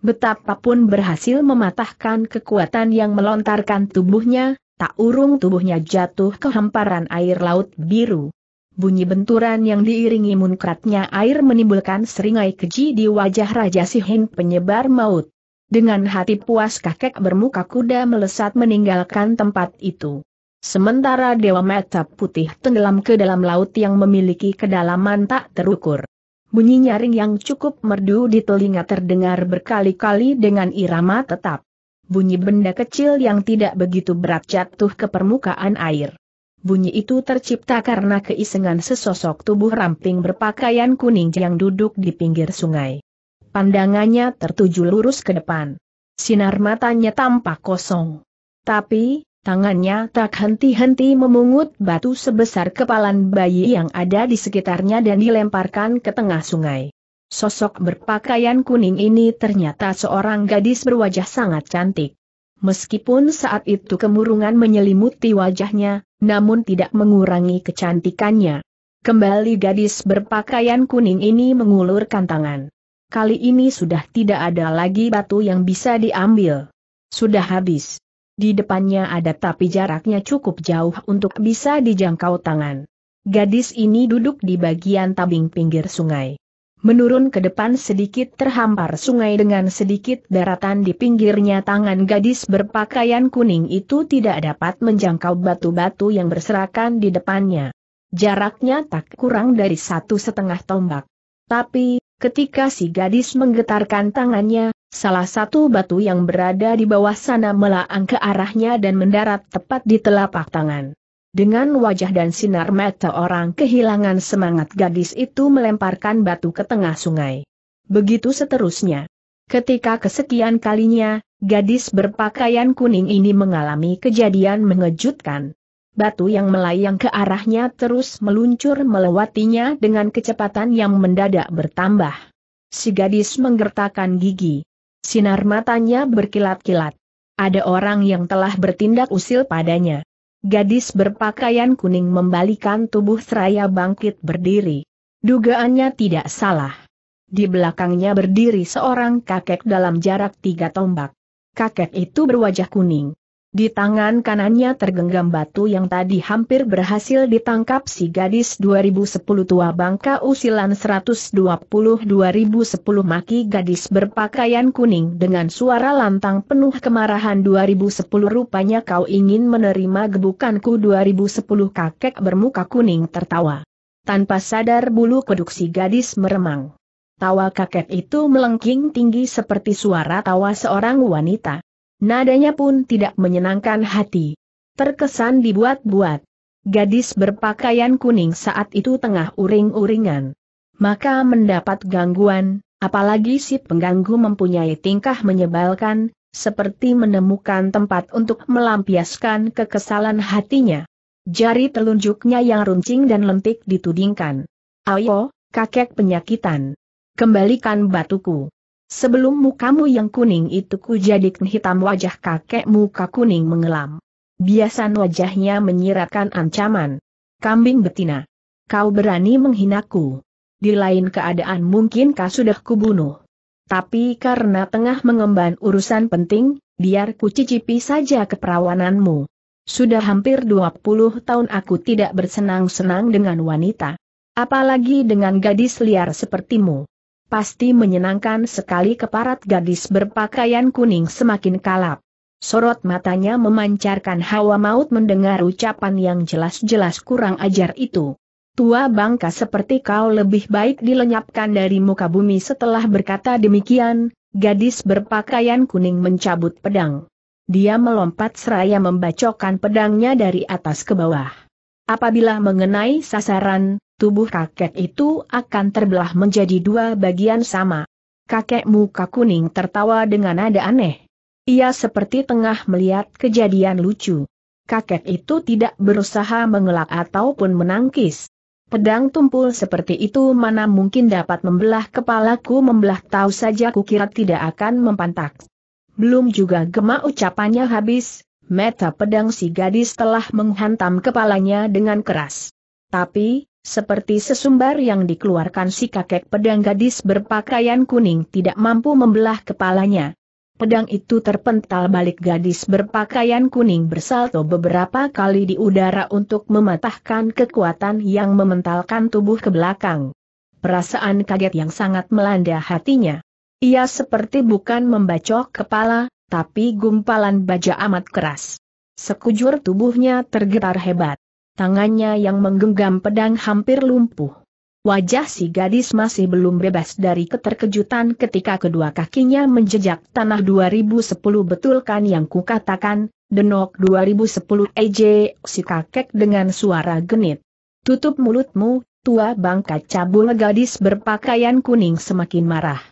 Betapapun berhasil mematahkan kekuatan yang melontarkan tubuhnya, Tak urung tubuhnya jatuh ke hamparan air laut biru. Bunyi benturan yang diiringi munkratnya air menimbulkan seringai keji di wajah Raja Sihin penyebar maut. Dengan hati puas kakek bermuka kuda melesat meninggalkan tempat itu. Sementara Dewa Mata Putih tenggelam ke dalam laut yang memiliki kedalaman tak terukur. Bunyi nyaring yang cukup merdu di telinga terdengar berkali-kali dengan irama tetap bunyi benda kecil yang tidak begitu berat jatuh ke permukaan air. Bunyi itu tercipta karena keisengan sesosok tubuh ramping berpakaian kuning yang duduk di pinggir sungai. Pandangannya tertuju lurus ke depan. Sinar matanya tampak kosong. Tapi, tangannya tak henti-henti memungut batu sebesar kepalan bayi yang ada di sekitarnya dan dilemparkan ke tengah sungai. Sosok berpakaian kuning ini ternyata seorang gadis berwajah sangat cantik. Meskipun saat itu kemurungan menyelimuti wajahnya, namun tidak mengurangi kecantikannya. Kembali gadis berpakaian kuning ini mengulurkan tangan. Kali ini sudah tidak ada lagi batu yang bisa diambil. Sudah habis. Di depannya ada tapi jaraknya cukup jauh untuk bisa dijangkau tangan. Gadis ini duduk di bagian tabing pinggir sungai menurun ke depan sedikit terhampar sungai dengan sedikit daratan di pinggirnya tangan gadis berpakaian kuning itu tidak dapat menjangkau batu-batu yang berserakan di depannya. Jaraknya tak kurang dari satu setengah tombak. Tapi, ketika si gadis menggetarkan tangannya, salah satu batu yang berada di bawah sana melaang ke arahnya dan mendarat tepat di telapak tangan. Dengan wajah dan sinar mata orang kehilangan semangat gadis itu melemparkan batu ke tengah sungai. Begitu seterusnya. Ketika kesekian kalinya, gadis berpakaian kuning ini mengalami kejadian mengejutkan. Batu yang melayang ke arahnya terus meluncur melewatinya dengan kecepatan yang mendadak bertambah. Si gadis menggertakkan gigi. Sinar matanya berkilat-kilat. Ada orang yang telah bertindak usil padanya. Gadis berpakaian kuning membalikan tubuh seraya bangkit berdiri. Dugaannya tidak salah. Di belakangnya berdiri seorang kakek dalam jarak tiga tombak. Kakek itu berwajah kuning. Di tangan kanannya tergenggam batu yang tadi hampir berhasil ditangkap si gadis 2010 tua bangka usilan 120-2010 maki gadis berpakaian kuning dengan suara lantang penuh kemarahan 2010 rupanya kau ingin menerima gebukanku 2010 kakek bermuka kuning tertawa. Tanpa sadar bulu kuduk si gadis meremang. Tawa kakek itu melengking tinggi seperti suara tawa seorang wanita. Nadanya pun tidak menyenangkan hati. Terkesan dibuat-buat. Gadis berpakaian kuning saat itu tengah uring-uringan. Maka mendapat gangguan, apalagi si pengganggu mempunyai tingkah menyebalkan, seperti menemukan tempat untuk melampiaskan kekesalan hatinya. Jari telunjuknya yang runcing dan lentik ditudingkan. Ayo, kakek penyakitan. Kembalikan batuku. Sebelum mukamu yang kuning itu kujadikan hitam wajah kakek muka kuning mengelam. Biasan wajahnya menyiratkan ancaman. Kambing betina. Kau berani menghinaku. Di lain keadaan mungkin kau sudah kubunuh. Tapi karena tengah mengemban urusan penting, biar ku cicipi saja keperawananmu. Sudah hampir 20 tahun aku tidak bersenang-senang dengan wanita. Apalagi dengan gadis liar sepertimu. Pasti menyenangkan sekali keparat gadis berpakaian kuning semakin kalap. Sorot matanya memancarkan hawa maut mendengar ucapan yang jelas-jelas kurang ajar itu. Tua bangka seperti kau lebih baik dilenyapkan dari muka bumi setelah berkata demikian, gadis berpakaian kuning mencabut pedang. Dia melompat seraya membacokkan pedangnya dari atas ke bawah. Apabila mengenai sasaran, tubuh kakek itu akan terbelah menjadi dua bagian sama. Kakek muka kuning tertawa dengan nada aneh. Ia seperti tengah melihat kejadian lucu. Kakek itu tidak berusaha mengelak ataupun menangkis. Pedang tumpul seperti itu mana mungkin dapat membelah kepalaku membelah tahu saja kukira tidak akan mempantak. Belum juga gema ucapannya habis, meta pedang si gadis telah menghantam kepalanya dengan keras. Tapi, seperti sesumbar yang dikeluarkan si kakek pedang gadis berpakaian kuning tidak mampu membelah kepalanya. Pedang itu terpental balik gadis berpakaian kuning bersalto beberapa kali di udara untuk mematahkan kekuatan yang mementalkan tubuh ke belakang. Perasaan kaget yang sangat melanda hatinya. Ia seperti bukan membacok kepala, tapi gumpalan baja amat keras. Sekujur tubuhnya tergetar hebat tangannya yang menggenggam pedang hampir lumpuh. Wajah si gadis masih belum bebas dari keterkejutan ketika kedua kakinya menjejak tanah 2010 betulkan yang kukatakan, Denok 2010 EJ, si kakek dengan suara genit. Tutup mulutmu, tua bangka cabul gadis berpakaian kuning semakin marah.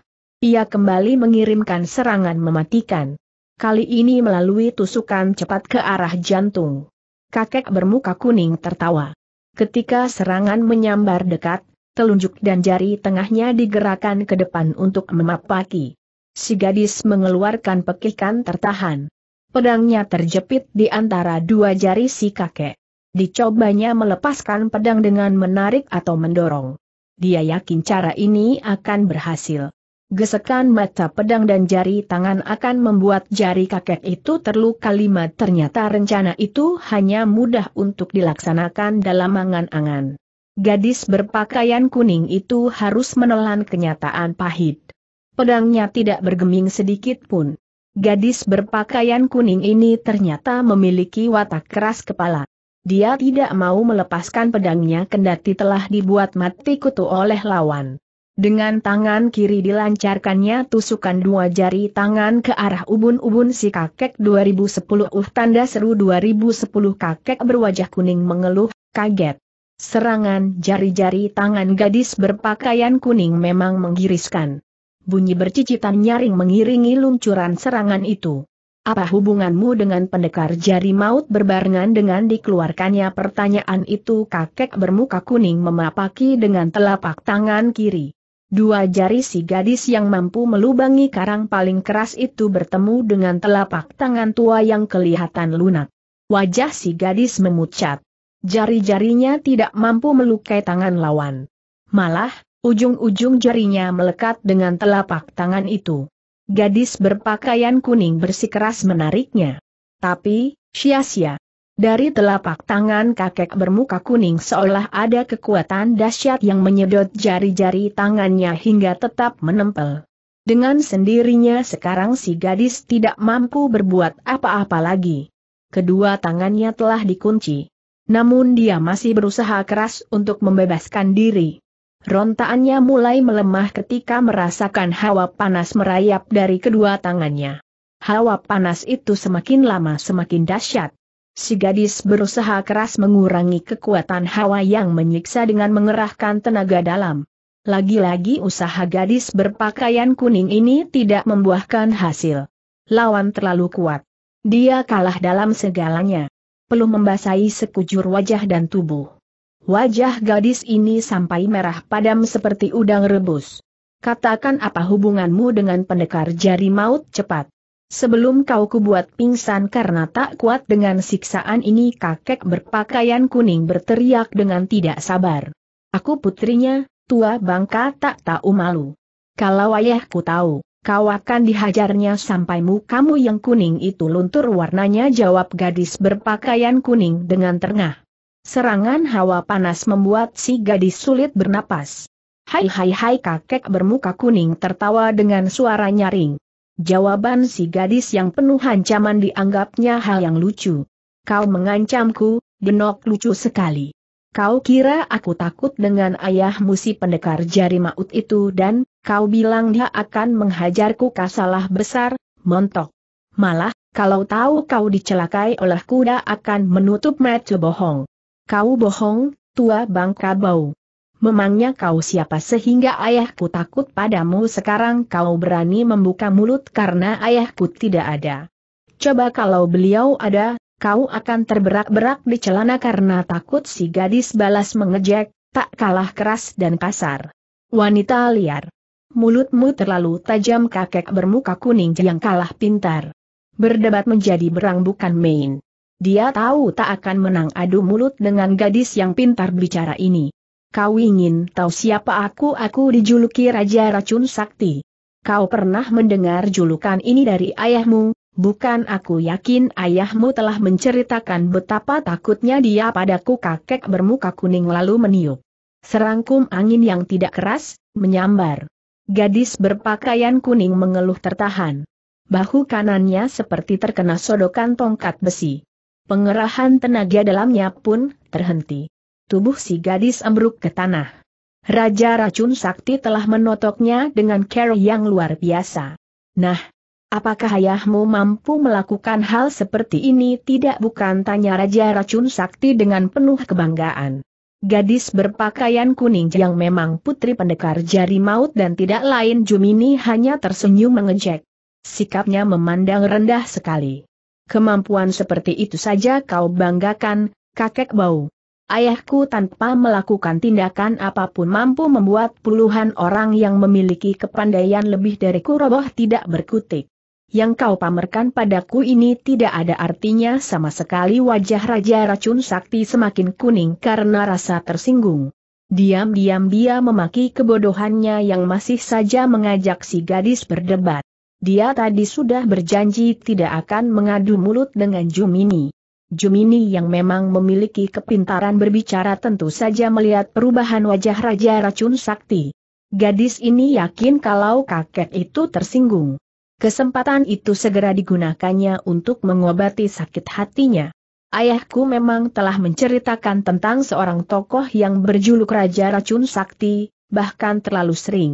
Ia kembali mengirimkan serangan mematikan. Kali ini melalui tusukan cepat ke arah jantung kakek bermuka kuning tertawa. Ketika serangan menyambar dekat, telunjuk dan jari tengahnya digerakkan ke depan untuk memapaki. Si gadis mengeluarkan pekikan tertahan. Pedangnya terjepit di antara dua jari si kakek. Dicobanya melepaskan pedang dengan menarik atau mendorong. Dia yakin cara ini akan berhasil. Gesekan mata pedang dan jari tangan akan membuat jari kakek itu terluka lima ternyata rencana itu hanya mudah untuk dilaksanakan dalam angan-angan. Gadis berpakaian kuning itu harus menelan kenyataan pahit. Pedangnya tidak bergeming sedikit pun. Gadis berpakaian kuning ini ternyata memiliki watak keras kepala. Dia tidak mau melepaskan pedangnya kendati telah dibuat mati kutu oleh lawan. Dengan tangan kiri dilancarkannya tusukan dua jari tangan ke arah ubun-ubun si kakek 2010 uh tanda seru 2010 kakek berwajah kuning mengeluh, kaget. Serangan jari-jari tangan gadis berpakaian kuning memang menggiriskan. Bunyi bercicitan nyaring mengiringi luncuran serangan itu. Apa hubunganmu dengan pendekar jari maut berbarengan dengan dikeluarkannya pertanyaan itu kakek bermuka kuning memapaki dengan telapak tangan kiri. Dua jari si gadis yang mampu melubangi karang paling keras itu bertemu dengan telapak tangan tua yang kelihatan lunak. Wajah si gadis memucat. Jari-jarinya tidak mampu melukai tangan lawan. Malah, ujung-ujung jarinya melekat dengan telapak tangan itu. Gadis berpakaian kuning bersikeras menariknya. Tapi, sia-sia. Dari telapak tangan kakek bermuka kuning seolah ada kekuatan dahsyat yang menyedot jari-jari tangannya hingga tetap menempel. Dengan sendirinya sekarang si gadis tidak mampu berbuat apa-apa lagi. Kedua tangannya telah dikunci. Namun dia masih berusaha keras untuk membebaskan diri. Rontaannya mulai melemah ketika merasakan hawa panas merayap dari kedua tangannya. Hawa panas itu semakin lama semakin dahsyat. Si gadis berusaha keras mengurangi kekuatan hawa yang menyiksa dengan mengerahkan tenaga dalam. Lagi-lagi usaha gadis berpakaian kuning ini tidak membuahkan hasil. Lawan terlalu kuat. Dia kalah dalam segalanya. Peluh membasahi sekujur wajah dan tubuh. Wajah gadis ini sampai merah padam seperti udang rebus. Katakan apa hubunganmu dengan pendekar jari maut cepat. Sebelum kau kubuat pingsan karena tak kuat dengan siksaan ini kakek berpakaian kuning berteriak dengan tidak sabar. Aku putrinya, tua bangka tak tahu malu. Kalau ayahku tahu, kau akan dihajarnya sampai mukamu yang kuning itu luntur warnanya jawab gadis berpakaian kuning dengan terngah. Serangan hawa panas membuat si gadis sulit bernapas. Hai hai hai kakek bermuka kuning tertawa dengan suara nyaring. Jawaban si gadis yang penuh ancaman dianggapnya hal yang lucu. Kau mengancamku, Denok lucu sekali. Kau kira aku takut dengan ayahmu si pendekar jari maut itu dan, kau bilang dia akan menghajarku kasalah besar, montok. Malah, kalau tahu kau dicelakai oleh kuda akan menutup mata bohong. Kau bohong, tua bangka bau memangnya kau siapa sehingga ayahku takut padamu sekarang kau berani membuka mulut karena ayahku tidak ada. Coba kalau beliau ada, kau akan terberak-berak di celana karena takut si gadis balas mengejek, tak kalah keras dan kasar. Wanita liar. Mulutmu terlalu tajam kakek bermuka kuning yang kalah pintar. Berdebat menjadi berang bukan main. Dia tahu tak akan menang adu mulut dengan gadis yang pintar bicara ini. Kau ingin tahu siapa aku? Aku dijuluki Raja Racun Sakti. Kau pernah mendengar julukan ini dari ayahmu, bukan aku yakin ayahmu telah menceritakan betapa takutnya dia padaku kakek bermuka kuning lalu meniup. Serangkum angin yang tidak keras, menyambar. Gadis berpakaian kuning mengeluh tertahan. Bahu kanannya seperti terkena sodokan tongkat besi. Pengerahan tenaga dalamnya pun terhenti tubuh si gadis ambruk ke tanah. Raja Racun Sakti telah menotoknya dengan care yang luar biasa. Nah, apakah ayahmu mampu melakukan hal seperti ini tidak bukan tanya Raja Racun Sakti dengan penuh kebanggaan. Gadis berpakaian kuning yang memang putri pendekar jari maut dan tidak lain Jumini hanya tersenyum mengejek. Sikapnya memandang rendah sekali. Kemampuan seperti itu saja kau banggakan, kakek bau. Ayahku tanpa melakukan tindakan apapun mampu membuat puluhan orang yang memiliki kepandaian lebih dariku roboh tidak berkutik. Yang kau pamerkan padaku ini tidak ada artinya sama sekali wajah Raja Racun Sakti semakin kuning karena rasa tersinggung. Diam-diam dia memaki kebodohannya yang masih saja mengajak si gadis berdebat. Dia tadi sudah berjanji tidak akan mengadu mulut dengan Jumini. Jumini yang memang memiliki kepintaran berbicara tentu saja melihat perubahan wajah Raja Racun Sakti. Gadis ini yakin kalau kakek itu tersinggung. Kesempatan itu segera digunakannya untuk mengobati sakit hatinya. Ayahku memang telah menceritakan tentang seorang tokoh yang berjuluk Raja Racun Sakti, bahkan terlalu sering.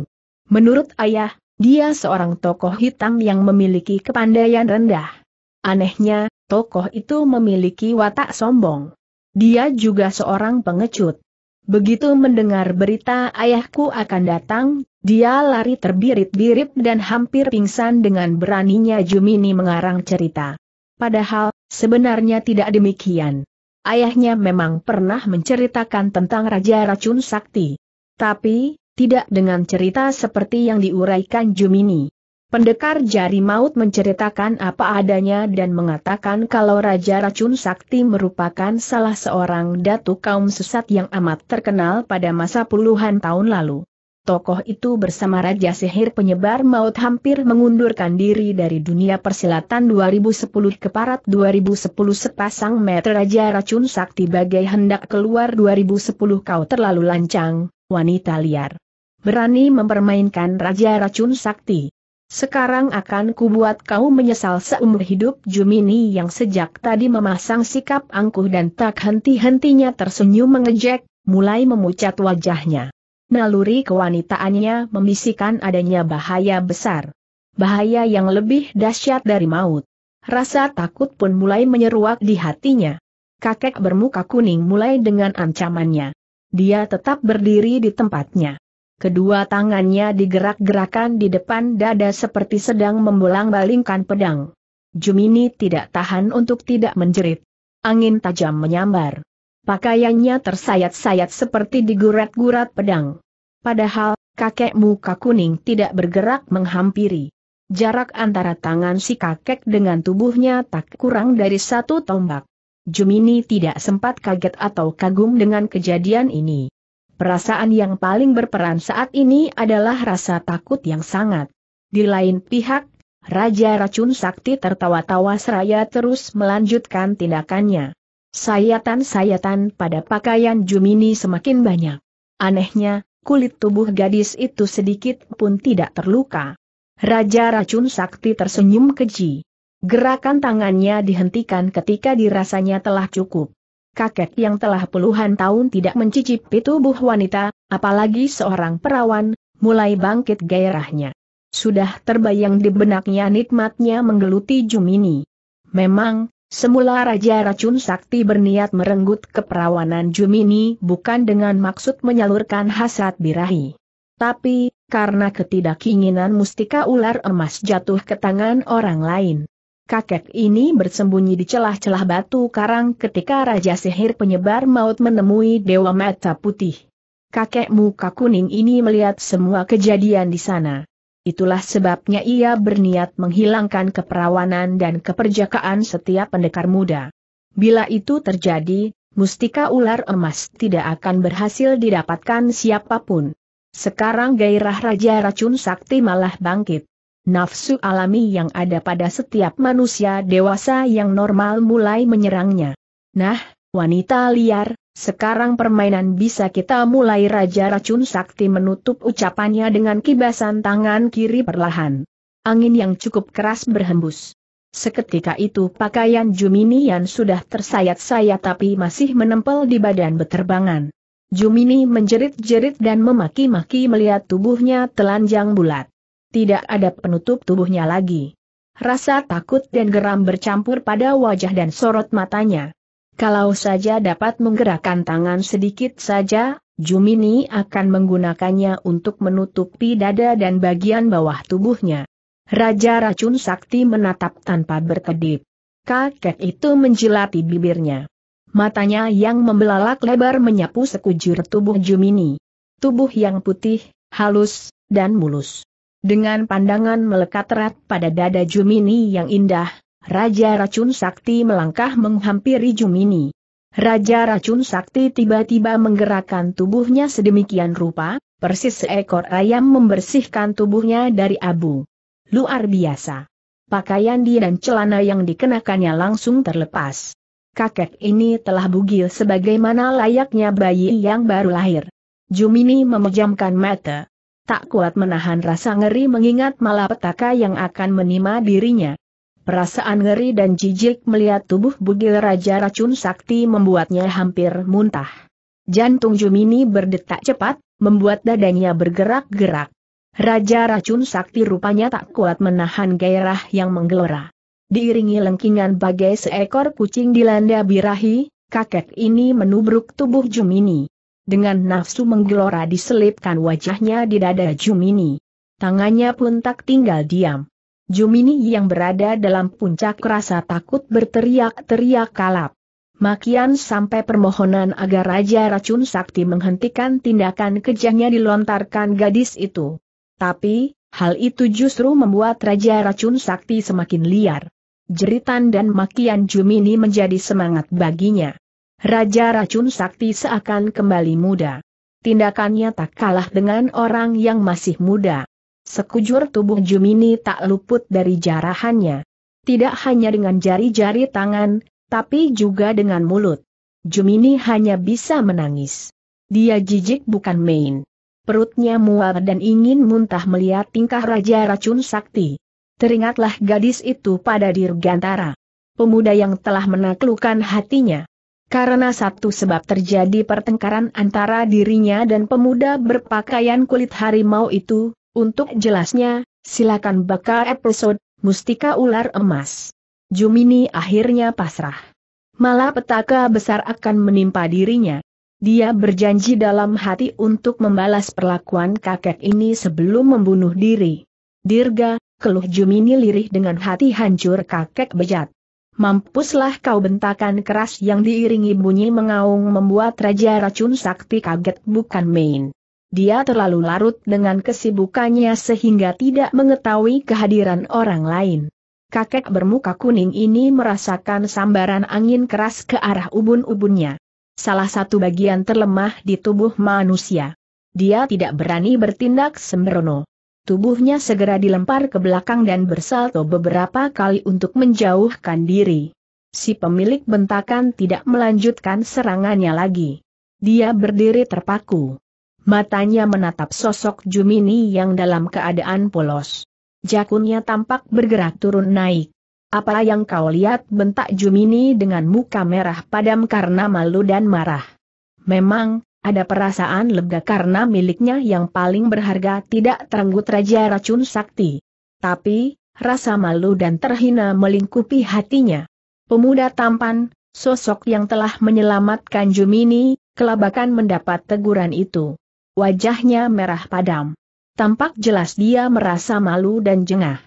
Menurut ayah, dia seorang tokoh hitam yang memiliki kepandaian rendah. Anehnya, tokoh itu memiliki watak sombong. Dia juga seorang pengecut. Begitu mendengar berita ayahku akan datang, dia lari terbirit-birit dan hampir pingsan dengan beraninya Jumini mengarang cerita. Padahal, sebenarnya tidak demikian. Ayahnya memang pernah menceritakan tentang Raja Racun Sakti. Tapi, tidak dengan cerita seperti yang diuraikan Jumini. Pendekar jari maut menceritakan apa adanya dan mengatakan kalau Raja Racun Sakti merupakan salah seorang datu kaum sesat yang amat terkenal pada masa puluhan tahun lalu. Tokoh itu bersama Raja Sihir penyebar maut hampir mengundurkan diri dari dunia persilatan 2010 ke Parat 2010 sepasang meter Raja Racun Sakti bagai hendak keluar 2010 kau terlalu lancang, wanita liar. Berani mempermainkan Raja Racun Sakti. Sekarang akan kubuat kau menyesal seumur hidup Jumini yang sejak tadi memasang sikap angkuh dan tak henti-hentinya tersenyum mengejek, mulai memucat wajahnya. Naluri kewanitaannya membisikkan adanya bahaya besar. Bahaya yang lebih dahsyat dari maut. Rasa takut pun mulai menyeruak di hatinya. Kakek bermuka kuning mulai dengan ancamannya. Dia tetap berdiri di tempatnya. Kedua tangannya digerak-gerakan di depan dada seperti sedang membolang-balingkan pedang. Jumini tidak tahan untuk tidak menjerit. Angin tajam menyambar. Pakaiannya tersayat-sayat seperti digurat-gurat pedang. Padahal, kakek muka kuning tidak bergerak menghampiri. Jarak antara tangan si kakek dengan tubuhnya tak kurang dari satu tombak. Jumini tidak sempat kaget atau kagum dengan kejadian ini. Perasaan yang paling berperan saat ini adalah rasa takut yang sangat. Di lain pihak, Raja Racun Sakti tertawa-tawa seraya terus melanjutkan tindakannya. Sayatan-sayatan pada pakaian Jumini semakin banyak. Anehnya, kulit tubuh gadis itu sedikit pun tidak terluka. Raja Racun Sakti tersenyum keji. Gerakan tangannya dihentikan ketika dirasanya telah cukup kakek yang telah puluhan tahun tidak mencicipi tubuh wanita, apalagi seorang perawan, mulai bangkit gairahnya. Sudah terbayang di benaknya nikmatnya menggeluti Jumini. Memang, Semula Raja Racun Sakti berniat merenggut keperawanan Jumini bukan dengan maksud menyalurkan hasrat birahi. Tapi, karena ketidakinginan mustika ular emas jatuh ke tangan orang lain, Kakek ini bersembunyi di celah-celah batu karang ketika Raja Sihir Penyebar Maut menemui Dewa Mata Putih. Kakek muka kuning ini melihat semua kejadian di sana. Itulah sebabnya ia berniat menghilangkan keperawanan dan keperjakaan setiap pendekar muda. Bila itu terjadi, mustika ular emas tidak akan berhasil didapatkan siapapun. Sekarang gairah Raja Racun Sakti malah bangkit nafsu alami yang ada pada setiap manusia dewasa yang normal mulai menyerangnya. Nah, wanita liar, sekarang permainan bisa kita mulai Raja Racun Sakti menutup ucapannya dengan kibasan tangan kiri perlahan. Angin yang cukup keras berhembus. Seketika itu pakaian Jumini yang sudah tersayat-sayat tapi masih menempel di badan beterbangan. Jumini menjerit-jerit dan memaki-maki melihat tubuhnya telanjang bulat. Tidak ada penutup tubuhnya lagi. Rasa takut dan geram bercampur pada wajah dan sorot matanya. Kalau saja dapat menggerakkan tangan sedikit saja, Jumini akan menggunakannya untuk menutupi dada dan bagian bawah tubuhnya. Raja Racun Sakti menatap tanpa berkedip. Kakek itu menjilati bibirnya. Matanya yang membelalak lebar menyapu sekujur tubuh Jumini. Tubuh yang putih, halus, dan mulus. Dengan pandangan melekat erat pada dada Jumini yang indah, Raja Racun Sakti melangkah menghampiri Jumini. Raja Racun Sakti tiba-tiba menggerakkan tubuhnya sedemikian rupa, persis seekor ayam membersihkan tubuhnya dari abu. Luar biasa. Pakaian dia dan celana yang dikenakannya langsung terlepas. Kakek ini telah bugil sebagaimana layaknya bayi yang baru lahir. Jumini memejamkan mata tak kuat menahan rasa ngeri mengingat malapetaka yang akan menimpa dirinya. Perasaan ngeri dan jijik melihat tubuh bugil Raja Racun Sakti membuatnya hampir muntah. Jantung Jumini berdetak cepat, membuat dadanya bergerak-gerak. Raja Racun Sakti rupanya tak kuat menahan gairah yang menggelora. Diiringi lengkingan bagai seekor kucing dilanda birahi, kakek ini menubruk tubuh Jumini. Dengan nafsu menggelora diselipkan wajahnya di dada Jumini. Tangannya pun tak tinggal diam. Jumini yang berada dalam puncak rasa takut berteriak-teriak kalap. Makian sampai permohonan agar Raja Racun Sakti menghentikan tindakan kejangnya dilontarkan gadis itu. Tapi, hal itu justru membuat Raja Racun Sakti semakin liar. Jeritan dan makian Jumini menjadi semangat baginya. Raja Racun Sakti seakan kembali muda. Tindakannya tak kalah dengan orang yang masih muda. Sekujur tubuh Jumini tak luput dari jarahannya. Tidak hanya dengan jari-jari tangan, tapi juga dengan mulut. Jumini hanya bisa menangis. Dia jijik bukan main. Perutnya mual dan ingin muntah melihat tingkah Raja Racun Sakti. Teringatlah gadis itu pada Dirgantara. Pemuda yang telah menaklukkan hatinya. Karena satu sebab terjadi pertengkaran antara dirinya dan pemuda berpakaian kulit harimau itu, untuk jelasnya, silakan baca episode Mustika Ular Emas. Jumini akhirnya pasrah. Malah petaka besar akan menimpa dirinya. Dia berjanji dalam hati untuk membalas perlakuan kakek ini sebelum membunuh diri. Dirga, keluh Jumini lirih dengan hati hancur kakek bejat. Mampuslah kau bentakan keras yang diiringi bunyi mengaung membuat Raja Racun Sakti kaget bukan main. Dia terlalu larut dengan kesibukannya sehingga tidak mengetahui kehadiran orang lain. Kakek bermuka kuning ini merasakan sambaran angin keras ke arah ubun-ubunnya. Salah satu bagian terlemah di tubuh manusia. Dia tidak berani bertindak sembrono tubuhnya segera dilempar ke belakang dan bersalto beberapa kali untuk menjauhkan diri. Si pemilik bentakan tidak melanjutkan serangannya lagi. Dia berdiri terpaku. Matanya menatap sosok Jumini yang dalam keadaan polos. Jakunnya tampak bergerak turun naik. Apa yang kau lihat bentak Jumini dengan muka merah padam karena malu dan marah. Memang, ada perasaan lega karena miliknya yang paling berharga tidak terenggut Raja Racun Sakti. Tapi, rasa malu dan terhina melingkupi hatinya. Pemuda tampan, sosok yang telah menyelamatkan Jumini, kelabakan mendapat teguran itu. Wajahnya merah padam. Tampak jelas dia merasa malu dan jengah.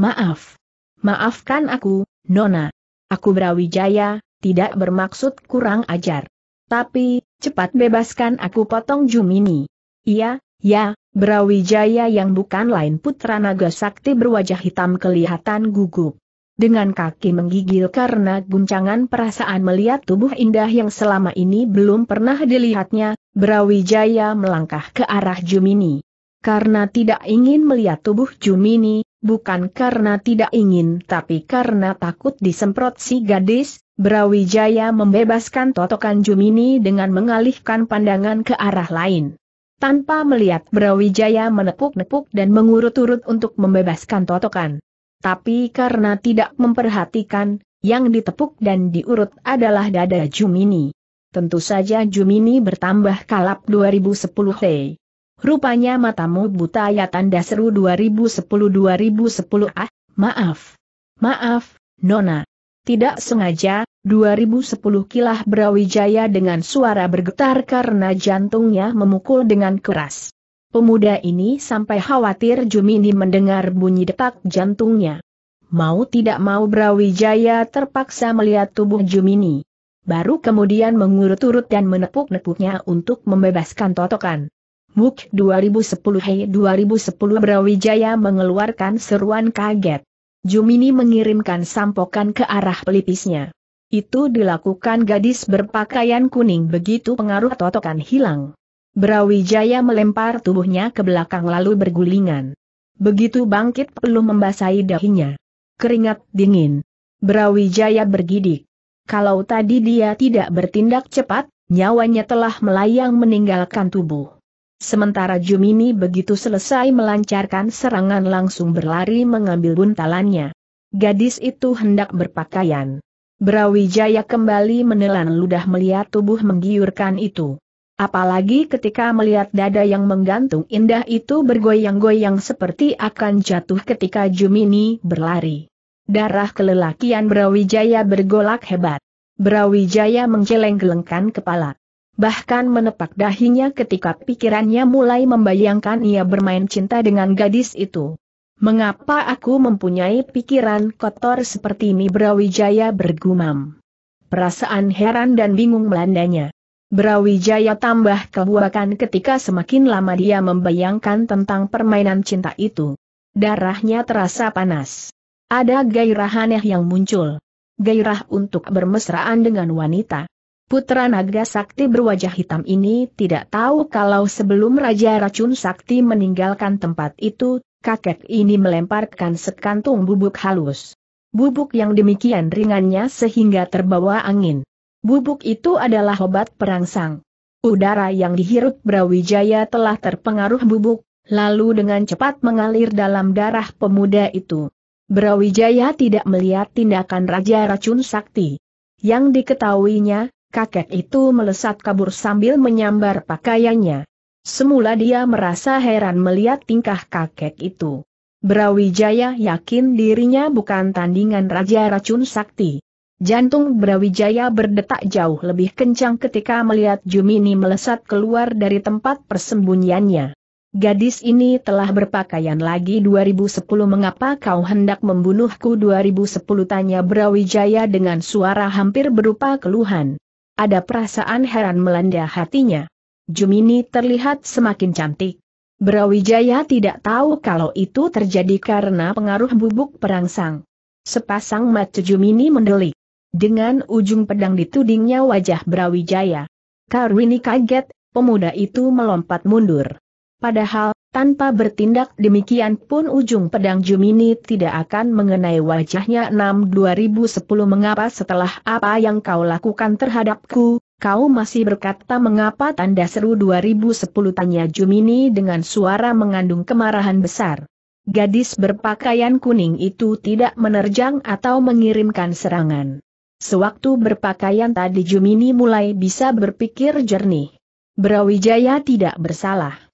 Maaf. Maafkan aku, Nona. Aku Brawijaya, tidak bermaksud kurang ajar. Tapi, cepat bebaskan aku potong Jumini. Iya, ya, Brawijaya yang bukan lain putra naga sakti berwajah hitam kelihatan gugup. Dengan kaki menggigil karena guncangan perasaan melihat tubuh indah yang selama ini belum pernah dilihatnya, Brawijaya melangkah ke arah Jumini. Karena tidak ingin melihat tubuh Jumini, bukan karena tidak ingin tapi karena takut disemprot si gadis, Brawijaya membebaskan totokan Jumini dengan mengalihkan pandangan ke arah lain. Tanpa melihat Brawijaya menepuk-nepuk dan mengurut-urut untuk membebaskan totokan. Tapi karena tidak memperhatikan, yang ditepuk dan diurut adalah dada Jumini. Tentu saja Jumini bertambah kalap 2010 Hei. Rupanya matamu buta ya tanda seru 2010-2010 ah, maaf. Maaf, Nona. Tidak sengaja, 2010 kilah Brawijaya dengan suara bergetar karena jantungnya memukul dengan keras. Pemuda ini sampai khawatir Jumini mendengar bunyi detak jantungnya. Mau tidak mau Brawijaya terpaksa melihat tubuh Jumini. Baru kemudian mengurut-urut dan menepuk-nepuknya untuk membebaskan totokan. MUK 2010 Hei 2010 Brawijaya mengeluarkan seruan kaget. Jumini mengirimkan sampokan ke arah pelipisnya. Itu dilakukan gadis berpakaian kuning begitu pengaruh totokan hilang. Brawijaya melempar tubuhnya ke belakang lalu bergulingan. Begitu bangkit peluh membasahi dahinya. Keringat dingin. Brawijaya bergidik. Kalau tadi dia tidak bertindak cepat, nyawanya telah melayang meninggalkan tubuh. Sementara Jumini begitu selesai melancarkan serangan langsung berlari mengambil buntalannya. Gadis itu hendak berpakaian. Brawijaya kembali menelan ludah melihat tubuh menggiurkan itu. Apalagi ketika melihat dada yang menggantung indah itu bergoyang-goyang seperti akan jatuh ketika Jumini berlari. Darah kelelakian Brawijaya bergolak hebat. Brawijaya menjeleng gelengkan kepala bahkan menepak dahinya ketika pikirannya mulai membayangkan ia bermain cinta dengan gadis itu. Mengapa aku mempunyai pikiran kotor seperti ini Brawijaya bergumam. Perasaan heran dan bingung melandanya. Brawijaya tambah kebuakan ketika semakin lama dia membayangkan tentang permainan cinta itu. Darahnya terasa panas. Ada gairah aneh yang muncul. Gairah untuk bermesraan dengan wanita Putra naga sakti berwajah hitam ini tidak tahu kalau sebelum Raja Racun Sakti meninggalkan tempat itu, kakek ini melemparkan sekantung bubuk halus. Bubuk yang demikian ringannya sehingga terbawa angin. Bubuk itu adalah obat perangsang. Udara yang dihirup Brawijaya telah terpengaruh bubuk, lalu dengan cepat mengalir dalam darah pemuda itu. Brawijaya tidak melihat tindakan Raja Racun Sakti. Yang diketahuinya, kakek itu melesat kabur sambil menyambar pakaiannya. Semula dia merasa heran melihat tingkah kakek itu. Brawijaya yakin dirinya bukan tandingan Raja Racun Sakti. Jantung Brawijaya berdetak jauh lebih kencang ketika melihat Jumini melesat keluar dari tempat persembunyiannya. Gadis ini telah berpakaian lagi 2010 mengapa kau hendak membunuhku 2010 tanya Brawijaya dengan suara hampir berupa keluhan. Ada perasaan heran melanda hatinya. Jumini terlihat semakin cantik. Brawijaya tidak tahu kalau itu terjadi karena pengaruh bubuk perangsang. Sepasang mata Jumini mendelik. Dengan ujung pedang ditudingnya wajah Brawijaya. Karwini kaget, pemuda itu melompat mundur. Padahal, tanpa bertindak demikian pun ujung pedang Jumini tidak akan mengenai wajahnya 6 2010 mengapa setelah apa yang kau lakukan terhadapku, kau masih berkata mengapa tanda seru 2010 tanya Jumini dengan suara mengandung kemarahan besar. Gadis berpakaian kuning itu tidak menerjang atau mengirimkan serangan. Sewaktu berpakaian tadi Jumini mulai bisa berpikir jernih. Brawijaya tidak bersalah.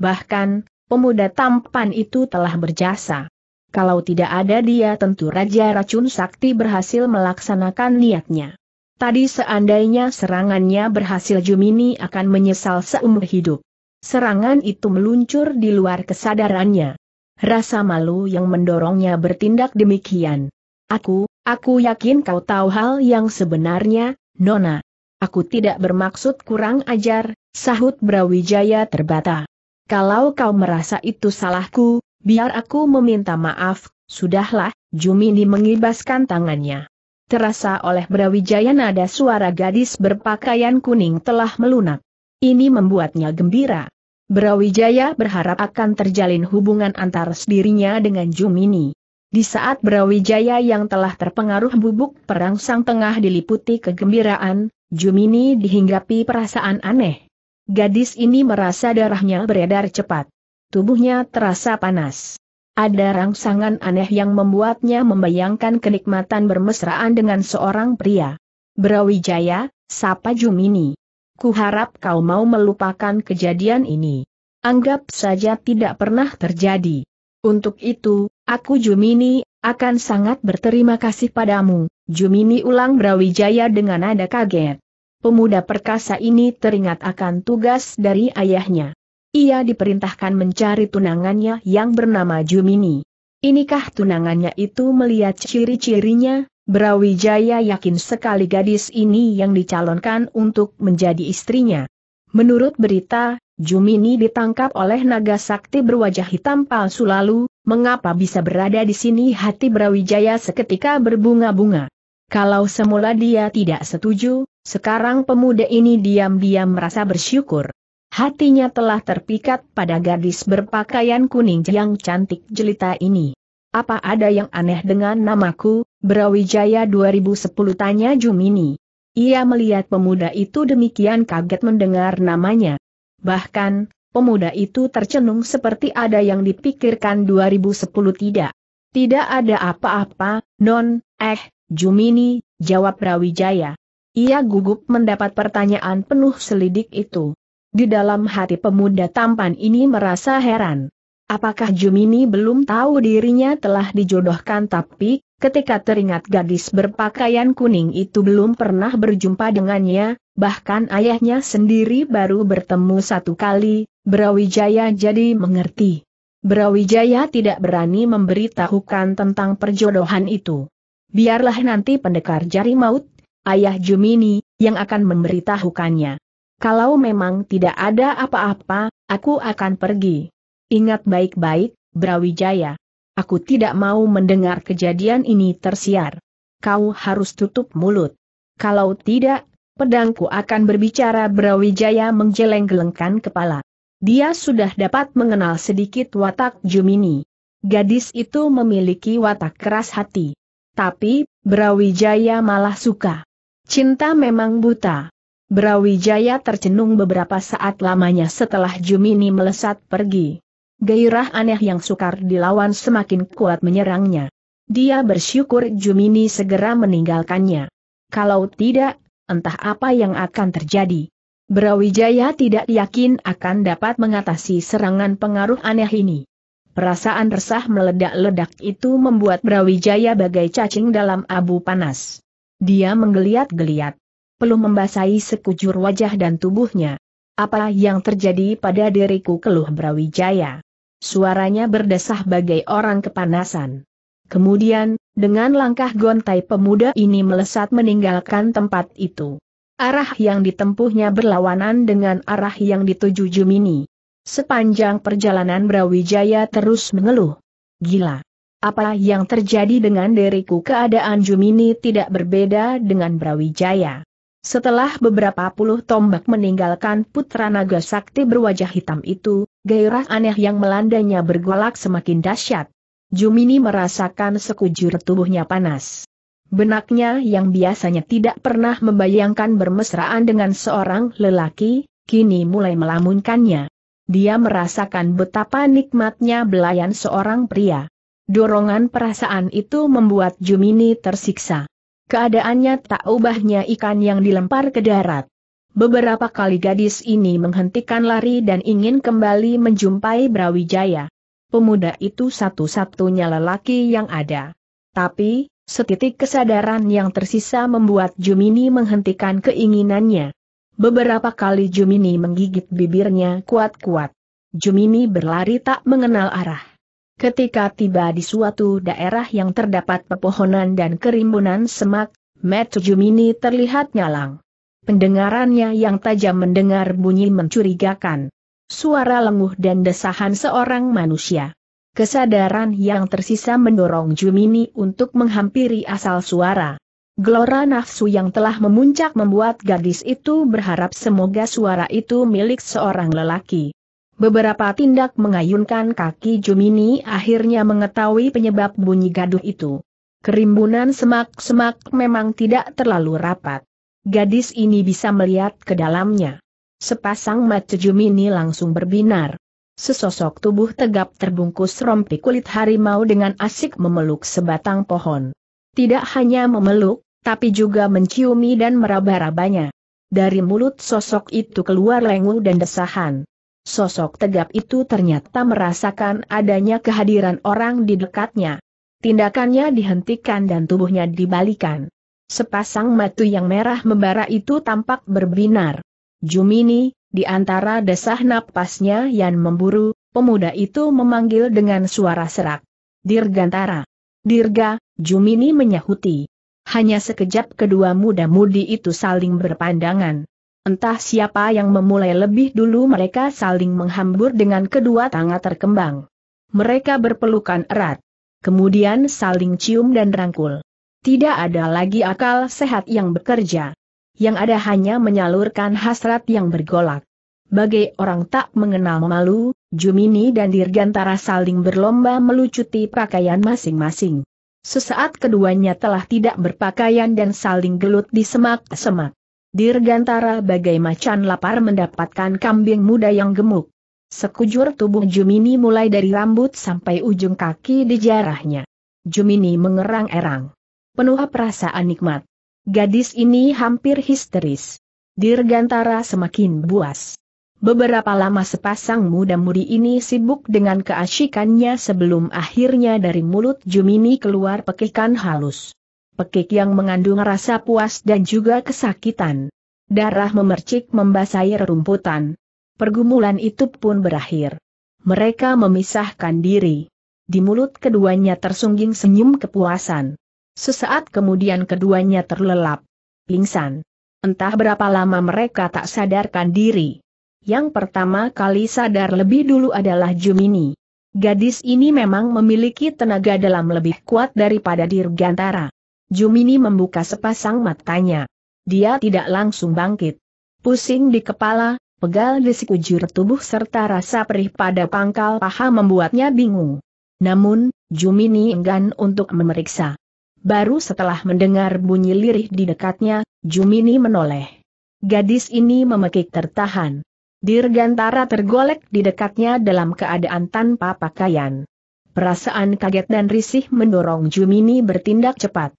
Bahkan, pemuda tampan itu telah berjasa. Kalau tidak ada dia tentu Raja Racun Sakti berhasil melaksanakan niatnya. Tadi seandainya serangannya berhasil Jumini akan menyesal seumur hidup. Serangan itu meluncur di luar kesadarannya. Rasa malu yang mendorongnya bertindak demikian. Aku, aku yakin kau tahu hal yang sebenarnya, Nona. Aku tidak bermaksud kurang ajar, sahut Brawijaya terbata. Kalau kau merasa itu salahku, biar aku meminta maaf, sudahlah, Jumini mengibaskan tangannya. Terasa oleh Brawijaya nada suara gadis berpakaian kuning telah melunak. Ini membuatnya gembira. Brawijaya berharap akan terjalin hubungan antara dirinya dengan Jumini. Di saat Brawijaya yang telah terpengaruh bubuk perang sang tengah diliputi kegembiraan, Jumini dihinggapi perasaan aneh. Gadis ini merasa darahnya beredar cepat. Tubuhnya terasa panas. Ada rangsangan aneh yang membuatnya membayangkan kenikmatan bermesraan dengan seorang pria. Brawijaya, sapa Jumini. Kuharap kau mau melupakan kejadian ini. Anggap saja tidak pernah terjadi. Untuk itu, aku Jumini, akan sangat berterima kasih padamu, Jumini ulang Brawijaya dengan nada kaget pemuda perkasa ini teringat akan tugas dari ayahnya. Ia diperintahkan mencari tunangannya yang bernama Jumini. Inikah tunangannya itu melihat ciri-cirinya, Brawijaya yakin sekali gadis ini yang dicalonkan untuk menjadi istrinya. Menurut berita, Jumini ditangkap oleh naga sakti berwajah hitam palsu lalu, mengapa bisa berada di sini hati Brawijaya seketika berbunga-bunga. Kalau semula dia tidak setuju, sekarang pemuda ini diam-diam merasa bersyukur. Hatinya telah terpikat pada gadis berpakaian kuning yang cantik jelita ini. Apa ada yang aneh dengan namaku, Brawijaya 2010 tanya Jumini. Ia melihat pemuda itu demikian kaget mendengar namanya. Bahkan, pemuda itu tercenung seperti ada yang dipikirkan 2010 tidak. Tidak ada apa-apa, non, eh, Jumini, jawab Brawijaya. Ia gugup mendapat pertanyaan penuh selidik itu. Di dalam hati pemuda tampan ini merasa heran. Apakah Jumini belum tahu dirinya telah dijodohkan tapi, ketika teringat gadis berpakaian kuning itu belum pernah berjumpa dengannya, bahkan ayahnya sendiri baru bertemu satu kali, Brawijaya jadi mengerti. Brawijaya tidak berani memberitahukan tentang perjodohan itu. Biarlah nanti pendekar jari maut ayah Jumini, yang akan memberitahukannya. Kalau memang tidak ada apa-apa, aku akan pergi. Ingat baik-baik, Brawijaya. Aku tidak mau mendengar kejadian ini tersiar. Kau harus tutup mulut. Kalau tidak, pedangku akan berbicara Brawijaya menggeleng-gelengkan kepala. Dia sudah dapat mengenal sedikit watak Jumini. Gadis itu memiliki watak keras hati. Tapi, Brawijaya malah suka. Cinta memang buta. Brawijaya tercenung beberapa saat lamanya setelah Jumini melesat pergi. Gairah aneh yang sukar dilawan semakin kuat menyerangnya. Dia bersyukur Jumini segera meninggalkannya. Kalau tidak, entah apa yang akan terjadi. Brawijaya tidak yakin akan dapat mengatasi serangan pengaruh aneh ini. Perasaan resah meledak-ledak itu membuat Brawijaya bagai cacing dalam abu panas. Dia menggeliat-geliat. Peluh membasahi sekujur wajah dan tubuhnya. Apa yang terjadi pada diriku keluh Brawijaya? Suaranya berdesah bagai orang kepanasan. Kemudian, dengan langkah gontai pemuda ini melesat meninggalkan tempat itu. Arah yang ditempuhnya berlawanan dengan arah yang dituju Jumini. Sepanjang perjalanan Brawijaya terus mengeluh. Gila. Apa yang terjadi dengan diriku keadaan Jumini tidak berbeda dengan Brawijaya. Setelah beberapa puluh tombak meninggalkan putra naga sakti berwajah hitam itu, gairah aneh yang melandanya bergolak semakin dahsyat. Jumini merasakan sekujur tubuhnya panas. Benaknya yang biasanya tidak pernah membayangkan bermesraan dengan seorang lelaki, kini mulai melamunkannya. Dia merasakan betapa nikmatnya belayan seorang pria. Dorongan perasaan itu membuat Jumini tersiksa. Keadaannya tak ubahnya ikan yang dilempar ke darat. Beberapa kali gadis ini menghentikan lari dan ingin kembali menjumpai Brawijaya. Pemuda itu satu-satunya lelaki yang ada. Tapi, setitik kesadaran yang tersisa membuat Jumini menghentikan keinginannya. Beberapa kali Jumini menggigit bibirnya kuat-kuat. Jumini berlari tak mengenal arah. Ketika tiba di suatu daerah yang terdapat pepohonan dan kerimbunan semak, Jumini terlihat nyalang. Pendengarannya yang tajam mendengar bunyi mencurigakan. Suara lenguh dan desahan seorang manusia. Kesadaran yang tersisa mendorong Jumini untuk menghampiri asal suara. Gelora nafsu yang telah memuncak membuat gadis itu berharap semoga suara itu milik seorang lelaki. Beberapa tindak mengayunkan kaki Jumini akhirnya mengetahui penyebab bunyi gaduh itu. Kerimbunan semak-semak memang tidak terlalu rapat. Gadis ini bisa melihat ke dalamnya. Sepasang mata Jumini langsung berbinar. Sesosok tubuh tegap terbungkus rompi kulit harimau dengan asik memeluk sebatang pohon. Tidak hanya memeluk, tapi juga menciumi dan meraba-rabanya. Dari mulut sosok itu keluar lengu dan desahan sosok tegap itu ternyata merasakan adanya kehadiran orang di dekatnya. Tindakannya dihentikan dan tubuhnya dibalikan. Sepasang matu yang merah membara itu tampak berbinar. Jumini, di antara desah napasnya yang memburu, pemuda itu memanggil dengan suara serak. Dirgantara. Dirga, Jumini menyahuti. Hanya sekejap kedua muda-mudi itu saling berpandangan. Entah siapa yang memulai lebih dulu mereka saling menghambur dengan kedua tangan terkembang. Mereka berpelukan erat. Kemudian saling cium dan rangkul. Tidak ada lagi akal sehat yang bekerja. Yang ada hanya menyalurkan hasrat yang bergolak. Bagai orang tak mengenal malu, Jumini dan Dirgantara saling berlomba melucuti pakaian masing-masing. Sesaat keduanya telah tidak berpakaian dan saling gelut di semak-semak. Dirgantara bagai macan lapar mendapatkan kambing muda yang gemuk. Sekujur tubuh Jumini mulai dari rambut sampai ujung kaki dijarahnya. Jumini mengerang-erang. Penuh perasaan nikmat. Gadis ini hampir histeris. Dirgantara semakin buas. Beberapa lama sepasang muda-mudi ini sibuk dengan keasikannya sebelum akhirnya dari mulut Jumini keluar pekikan halus pekik yang mengandung rasa puas dan juga kesakitan. Darah memercik membasahi rerumputan. Pergumulan itu pun berakhir. Mereka memisahkan diri. Di mulut keduanya tersungging senyum kepuasan. Sesaat kemudian keduanya terlelap. Pingsan. Entah berapa lama mereka tak sadarkan diri. Yang pertama kali sadar lebih dulu adalah Jumini. Gadis ini memang memiliki tenaga dalam lebih kuat daripada Dirgantara. Jumini membuka sepasang matanya. Dia tidak langsung bangkit. Pusing di kepala, pegal di sekujur tubuh serta rasa perih pada pangkal paha membuatnya bingung. Namun, Jumini enggan untuk memeriksa. Baru setelah mendengar bunyi lirih di dekatnya, Jumini menoleh. Gadis ini memekik tertahan. Dirgantara tergolek di dekatnya dalam keadaan tanpa pakaian. Perasaan kaget dan risih mendorong Jumini bertindak cepat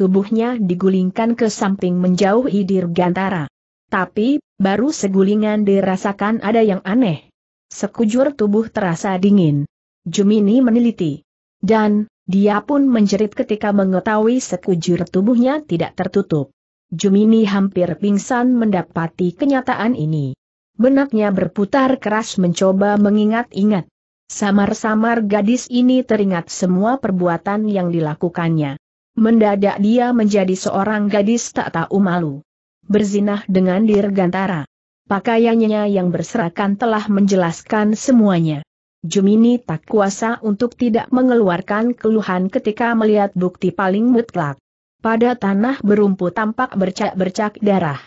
tubuhnya digulingkan ke samping menjauhi Dirgantara. Tapi, baru segulingan dirasakan ada yang aneh. Sekujur tubuh terasa dingin. Jumini meneliti. Dan, dia pun menjerit ketika mengetahui sekujur tubuhnya tidak tertutup. Jumini hampir pingsan mendapati kenyataan ini. Benaknya berputar keras mencoba mengingat-ingat. Samar-samar gadis ini teringat semua perbuatan yang dilakukannya. Mendadak dia menjadi seorang gadis tak tahu malu. Berzinah dengan Dirgantara. Pakaiannya yang berserakan telah menjelaskan semuanya. Jumini tak kuasa untuk tidak mengeluarkan keluhan ketika melihat bukti paling mutlak. Pada tanah berumput tampak bercak-bercak darah.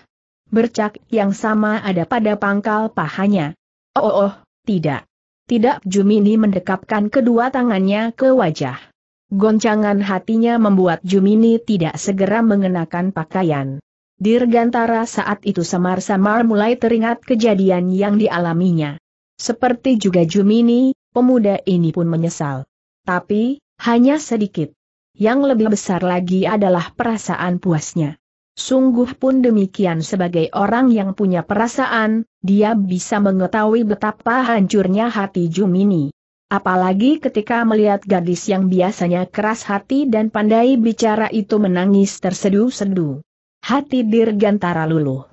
Bercak yang sama ada pada pangkal pahanya. Oh, oh, oh tidak. Tidak Jumini mendekapkan kedua tangannya ke wajah. Goncangan hatinya membuat Jumini tidak segera mengenakan pakaian. Dirgantara saat itu samar-samar mulai teringat kejadian yang dialaminya. Seperti juga Jumini, pemuda ini pun menyesal. Tapi, hanya sedikit. Yang lebih besar lagi adalah perasaan puasnya. Sungguh pun demikian sebagai orang yang punya perasaan, dia bisa mengetahui betapa hancurnya hati Jumini. Apalagi ketika melihat gadis yang biasanya keras hati dan pandai bicara itu menangis terseduh sedu Hati Dirgantara luluh.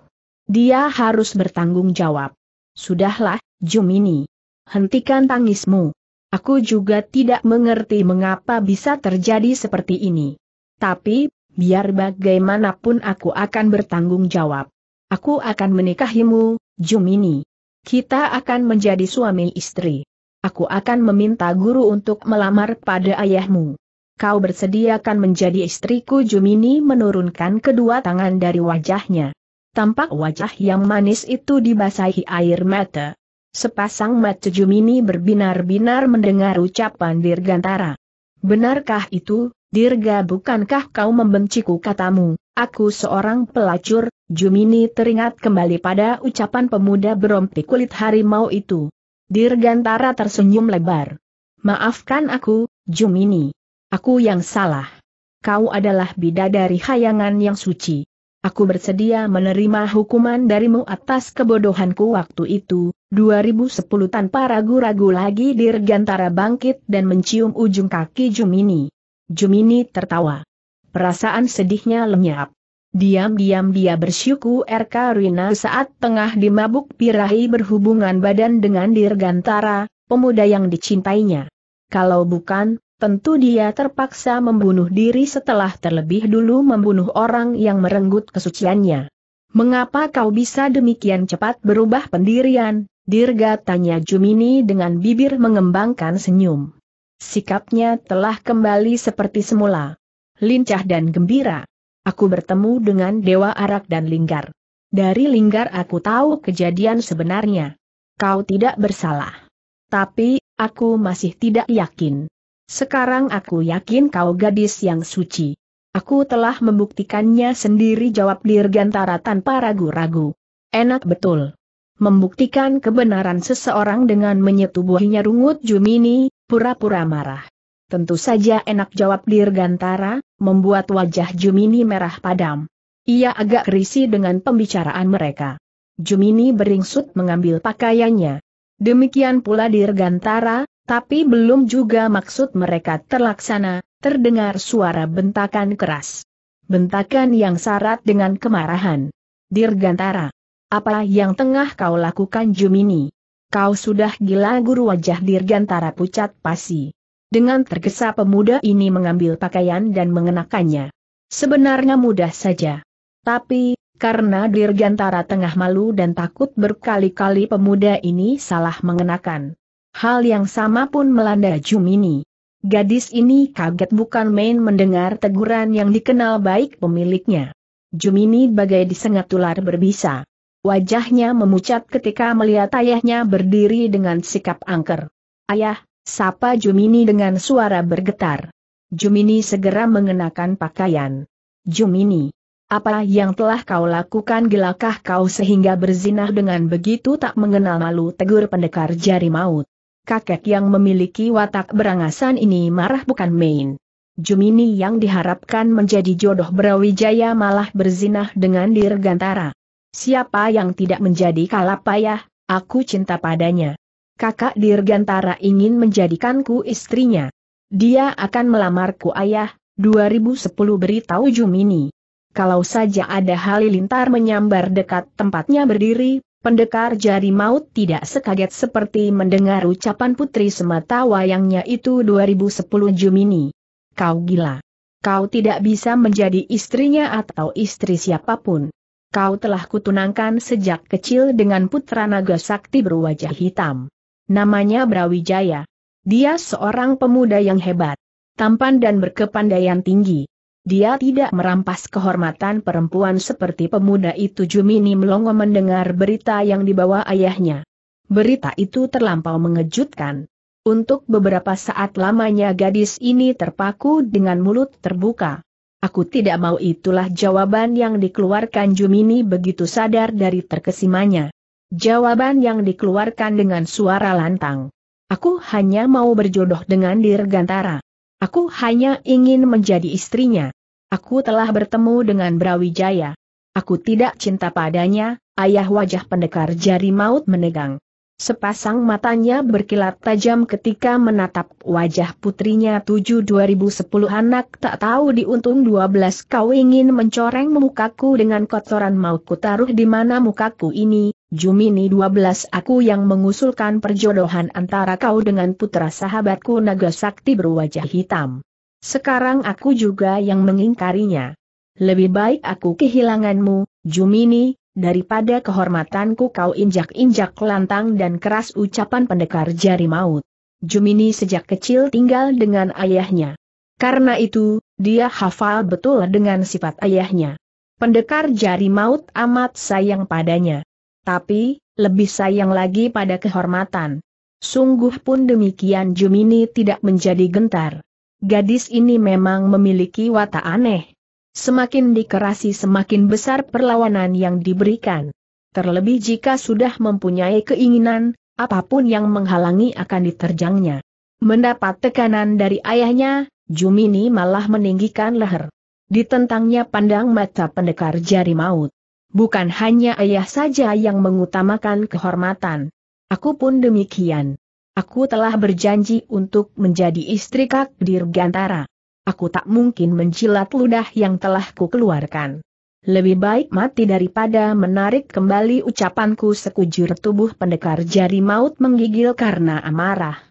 Dia harus bertanggung jawab. Sudahlah, Jumini. Hentikan tangismu. Aku juga tidak mengerti mengapa bisa terjadi seperti ini. Tapi, biar bagaimanapun aku akan bertanggung jawab. Aku akan menikahimu, Jumini. Kita akan menjadi suami istri aku akan meminta guru untuk melamar pada ayahmu. Kau bersedia akan menjadi istriku Jumini menurunkan kedua tangan dari wajahnya. Tampak wajah yang manis itu dibasahi air mata. Sepasang mata Jumini berbinar-binar mendengar ucapan Dirgantara. Benarkah itu, Dirga bukankah kau membenciku katamu, aku seorang pelacur, Jumini teringat kembali pada ucapan pemuda berompi kulit harimau itu. Dirgantara tersenyum lebar. Maafkan aku, Jumini. Aku yang salah. Kau adalah bidadari hayangan yang suci. Aku bersedia menerima hukuman darimu atas kebodohanku waktu itu, 2010 tanpa ragu-ragu lagi Dirgantara bangkit dan mencium ujung kaki Jumini. Jumini tertawa. Perasaan sedihnya lenyap. Diam-diam dia bersyukur Karina saat tengah dimabuk pirahi berhubungan badan dengan Dirgantara, pemuda yang dicintainya. Kalau bukan, tentu dia terpaksa membunuh diri setelah terlebih dulu membunuh orang yang merenggut kesuciannya. Mengapa kau bisa demikian cepat berubah pendirian? Dirga tanya Jumini dengan bibir mengembangkan senyum. Sikapnya telah kembali seperti semula. Lincah dan gembira. Aku bertemu dengan Dewa Arak dan Linggar. Dari Linggar aku tahu kejadian sebenarnya. Kau tidak bersalah. Tapi, aku masih tidak yakin. Sekarang aku yakin kau gadis yang suci. Aku telah membuktikannya sendiri jawab Dirgantara tanpa ragu-ragu. Enak betul. Membuktikan kebenaran seseorang dengan menyetubuhinya rungut Jumini, pura-pura marah. Tentu saja enak jawab Dirgantara, membuat wajah Jumini merah padam. Ia agak risih dengan pembicaraan mereka. Jumini beringsut mengambil pakaiannya. Demikian pula Dirgantara, tapi belum juga maksud mereka terlaksana, terdengar suara bentakan keras. Bentakan yang syarat dengan kemarahan. Dirgantara. Apa yang tengah kau lakukan Jumini? Kau sudah gila guru wajah Dirgantara pucat pasi. Dengan tergesa pemuda ini mengambil pakaian dan mengenakannya. Sebenarnya mudah saja. Tapi, karena Dirgantara tengah malu dan takut berkali-kali pemuda ini salah mengenakan. Hal yang sama pun melanda Jumini. Gadis ini kaget bukan main mendengar teguran yang dikenal baik pemiliknya. Jumini bagai disengat ular berbisa. Wajahnya memucat ketika melihat ayahnya berdiri dengan sikap angker. Ayah, Sapa Jumini dengan suara bergetar. Jumini segera mengenakan pakaian. Jumini, apa yang telah kau lakukan gelakah kau sehingga berzinah dengan begitu tak mengenal malu tegur pendekar jari maut. Kakek yang memiliki watak berangasan ini marah bukan main. Jumini yang diharapkan menjadi jodoh Brawijaya malah berzinah dengan Dirgantara. Siapa yang tidak menjadi kalapayah, aku cinta padanya kakak Dirgantara ingin menjadikanku istrinya. Dia akan melamarku ayah, 2010 beritahu Jumini. Kalau saja ada halilintar menyambar dekat tempatnya berdiri, pendekar jari maut tidak sekaget seperti mendengar ucapan putri semata wayangnya itu 2010 Jumini. Kau gila. Kau tidak bisa menjadi istrinya atau istri siapapun. Kau telah kutunangkan sejak kecil dengan putra naga sakti berwajah hitam. Namanya Brawijaya. Dia seorang pemuda yang hebat, tampan dan berkepandaian tinggi. Dia tidak merampas kehormatan perempuan seperti pemuda itu Jumini melongo mendengar berita yang dibawa ayahnya. Berita itu terlampau mengejutkan. Untuk beberapa saat lamanya gadis ini terpaku dengan mulut terbuka. Aku tidak mau itulah jawaban yang dikeluarkan Jumini begitu sadar dari terkesimanya. Jawaban yang dikeluarkan dengan suara lantang. Aku hanya mau berjodoh dengan Dirgantara. Aku hanya ingin menjadi istrinya. Aku telah bertemu dengan Brawijaya. Aku tidak cinta padanya, ayah wajah pendekar jari maut menegang. Sepasang matanya berkilat tajam ketika menatap wajah putrinya 7 2010 anak tak tahu diuntung 12 kau ingin mencoreng mukaku dengan kotoran mau ku taruh di mana mukaku ini, Jumini 12 aku yang mengusulkan perjodohan antara kau dengan putra sahabatku Naga Sakti berwajah hitam. Sekarang aku juga yang mengingkarinya. Lebih baik aku kehilanganmu, Jumini, daripada kehormatanku kau injak-injak lantang dan keras ucapan pendekar jari maut. Jumini sejak kecil tinggal dengan ayahnya. Karena itu, dia hafal betul dengan sifat ayahnya. Pendekar jari maut amat sayang padanya. Tapi, lebih sayang lagi pada kehormatan. Sungguh pun demikian Jumini tidak menjadi gentar. Gadis ini memang memiliki watak aneh. Semakin dikerasi semakin besar perlawanan yang diberikan. Terlebih jika sudah mempunyai keinginan, apapun yang menghalangi akan diterjangnya. Mendapat tekanan dari ayahnya, Jumini malah meninggikan leher. Ditentangnya pandang mata pendekar jari maut. Bukan hanya ayah saja yang mengutamakan kehormatan. Aku pun demikian. Aku telah berjanji untuk menjadi istri Kak Dirgantara. Aku tak mungkin menjilat ludah yang telah ku keluarkan. Lebih baik mati daripada menarik kembali ucapanku sekujur tubuh pendekar jari maut menggigil karena amarah.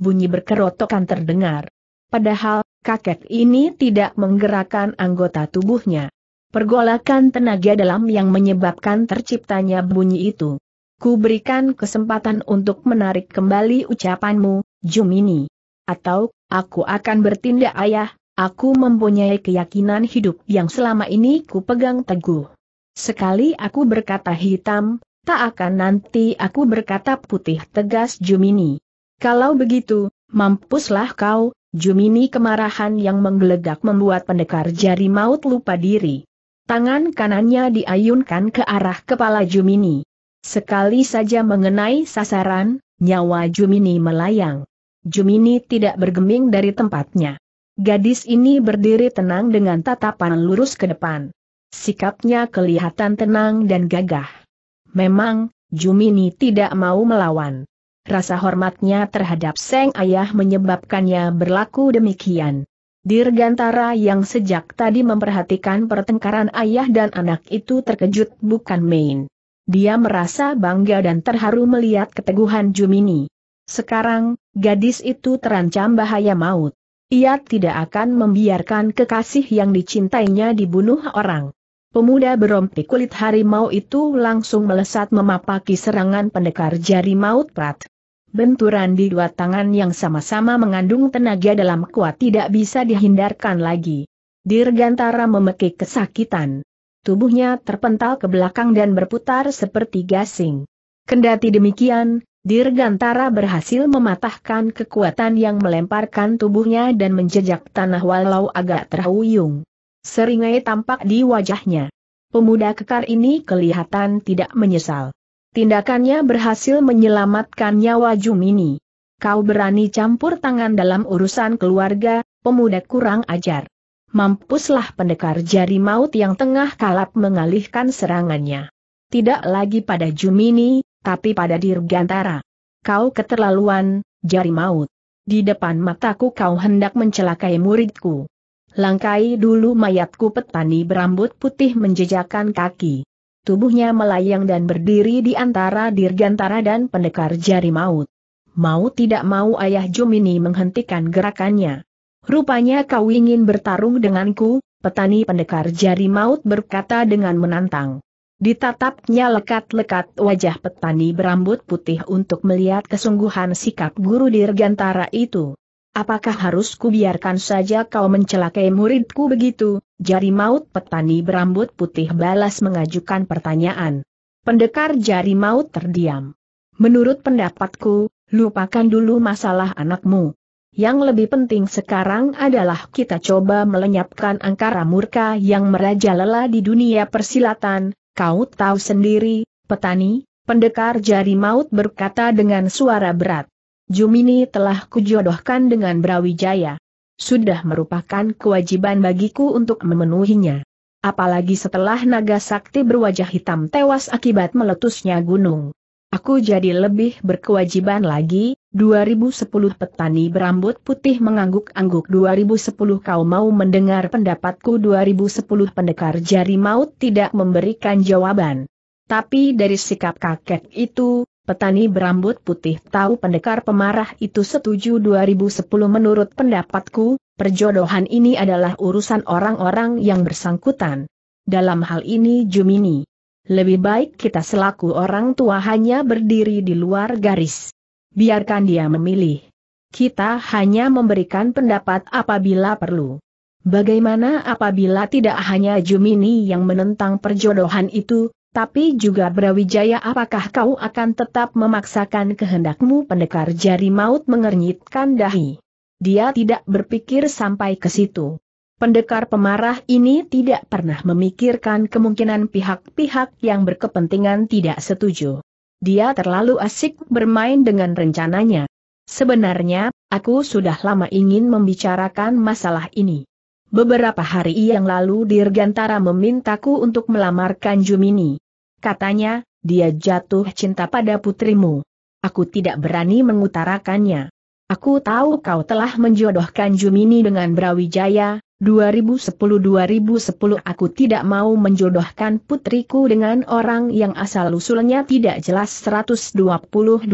Bunyi berkerotokan terdengar. Padahal, kakek ini tidak menggerakkan anggota tubuhnya. Pergolakan tenaga dalam yang menyebabkan terciptanya bunyi itu. Ku berikan kesempatan untuk menarik kembali ucapanmu, Jumini. Atau, aku akan bertindak ayah, aku mempunyai keyakinan hidup yang selama ini ku pegang teguh. Sekali aku berkata hitam, tak akan nanti aku berkata putih tegas Jumini. Kalau begitu, mampuslah kau, Jumini kemarahan yang menggelegak membuat pendekar jari maut lupa diri. Tangan kanannya diayunkan ke arah kepala Jumini. Sekali saja mengenai sasaran, nyawa Jumini melayang. Jumini tidak bergeming dari tempatnya. Gadis ini berdiri tenang dengan tatapan lurus ke depan. Sikapnya kelihatan tenang dan gagah. Memang, Jumini tidak mau melawan. Rasa hormatnya terhadap Seng ayah menyebabkannya berlaku demikian. Dirgantara yang sejak tadi memperhatikan pertengkaran ayah dan anak itu terkejut bukan main. Dia merasa bangga dan terharu melihat keteguhan Jumini. Sekarang, gadis itu terancam bahaya maut. Ia tidak akan membiarkan kekasih yang dicintainya dibunuh orang. Pemuda berompi kulit harimau itu langsung melesat memapaki serangan pendekar jari maut prat benturan di dua tangan yang sama-sama mengandung tenaga dalam kuat tidak bisa dihindarkan lagi. Dirgantara memekik kesakitan. Tubuhnya terpental ke belakang dan berputar seperti gasing. Kendati demikian, Dirgantara berhasil mematahkan kekuatan yang melemparkan tubuhnya dan menjejak tanah walau agak terhuyung. Seringai tampak di wajahnya. Pemuda kekar ini kelihatan tidak menyesal. Tindakannya berhasil menyelamatkan nyawa Jumini. Kau berani campur tangan dalam urusan keluarga, pemuda kurang ajar. Mampuslah pendekar jari maut yang tengah kalap mengalihkan serangannya. Tidak lagi pada Jumini, tapi pada Dirgantara. Kau keterlaluan, jari maut. Di depan mataku kau hendak mencelakai muridku. Langkai dulu mayatku petani berambut putih menjejakan kaki. Tubuhnya melayang dan berdiri di antara dirgantara dan pendekar jari maut. Mau tidak mau ayah Jumini menghentikan gerakannya. Rupanya kau ingin bertarung denganku, petani pendekar jari maut berkata dengan menantang. Ditatapnya lekat-lekat wajah petani berambut putih untuk melihat kesungguhan sikap guru dirgantara itu. Apakah harus kubiarkan saja kau mencelakai muridku begitu? Jari maut petani berambut putih balas mengajukan pertanyaan. Pendekar jari maut terdiam. Menurut pendapatku, lupakan dulu masalah anakmu. Yang lebih penting sekarang adalah kita coba melenyapkan angkara murka yang merajalela di dunia persilatan, kau tahu sendiri, petani, pendekar jari maut berkata dengan suara berat. Jumini telah kujodohkan dengan Brawijaya. Sudah merupakan kewajiban bagiku untuk memenuhinya. Apalagi setelah naga sakti berwajah hitam tewas akibat meletusnya gunung. Aku jadi lebih berkewajiban lagi, 2010 petani berambut putih mengangguk-angguk 2010 kau mau mendengar pendapatku 2010 pendekar jari maut tidak memberikan jawaban. Tapi dari sikap kakek itu, Petani berambut putih tahu pendekar pemarah itu setuju 2010 menurut pendapatku, perjodohan ini adalah urusan orang-orang yang bersangkutan. Dalam hal ini Jumini. Lebih baik kita selaku orang tua hanya berdiri di luar garis. Biarkan dia memilih. Kita hanya memberikan pendapat apabila perlu. Bagaimana apabila tidak hanya Jumini yang menentang perjodohan itu, tapi juga Brawijaya apakah kau akan tetap memaksakan kehendakmu pendekar jari maut mengernyitkan dahi. Dia tidak berpikir sampai ke situ. Pendekar pemarah ini tidak pernah memikirkan kemungkinan pihak-pihak yang berkepentingan tidak setuju. Dia terlalu asik bermain dengan rencananya. Sebenarnya, aku sudah lama ingin membicarakan masalah ini. Beberapa hari yang lalu Dirgantara memintaku untuk melamarkan Jumini. Katanya, dia jatuh cinta pada putrimu. Aku tidak berani mengutarakannya. Aku tahu kau telah menjodohkan Jumini dengan Brawijaya, 2010-2010 aku tidak mau menjodohkan putriku dengan orang yang asal-usulnya tidak jelas 120-2010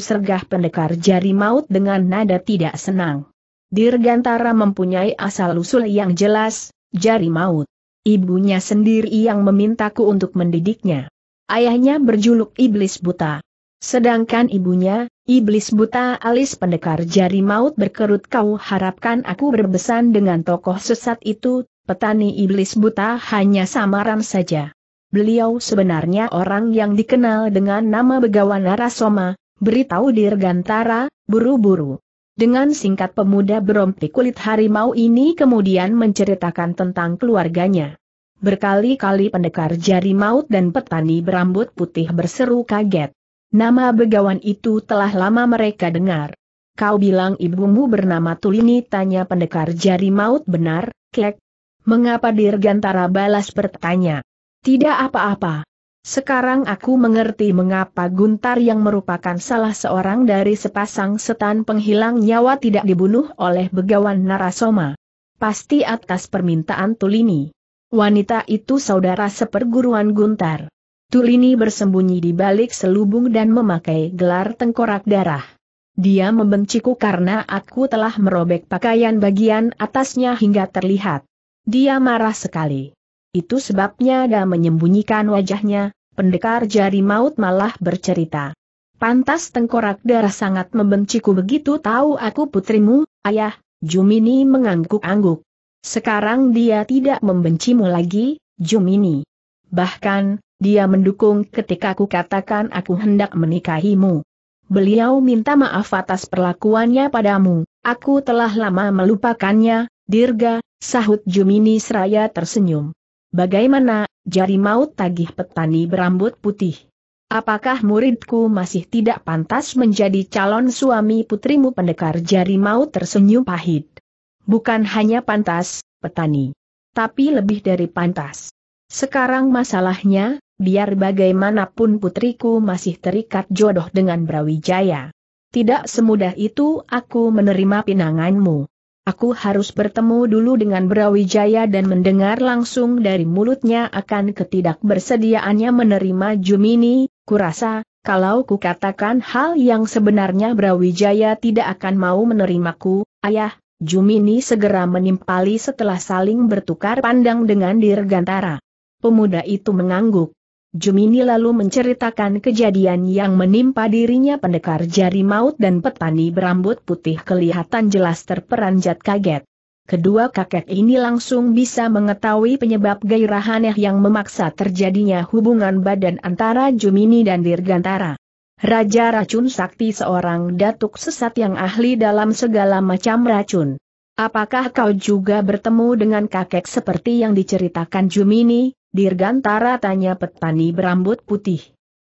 sergah pendekar jari maut dengan nada tidak senang. Dirgantara mempunyai asal-usul yang jelas, jari maut. Ibunya sendiri yang memintaku untuk mendidiknya. Ayahnya berjuluk Iblis Buta. Sedangkan ibunya, Iblis Buta alis pendekar jari maut berkerut kau harapkan aku berbesan dengan tokoh sesat itu, petani Iblis Buta hanya samaran saja. Beliau sebenarnya orang yang dikenal dengan nama Begawan Narasoma, beritahu Dirgantara, buru-buru. Dengan singkat pemuda berompi kulit harimau ini kemudian menceritakan tentang keluarganya. Berkali-kali pendekar jari maut dan petani berambut putih berseru kaget. Nama begawan itu telah lama mereka dengar. Kau bilang ibumu bernama Tulini tanya pendekar jari maut benar, kek. Mengapa Dirgantara balas bertanya? Tidak apa-apa, sekarang aku mengerti mengapa Guntar yang merupakan salah seorang dari sepasang setan penghilang nyawa tidak dibunuh oleh begawan Narasoma. Pasti atas permintaan Tulini. Wanita itu saudara seperguruan Guntar. Tulini bersembunyi di balik selubung dan memakai gelar tengkorak darah. Dia membenciku karena aku telah merobek pakaian bagian atasnya hingga terlihat. Dia marah sekali. Itu sebabnya dia menyembunyikan wajahnya, pendekar jari maut malah bercerita. Pantas tengkorak darah sangat membenciku begitu tahu aku putrimu, ayah, Jumini mengangguk-angguk. Sekarang dia tidak membencimu lagi, Jumini. Bahkan, dia mendukung ketika aku katakan aku hendak menikahimu. Beliau minta maaf atas perlakuannya padamu, aku telah lama melupakannya, Dirga, sahut Jumini seraya tersenyum. Bagaimana, Jari maut tagih petani berambut putih. Apakah muridku masih tidak pantas menjadi calon suami putrimu pendekar jari maut tersenyum pahit? Bukan hanya pantas, petani. Tapi lebih dari pantas. Sekarang masalahnya, biar bagaimanapun putriku masih terikat jodoh dengan Brawijaya. Tidak semudah itu aku menerima pinanganmu. Aku harus bertemu dulu dengan Brawijaya dan mendengar langsung dari mulutnya akan ketidakbersediaannya menerima Jumini, kurasa, kalau kukatakan hal yang sebenarnya Brawijaya tidak akan mau menerimaku, ayah, Jumini segera menimpali setelah saling bertukar pandang dengan Dirgantara. Pemuda itu mengangguk. Jumini lalu menceritakan kejadian yang menimpa dirinya pendekar jari maut dan petani berambut putih kelihatan jelas terperanjat kaget. Kedua kakek ini langsung bisa mengetahui penyebab gairah aneh yang memaksa terjadinya hubungan badan antara Jumini dan Dirgantara. Raja Racun Sakti seorang datuk sesat yang ahli dalam segala macam racun. Apakah kau juga bertemu dengan kakek seperti yang diceritakan Jumini? Dirgantara tanya petani berambut putih.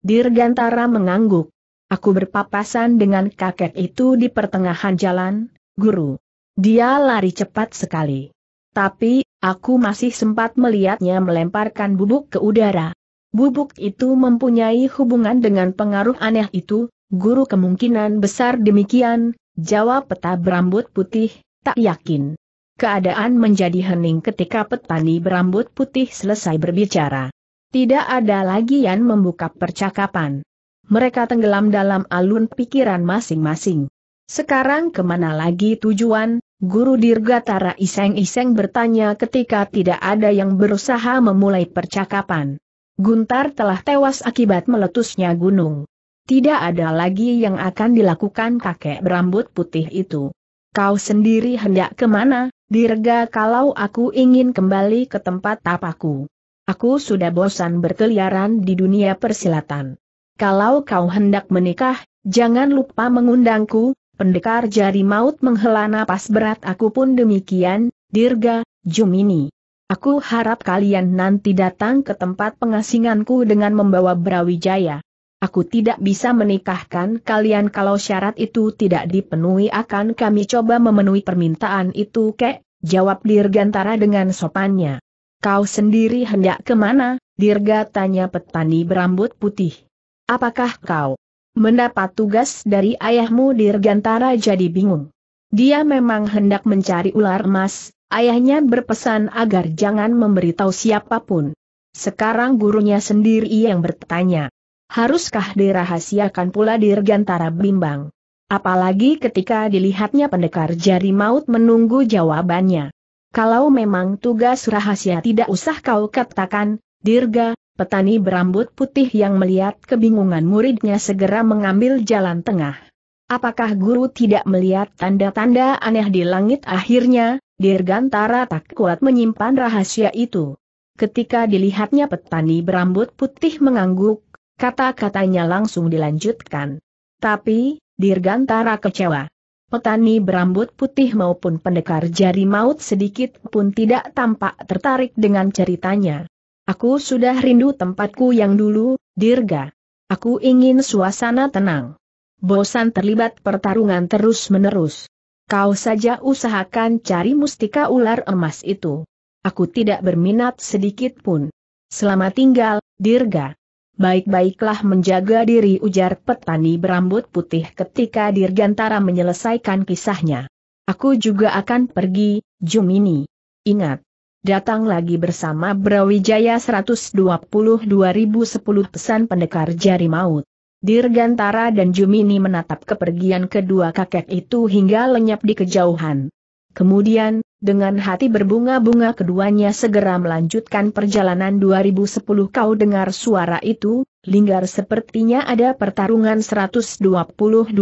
Dirgantara mengangguk. Aku berpapasan dengan kakek itu di pertengahan jalan, guru. Dia lari cepat sekali. Tapi, aku masih sempat melihatnya melemparkan bubuk ke udara. Bubuk itu mempunyai hubungan dengan pengaruh aneh itu, guru kemungkinan besar demikian, jawab peta berambut putih, tak yakin. Keadaan menjadi hening ketika petani berambut putih selesai berbicara. Tidak ada lagi yang membuka percakapan. Mereka tenggelam dalam alun pikiran masing-masing. Sekarang kemana lagi tujuan? Guru Dirgatara iseng-iseng bertanya ketika tidak ada yang berusaha memulai percakapan. Guntar telah tewas akibat meletusnya gunung. Tidak ada lagi yang akan dilakukan kakek berambut putih itu. Kau sendiri hendak kemana? Dirga, kalau aku ingin kembali ke tempat tapaku. Aku sudah bosan berkeliaran di dunia persilatan. Kalau kau hendak menikah, jangan lupa mengundangku, pendekar jari maut menghela napas berat aku pun demikian, Dirga, Jumini. Aku harap kalian nanti datang ke tempat pengasinganku dengan membawa Brawijaya aku tidak bisa menikahkan kalian kalau syarat itu tidak dipenuhi akan kami coba memenuhi permintaan itu kek, jawab Dirgantara dengan sopannya. Kau sendiri hendak kemana, Dirga tanya petani berambut putih. Apakah kau mendapat tugas dari ayahmu Dirgantara jadi bingung. Dia memang hendak mencari ular emas, ayahnya berpesan agar jangan memberitahu siapapun. Sekarang gurunya sendiri yang bertanya. Haruskah dirahasiakan pula Dirgantara bimbang? Apalagi ketika dilihatnya pendekar jari maut menunggu jawabannya. Kalau memang tugas rahasia tidak usah kau katakan, Dirga, petani berambut putih yang melihat kebingungan muridnya segera mengambil jalan tengah. Apakah guru tidak melihat tanda-tanda aneh di langit akhirnya, Dirgantara tak kuat menyimpan rahasia itu. Ketika dilihatnya petani berambut putih mengangguk, Kata-katanya langsung dilanjutkan. Tapi, Dirgantara kecewa. Petani berambut putih maupun pendekar jari maut sedikit pun tidak tampak tertarik dengan ceritanya. Aku sudah rindu tempatku yang dulu, Dirga. Aku ingin suasana tenang. Bosan terlibat pertarungan terus-menerus. Kau saja usahakan cari mustika ular emas itu. Aku tidak berminat sedikit pun. Selamat tinggal, Dirga. Baik-baiklah menjaga diri ujar petani berambut putih ketika Dirgantara menyelesaikan kisahnya. Aku juga akan pergi, Jumini. Ingat, datang lagi bersama Brawijaya 122.010 pesan pendekar jari maut. Dirgantara dan Jumini menatap kepergian kedua kakek itu hingga lenyap di kejauhan. Kemudian, dengan hati berbunga-bunga keduanya segera melanjutkan perjalanan 2010 kau dengar suara itu, Linggar sepertinya ada pertarungan 120-2010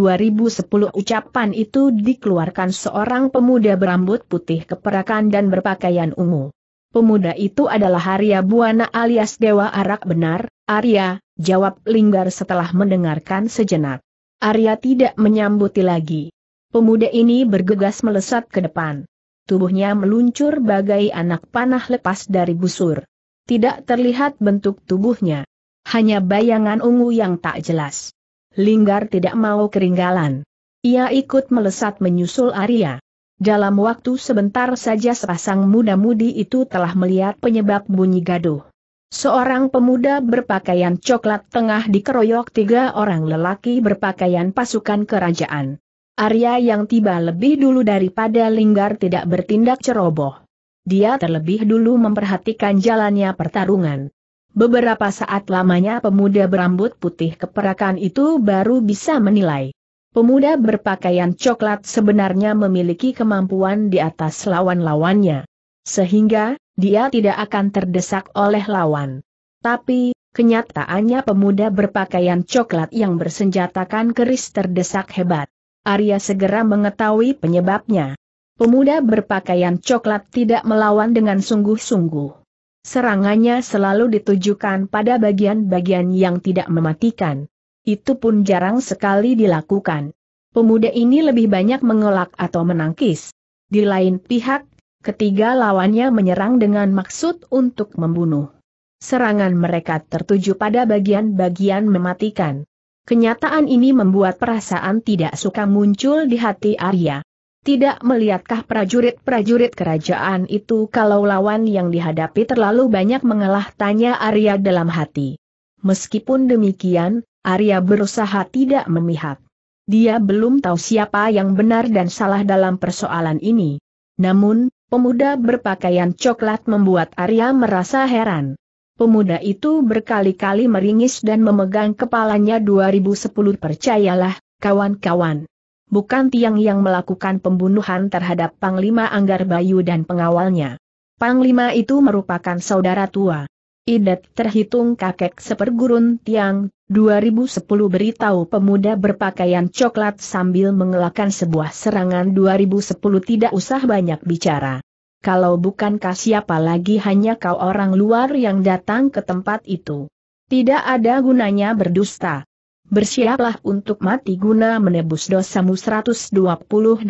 ucapan itu dikeluarkan seorang pemuda berambut putih keperakan dan berpakaian ungu. Pemuda itu adalah Arya Buana alias Dewa Arak benar, Arya, jawab Linggar setelah mendengarkan sejenak. Arya tidak menyambuti lagi. Pemuda ini bergegas melesat ke depan tubuhnya meluncur bagai anak panah lepas dari busur. Tidak terlihat bentuk tubuhnya. Hanya bayangan ungu yang tak jelas. Linggar tidak mau keringgalan. Ia ikut melesat menyusul Arya. Dalam waktu sebentar saja sepasang muda-mudi itu telah melihat penyebab bunyi gaduh. Seorang pemuda berpakaian coklat tengah dikeroyok tiga orang lelaki berpakaian pasukan kerajaan. Arya yang tiba lebih dulu daripada Linggar tidak bertindak ceroboh. Dia terlebih dulu memperhatikan jalannya pertarungan. Beberapa saat lamanya pemuda berambut putih keperakan itu baru bisa menilai. Pemuda berpakaian coklat sebenarnya memiliki kemampuan di atas lawan-lawannya. Sehingga, dia tidak akan terdesak oleh lawan. Tapi, kenyataannya pemuda berpakaian coklat yang bersenjatakan keris terdesak hebat. Arya segera mengetahui penyebabnya. Pemuda berpakaian coklat tidak melawan dengan sungguh-sungguh. Serangannya selalu ditujukan pada bagian-bagian yang tidak mematikan. Itu pun jarang sekali dilakukan. Pemuda ini lebih banyak mengelak atau menangkis. Di lain pihak, ketiga lawannya menyerang dengan maksud untuk membunuh. Serangan mereka tertuju pada bagian-bagian mematikan. Kenyataan ini membuat perasaan tidak suka muncul di hati Arya. Tidak melihatkah prajurit-prajurit kerajaan itu kalau lawan yang dihadapi terlalu banyak mengalah tanya Arya dalam hati. Meskipun demikian, Arya berusaha tidak memihak. Dia belum tahu siapa yang benar dan salah dalam persoalan ini. Namun, pemuda berpakaian coklat membuat Arya merasa heran. Pemuda itu berkali-kali meringis dan memegang kepalanya 2010 percayalah, kawan-kawan. Bukan Tiang yang melakukan pembunuhan terhadap Panglima Anggar Bayu dan pengawalnya. Panglima itu merupakan saudara tua. Idet terhitung kakek sepergurun Tiang, 2010 beritahu pemuda berpakaian coklat sambil mengelakkan sebuah serangan 2010 tidak usah banyak bicara kalau bukan bukankah siapa lagi hanya kau orang luar yang datang ke tempat itu. Tidak ada gunanya berdusta. Bersiaplah untuk mati guna menebus dosamu 122.010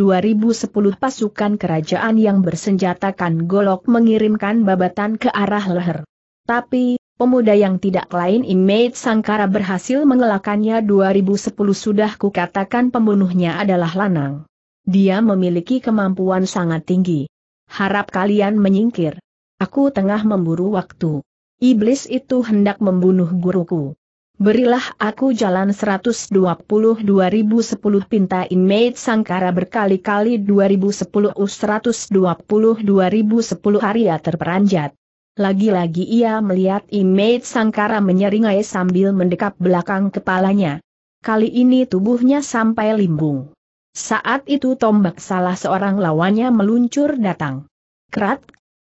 pasukan kerajaan yang bersenjatakan golok mengirimkan babatan ke arah leher. Tapi, Pemuda yang tidak lain Image Sangkara berhasil mengelakannya 2010 sudah kukatakan pembunuhnya adalah Lanang. Dia memiliki kemampuan sangat tinggi harap kalian menyingkir. Aku tengah memburu waktu. Iblis itu hendak membunuh guruku. Berilah aku jalan 122.010 pinta inmate sangkara berkali-kali 2010 u 122.010 Arya terperanjat. Lagi-lagi ia melihat image sangkara menyeringai sambil mendekap belakang kepalanya. Kali ini tubuhnya sampai limbung. Saat itu tombak salah seorang lawannya meluncur datang. Krat,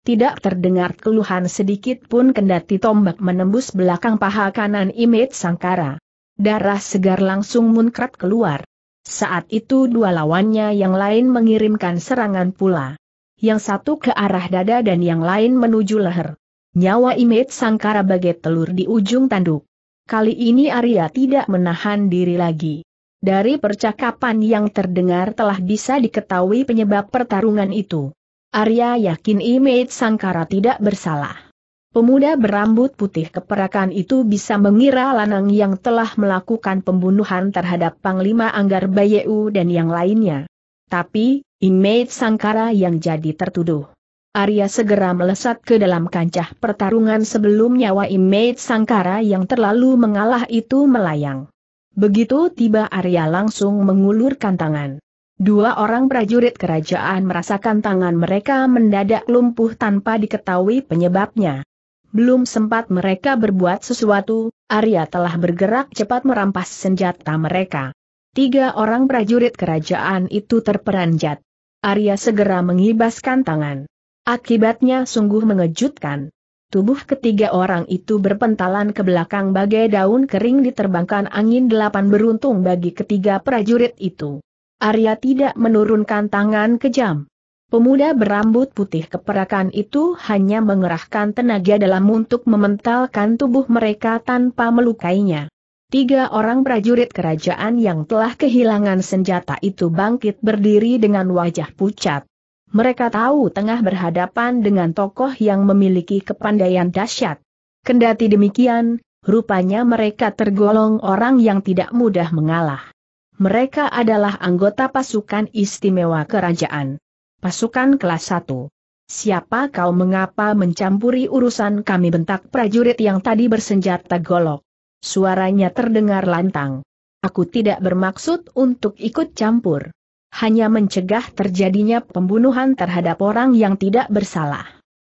tidak terdengar keluhan sedikit pun kendati tombak menembus belakang paha kanan imit Sangkara. Darah segar langsung munkrat keluar. Saat itu dua lawannya yang lain mengirimkan serangan pula. Yang satu ke arah dada dan yang lain menuju leher. Nyawa imit Sangkara bagai telur di ujung tanduk. Kali ini Arya tidak menahan diri lagi. Dari percakapan yang terdengar telah bisa diketahui penyebab pertarungan itu. Arya yakin Image Sangkara tidak bersalah. Pemuda berambut putih keperakan itu bisa mengira Lanang yang telah melakukan pembunuhan terhadap Panglima Anggar Bayu dan yang lainnya. Tapi, Image Sangkara yang jadi tertuduh. Arya segera melesat ke dalam kancah pertarungan sebelum nyawa Image Sangkara yang terlalu mengalah itu melayang. Begitu tiba Arya langsung mengulurkan tangan. Dua orang prajurit kerajaan merasakan tangan mereka mendadak lumpuh tanpa diketahui penyebabnya. Belum sempat mereka berbuat sesuatu, Arya telah bergerak cepat merampas senjata mereka. Tiga orang prajurit kerajaan itu terperanjat. Arya segera mengibaskan tangan. Akibatnya sungguh mengejutkan. Tubuh ketiga orang itu berpentalan ke belakang bagai daun kering diterbangkan angin delapan beruntung bagi ketiga prajurit itu. Arya tidak menurunkan tangan kejam. Pemuda berambut putih keperakan itu hanya mengerahkan tenaga dalam untuk mementalkan tubuh mereka tanpa melukainya. Tiga orang prajurit kerajaan yang telah kehilangan senjata itu bangkit berdiri dengan wajah pucat. Mereka tahu tengah berhadapan dengan tokoh yang memiliki kepandaian dahsyat. Kendati demikian, rupanya mereka tergolong orang yang tidak mudah mengalah. Mereka adalah anggota pasukan istimewa kerajaan. Pasukan kelas 1. Siapa kau mengapa mencampuri urusan kami bentak prajurit yang tadi bersenjata golok. Suaranya terdengar lantang. Aku tidak bermaksud untuk ikut campur hanya mencegah terjadinya pembunuhan terhadap orang yang tidak bersalah.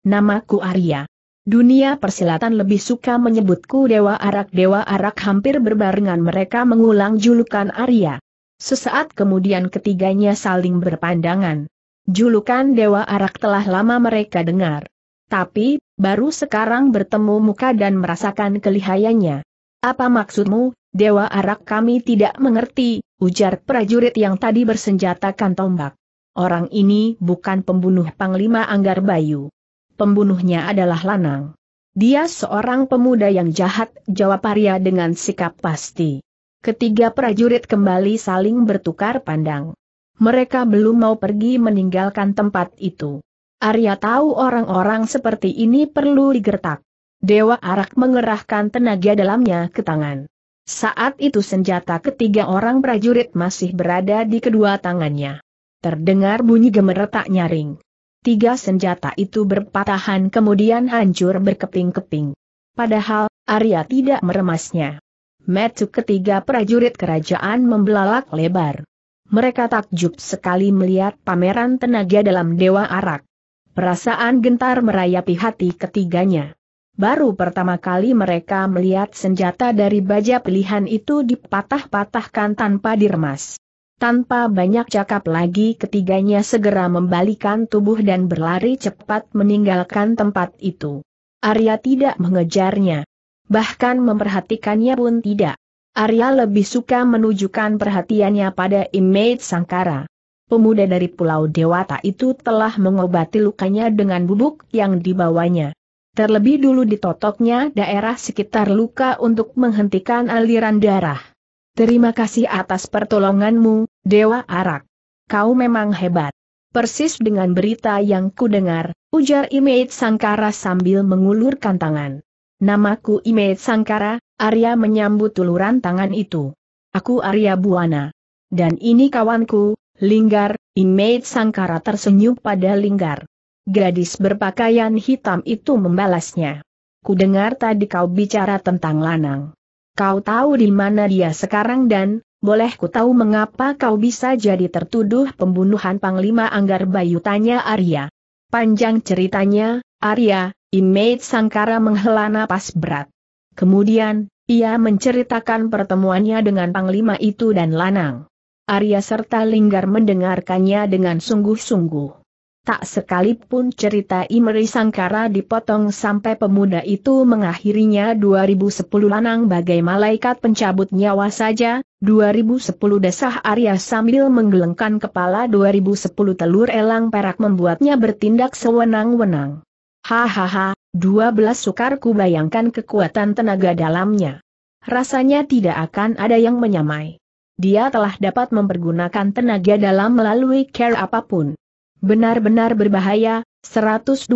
Namaku Arya. Dunia persilatan lebih suka menyebutku Dewa Arak. Dewa Arak hampir berbarengan mereka mengulang julukan Arya. Sesaat kemudian ketiganya saling berpandangan. Julukan Dewa Arak telah lama mereka dengar. Tapi, baru sekarang bertemu muka dan merasakan kelihayannya. Apa maksudmu, Dewa Arak kami tidak mengerti, ujar prajurit yang tadi bersenjatakan tombak. Orang ini bukan pembunuh Panglima Anggar Bayu. Pembunuhnya adalah Lanang. Dia seorang pemuda yang jahat, jawab Arya dengan sikap pasti. Ketiga prajurit kembali saling bertukar pandang. Mereka belum mau pergi meninggalkan tempat itu. Arya tahu orang-orang seperti ini perlu digertak. Dewa Arak mengerahkan tenaga dalamnya ke tangan. Saat itu senjata ketiga orang prajurit masih berada di kedua tangannya. Terdengar bunyi gemeretak nyaring. Tiga senjata itu berpatahan kemudian hancur berkeping-keping. Padahal, Arya tidak meremasnya. Metu ketiga prajurit kerajaan membelalak lebar. Mereka takjub sekali melihat pameran tenaga dalam Dewa Arak. Perasaan gentar merayapi hati ketiganya. Baru pertama kali mereka melihat senjata dari baja pilihan itu dipatah-patahkan tanpa diremas. Tanpa banyak cakap lagi ketiganya segera membalikan tubuh dan berlari cepat meninggalkan tempat itu. Arya tidak mengejarnya. Bahkan memperhatikannya pun tidak. Arya lebih suka menunjukkan perhatiannya pada image Sangkara. Pemuda dari Pulau Dewata itu telah mengobati lukanya dengan bubuk yang dibawanya. Terlebih dulu ditotoknya daerah sekitar luka untuk menghentikan aliran darah. Terima kasih atas pertolonganmu, Dewa Arak. Kau memang hebat. Persis dengan berita yang kudengar, ujar Imeit Sangkara sambil mengulurkan tangan. Namaku Imeit Sangkara, Arya menyambut uluran tangan itu. Aku Arya Buana. Dan ini kawanku, Linggar, Imeit Sangkara tersenyum pada Linggar. Gadis berpakaian hitam itu membalasnya. Ku dengar tadi kau bicara tentang Lanang. Kau tahu di mana dia sekarang dan, boleh ku tahu mengapa kau bisa jadi tertuduh pembunuhan Panglima Anggar Bayu tanya Arya. Panjang ceritanya, Arya, Image Sangkara menghela napas berat. Kemudian, ia menceritakan pertemuannya dengan Panglima itu dan Lanang. Arya serta Linggar mendengarkannya dengan sungguh-sungguh. Tak sekalipun cerita Imeri Sangkara dipotong sampai pemuda itu mengakhirinya 2010 lanang bagai malaikat pencabut nyawa saja, 2010 desah Arya sambil menggelengkan kepala 2010 telur elang perak membuatnya bertindak sewenang-wenang. Hahaha, 12 sukar ku bayangkan kekuatan tenaga dalamnya. Rasanya tidak akan ada yang menyamai. Dia telah dapat mempergunakan tenaga dalam melalui care apapun. Benar-benar berbahaya, 122.010-2010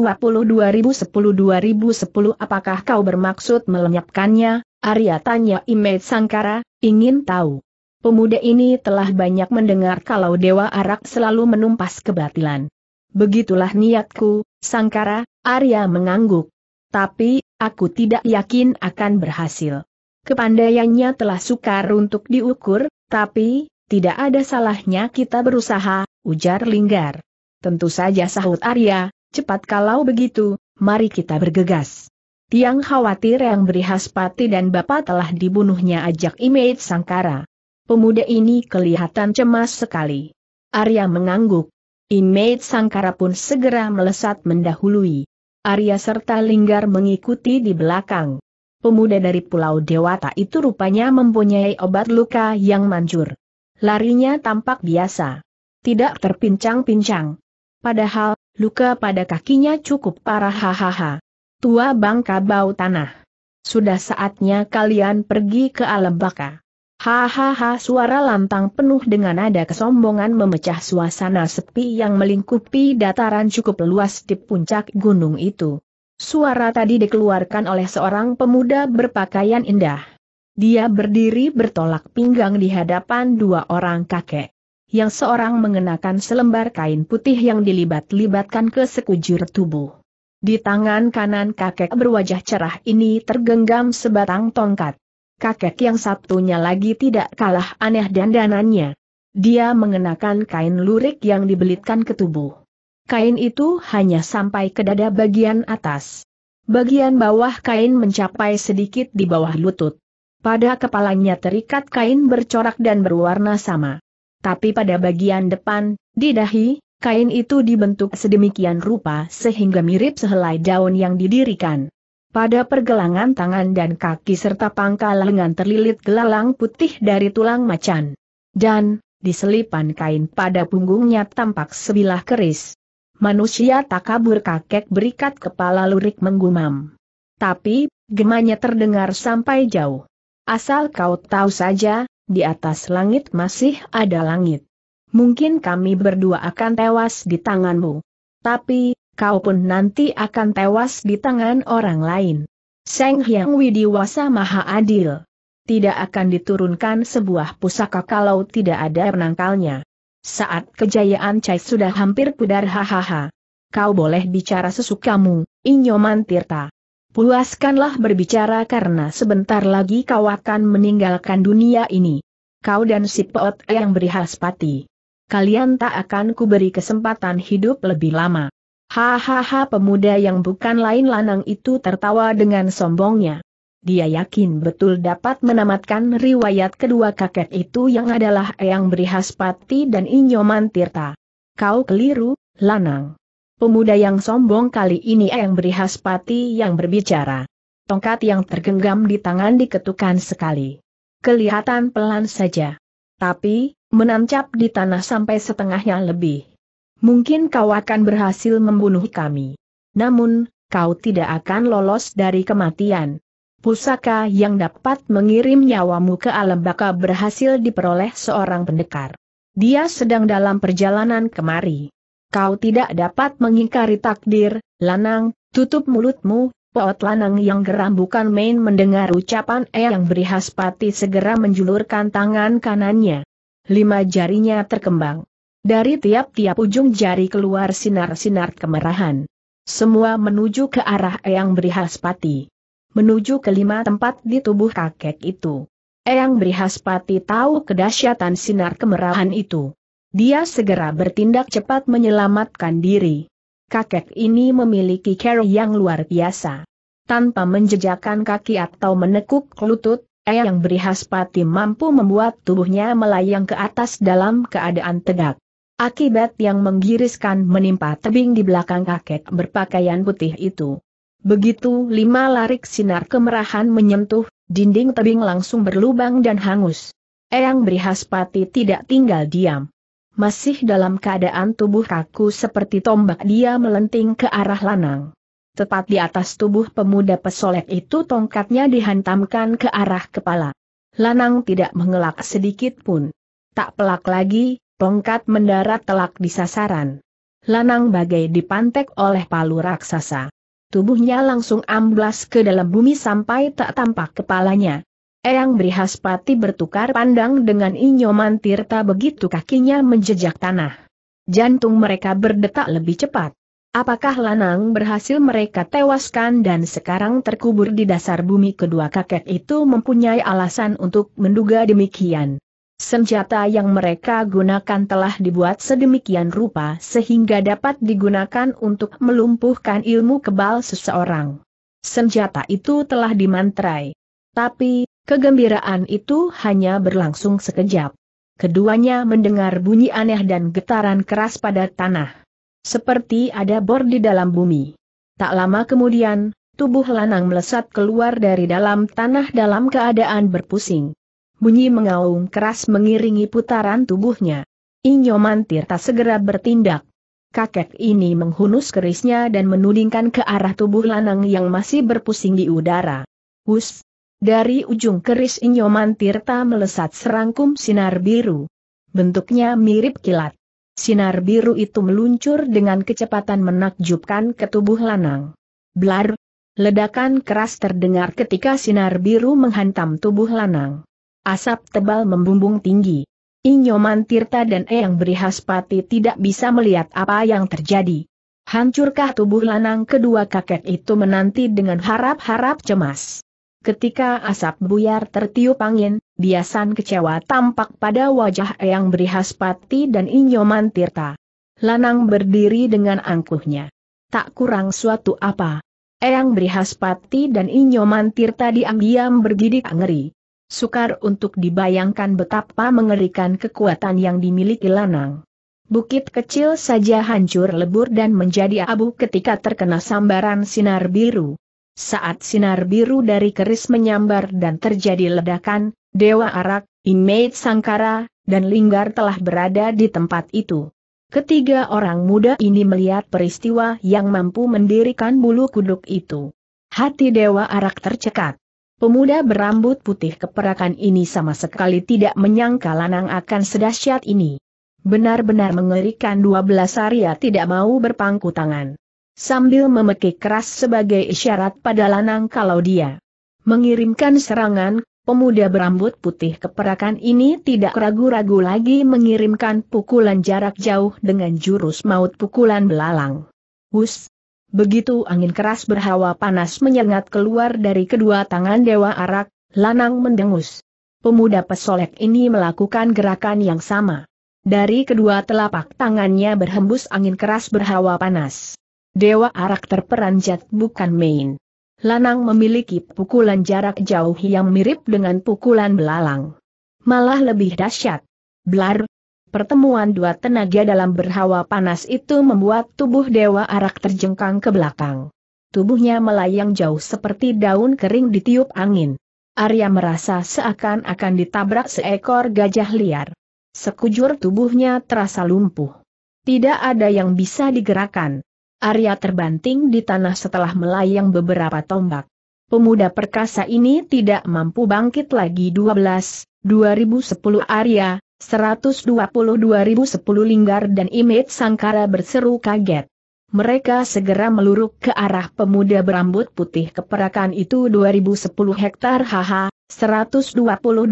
apakah kau bermaksud melenyapkannya, Arya tanya Imej Sangkara, ingin tahu. Pemuda ini telah banyak mendengar kalau Dewa Arak selalu menumpas kebatilan. Begitulah niatku, Sangkara, Arya mengangguk. Tapi, aku tidak yakin akan berhasil. Kepandaiannya telah sukar untuk diukur, tapi, tidak ada salahnya kita berusaha, ujar Linggar. Tentu saja sahut Arya, cepat kalau begitu, mari kita bergegas. Tiang khawatir yang beri haspati dan bapak telah dibunuhnya ajak image sangkara. Pemuda ini kelihatan cemas sekali. Arya mengangguk. Image sangkara pun segera melesat mendahului. Arya serta Linggar mengikuti di belakang. Pemuda dari Pulau Dewata itu rupanya mempunyai obat luka yang manjur. Larinya tampak biasa. Tidak terpincang-pincang. Padahal, luka pada kakinya cukup parah hahaha. Tua bangka bau tanah. Sudah saatnya kalian pergi ke alam baka. Hahaha suara lantang penuh dengan nada kesombongan memecah suasana sepi yang melingkupi dataran cukup luas di puncak gunung itu. Suara tadi dikeluarkan oleh seorang pemuda berpakaian indah. Dia berdiri bertolak pinggang di hadapan dua orang kakek yang seorang mengenakan selembar kain putih yang dilibat-libatkan ke sekujur tubuh. Di tangan kanan kakek berwajah cerah ini tergenggam sebatang tongkat. Kakek yang satunya lagi tidak kalah aneh dandanannya. Dia mengenakan kain lurik yang dibelitkan ke tubuh. Kain itu hanya sampai ke dada bagian atas. Bagian bawah kain mencapai sedikit di bawah lutut. Pada kepalanya terikat kain bercorak dan berwarna sama tapi pada bagian depan, di dahi, kain itu dibentuk sedemikian rupa sehingga mirip sehelai daun yang didirikan. Pada pergelangan tangan dan kaki serta pangkal lengan terlilit gelalang putih dari tulang macan. Dan, di selipan kain pada punggungnya tampak sebilah keris. Manusia tak kabur kakek berikat kepala lurik menggumam. Tapi, gemanya terdengar sampai jauh. Asal kau tahu saja, di atas langit masih ada langit. Mungkin kami berdua akan tewas di tanganmu. Tapi, kau pun nanti akan tewas di tangan orang lain. Seng Hyang Widiwasa Maha Adil. Tidak akan diturunkan sebuah pusaka kalau tidak ada penangkalnya. Saat kejayaan Cai sudah hampir pudar hahaha. Kau boleh bicara sesukamu, Inyoman Tirta puaskanlah berbicara karena sebentar lagi kau akan meninggalkan dunia ini. Kau dan si Peot yang berihaspati. Kalian tak akan kuberi kesempatan hidup lebih lama. Hahaha pemuda yang bukan lain lanang itu tertawa dengan sombongnya. Dia yakin betul dapat menamatkan riwayat kedua kakek itu yang adalah Eyang Berihaspati dan Inyoman Tirta. Kau keliru, Lanang. Pemuda yang sombong kali ini yang berihaspati pati yang berbicara. Tongkat yang tergenggam di tangan diketukan sekali. Kelihatan pelan saja. Tapi, menancap di tanah sampai setengahnya lebih. Mungkin kau akan berhasil membunuh kami. Namun, kau tidak akan lolos dari kematian. Pusaka yang dapat mengirim nyawamu ke alam baka berhasil diperoleh seorang pendekar. Dia sedang dalam perjalanan kemari. Kau tidak dapat mengingkari takdir, Lanang, tutup mulutmu, Poot Lanang yang geram bukan main mendengar ucapan Eyang Berihas Pati segera menjulurkan tangan kanannya. Lima jarinya terkembang. Dari tiap-tiap ujung jari keluar sinar-sinar kemerahan. Semua menuju ke arah Eyang Brihaspati. Menuju ke lima tempat di tubuh kakek itu. Eyang Brihaspati tahu kedahsyatan sinar kemerahan itu. Dia segera bertindak cepat menyelamatkan diri. Kakek ini memiliki cara yang luar biasa. Tanpa menjejakkan kaki atau menekuk lutut, Eyang Brihaspati mampu membuat tubuhnya melayang ke atas dalam keadaan tegak. Akibat yang menggiriskan menimpa tebing di belakang kakek berpakaian putih itu. Begitu lima larik sinar kemerahan menyentuh, dinding tebing langsung berlubang dan hangus. Eyang Brihaspati tidak tinggal diam. Masih dalam keadaan tubuh kaku seperti tombak dia melenting ke arah lanang. Tepat di atas tubuh pemuda pesolek itu tongkatnya dihantamkan ke arah kepala. Lanang tidak mengelak sedikit pun. Tak pelak lagi, tongkat mendarat telak di sasaran. Lanang bagai dipantek oleh palu raksasa. Tubuhnya langsung amblas ke dalam bumi sampai tak tampak kepalanya. Eyang Brihaspati bertukar pandang dengan Inyoman Tirta begitu kakinya menjejak tanah. Jantung mereka berdetak lebih cepat. Apakah Lanang berhasil mereka tewaskan dan sekarang terkubur di dasar bumi kedua kakek itu mempunyai alasan untuk menduga demikian. Senjata yang mereka gunakan telah dibuat sedemikian rupa sehingga dapat digunakan untuk melumpuhkan ilmu kebal seseorang. Senjata itu telah dimantrai. Tapi, Kegembiraan itu hanya berlangsung sekejap. Keduanya mendengar bunyi aneh dan getaran keras pada tanah. Seperti ada bor di dalam bumi. Tak lama kemudian, tubuh lanang melesat keluar dari dalam tanah dalam keadaan berpusing. Bunyi mengaung keras mengiringi putaran tubuhnya. Inyoman Tirta segera bertindak. Kakek ini menghunus kerisnya dan menudingkan ke arah tubuh lanang yang masih berpusing di udara. Hus. Dari ujung keris Inyoman Tirta melesat serangkum sinar biru. Bentuknya mirip kilat. Sinar biru itu meluncur dengan kecepatan menakjubkan ke tubuh Lanang. Blar! Ledakan keras terdengar ketika sinar biru menghantam tubuh Lanang. Asap tebal membumbung tinggi. Inyoman Tirta dan Eyang Brihaspati tidak bisa melihat apa yang terjadi. Hancurkah tubuh Lanang kedua kakek itu menanti dengan harap-harap cemas. Ketika asap buyar tertiup angin, biasan kecewa tampak pada wajah Eyang Brihaspati dan Inyoman Tirta. Lanang berdiri dengan angkuhnya. Tak kurang suatu apa. Eyang Brihaspati dan Inyoman Tirta diam-diam bergidik ngeri. Sukar untuk dibayangkan betapa mengerikan kekuatan yang dimiliki Lanang. Bukit kecil saja hancur lebur dan menjadi abu ketika terkena sambaran sinar biru. Saat sinar biru dari keris menyambar dan terjadi ledakan, Dewa Arak, Image Sangkara, dan Linggar telah berada di tempat itu. Ketiga orang muda ini melihat peristiwa yang mampu mendirikan bulu kuduk itu. Hati Dewa Arak tercekat. Pemuda berambut putih keperakan ini sama sekali tidak menyangka Lanang akan sedahsyat ini. Benar-benar mengerikan dua belas Arya tidak mau berpangku tangan sambil memekik keras sebagai isyarat pada lanang kalau dia mengirimkan serangan, pemuda berambut putih keperakan ini tidak ragu-ragu lagi mengirimkan pukulan jarak jauh dengan jurus maut pukulan belalang. Hus! Begitu angin keras berhawa panas menyengat keluar dari kedua tangan Dewa Arak, Lanang mendengus. Pemuda pesolek ini melakukan gerakan yang sama. Dari kedua telapak tangannya berhembus angin keras berhawa panas. Dewa Arak terperanjat bukan main. Lanang memiliki pukulan jarak jauh yang mirip dengan pukulan belalang. Malah lebih dahsyat. Blar. Pertemuan dua tenaga dalam berhawa panas itu membuat tubuh Dewa Arak terjengkang ke belakang. Tubuhnya melayang jauh seperti daun kering ditiup angin. Arya merasa seakan-akan ditabrak seekor gajah liar. Sekujur tubuhnya terasa lumpuh. Tidak ada yang bisa digerakkan. Arya terbanting di tanah setelah melayang beberapa tombak. Pemuda perkasa ini tidak mampu bangkit lagi 12, 2010 Arya, 120 2010 Linggar dan Image Sangkara berseru kaget. Mereka segera meluruk ke arah pemuda berambut putih keperakan itu 2010 hektar haha, 122.010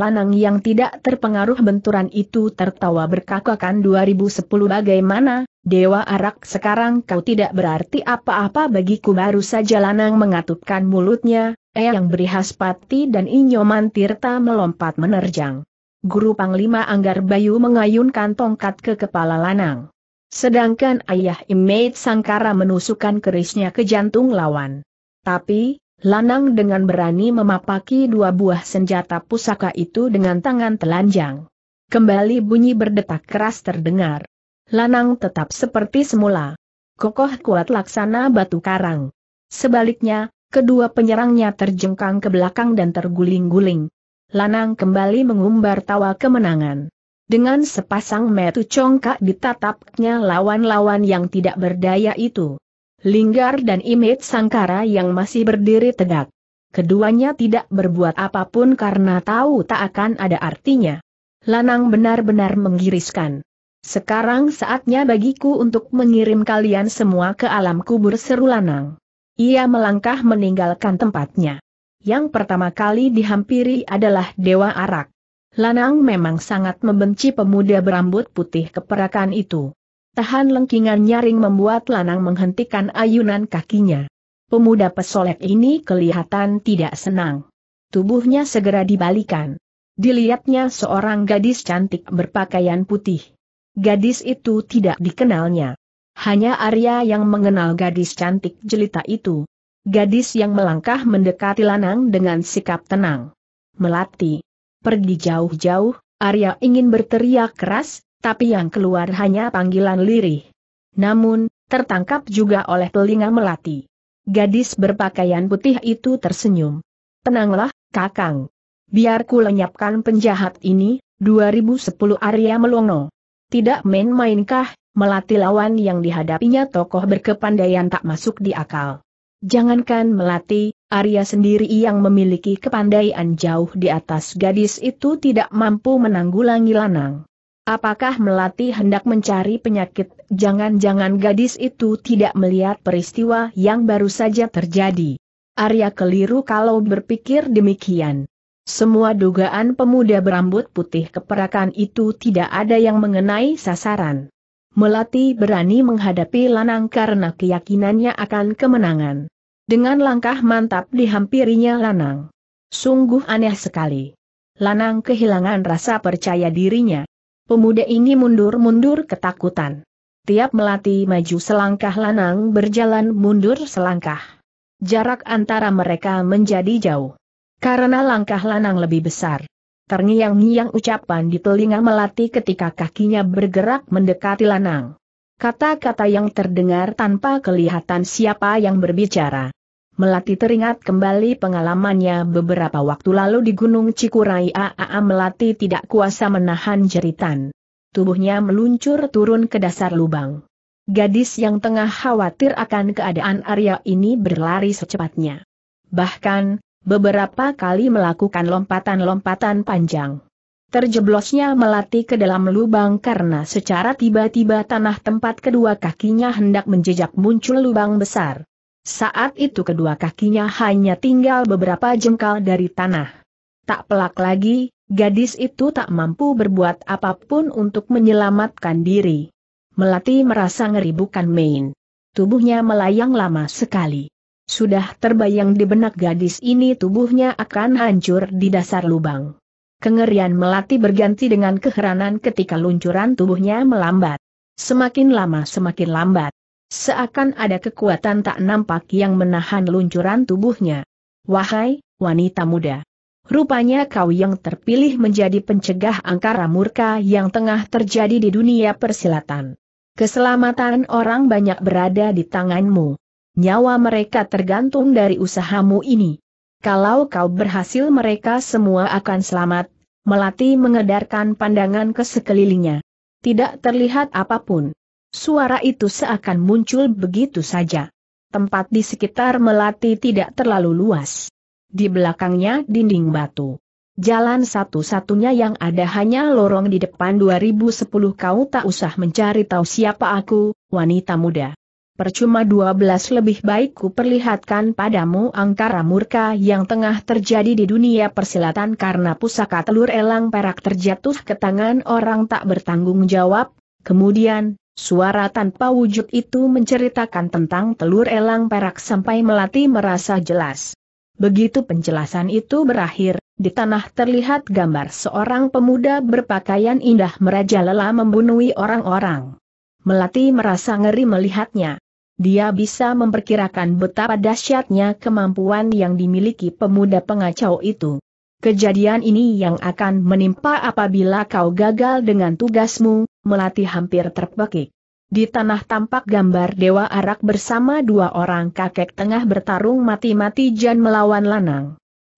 lanang yang tidak terpengaruh benturan itu tertawa berkakakan 2010 bagaimana, Dewa Arak sekarang kau tidak berarti apa-apa bagiku baru saja lanang mengatupkan mulutnya, Eyang Brihaspati dan Inyoman Tirta melompat menerjang. Guru Panglima Anggar Bayu mengayunkan tongkat ke kepala lanang. Sedangkan ayah Imeid Sangkara menusukkan kerisnya ke jantung lawan. Tapi, Lanang dengan berani memapaki dua buah senjata pusaka itu dengan tangan telanjang. Kembali bunyi berdetak keras terdengar. Lanang tetap seperti semula. Kokoh kuat laksana batu karang. Sebaliknya, kedua penyerangnya terjengkang ke belakang dan terguling-guling. Lanang kembali mengumbar tawa kemenangan. Dengan sepasang metu congkak ditatapnya lawan-lawan yang tidak berdaya itu. Linggar dan Imit Sangkara yang masih berdiri tegak. Keduanya tidak berbuat apapun karena tahu tak akan ada artinya. Lanang benar-benar menggiriskan. Sekarang saatnya bagiku untuk mengirim kalian semua ke alam kubur seru Lanang. Ia melangkah meninggalkan tempatnya. Yang pertama kali dihampiri adalah Dewa Arak. Lanang memang sangat membenci pemuda berambut putih keperakan itu. Tahan lengkingan nyaring membuat Lanang menghentikan ayunan kakinya. Pemuda pesolek ini kelihatan tidak senang. Tubuhnya segera dibalikan. Dilihatnya seorang gadis cantik berpakaian putih. Gadis itu tidak dikenalnya. Hanya Arya yang mengenal gadis cantik jelita itu. Gadis yang melangkah mendekati Lanang dengan sikap tenang. Melati. Pergi jauh-jauh, Arya ingin berteriak keras, tapi yang keluar hanya panggilan lirih. Namun, tertangkap juga oleh telinga melati. Gadis berpakaian putih itu tersenyum. Tenanglah, kakang. Biar ku lenyapkan penjahat ini, 2010 Arya Melongo. Tidak main-mainkah, melati lawan yang dihadapinya tokoh berkepandaian tak masuk di akal. Jangankan melati, Arya sendiri yang memiliki kepandaian jauh di atas gadis itu tidak mampu menanggulangi Lanang. Apakah Melati hendak mencari penyakit? Jangan-jangan gadis itu tidak melihat peristiwa yang baru saja terjadi. Arya keliru kalau berpikir demikian. Semua dugaan pemuda berambut putih keperakan itu tidak ada yang mengenai sasaran. Melati berani menghadapi Lanang karena keyakinannya akan kemenangan. Dengan langkah mantap dihampirinya Lanang. Sungguh aneh sekali. Lanang kehilangan rasa percaya dirinya. Pemuda ini mundur-mundur ketakutan. Tiap melati maju selangkah lanang berjalan mundur selangkah. Jarak antara mereka menjadi jauh. Karena langkah lanang lebih besar. Terngiang-ngiang ucapan di telinga melati ketika kakinya bergerak mendekati lanang. Kata-kata yang terdengar tanpa kelihatan siapa yang berbicara. Melati teringat kembali pengalamannya beberapa waktu lalu di Gunung Cikurai Aa Melati tidak kuasa menahan jeritan. Tubuhnya meluncur turun ke dasar lubang. Gadis yang tengah khawatir akan keadaan Arya ini berlari secepatnya. Bahkan, beberapa kali melakukan lompatan-lompatan panjang. Terjeblosnya melati ke dalam lubang karena secara tiba-tiba tanah tempat kedua kakinya hendak menjejak muncul lubang besar. Saat itu kedua kakinya hanya tinggal beberapa jengkal dari tanah. Tak pelak lagi, gadis itu tak mampu berbuat apapun untuk menyelamatkan diri. Melati merasa ngeri bukan main. Tubuhnya melayang lama sekali. Sudah terbayang di benak gadis ini tubuhnya akan hancur di dasar lubang. Kengerian Melati berganti dengan keheranan ketika luncuran tubuhnya melambat. Semakin lama semakin lambat. Seakan ada kekuatan tak nampak yang menahan luncuran tubuhnya. Wahai, wanita muda. Rupanya kau yang terpilih menjadi pencegah angkara murka yang tengah terjadi di dunia persilatan. Keselamatan orang banyak berada di tanganmu. Nyawa mereka tergantung dari usahamu ini. Kalau kau berhasil mereka semua akan selamat, melatih mengedarkan pandangan ke sekelilingnya. Tidak terlihat apapun. Suara itu seakan muncul begitu saja. Tempat di sekitar Melati tidak terlalu luas. Di belakangnya dinding batu. Jalan satu-satunya yang ada hanya lorong di depan 2010 kau tak usah mencari tahu siapa aku, wanita muda. Percuma 12 lebih baik ku perlihatkan padamu angkara murka yang tengah terjadi di dunia persilatan karena pusaka telur elang perak terjatuh ke tangan orang tak bertanggung jawab, kemudian, Suara tanpa wujud itu menceritakan tentang telur elang perak sampai melati merasa jelas. Begitu penjelasan itu berakhir, di tanah terlihat gambar seorang pemuda berpakaian indah merajalela membunuhi orang-orang. Melati merasa ngeri melihatnya. Dia bisa memperkirakan betapa dahsyatnya kemampuan yang dimiliki pemuda pengacau itu. Kejadian ini yang akan menimpa apabila kau gagal dengan tugasmu, Melati hampir terpekik. Di tanah tampak gambar Dewa Arak bersama dua orang kakek tengah bertarung mati-mati Jan melawan Lanang.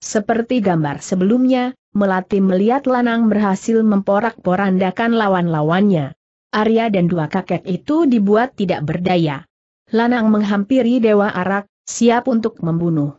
Seperti gambar sebelumnya, Melati melihat Lanang berhasil memporak-porandakan lawan-lawannya. Arya dan dua kakek itu dibuat tidak berdaya. Lanang menghampiri Dewa Arak, siap untuk membunuh.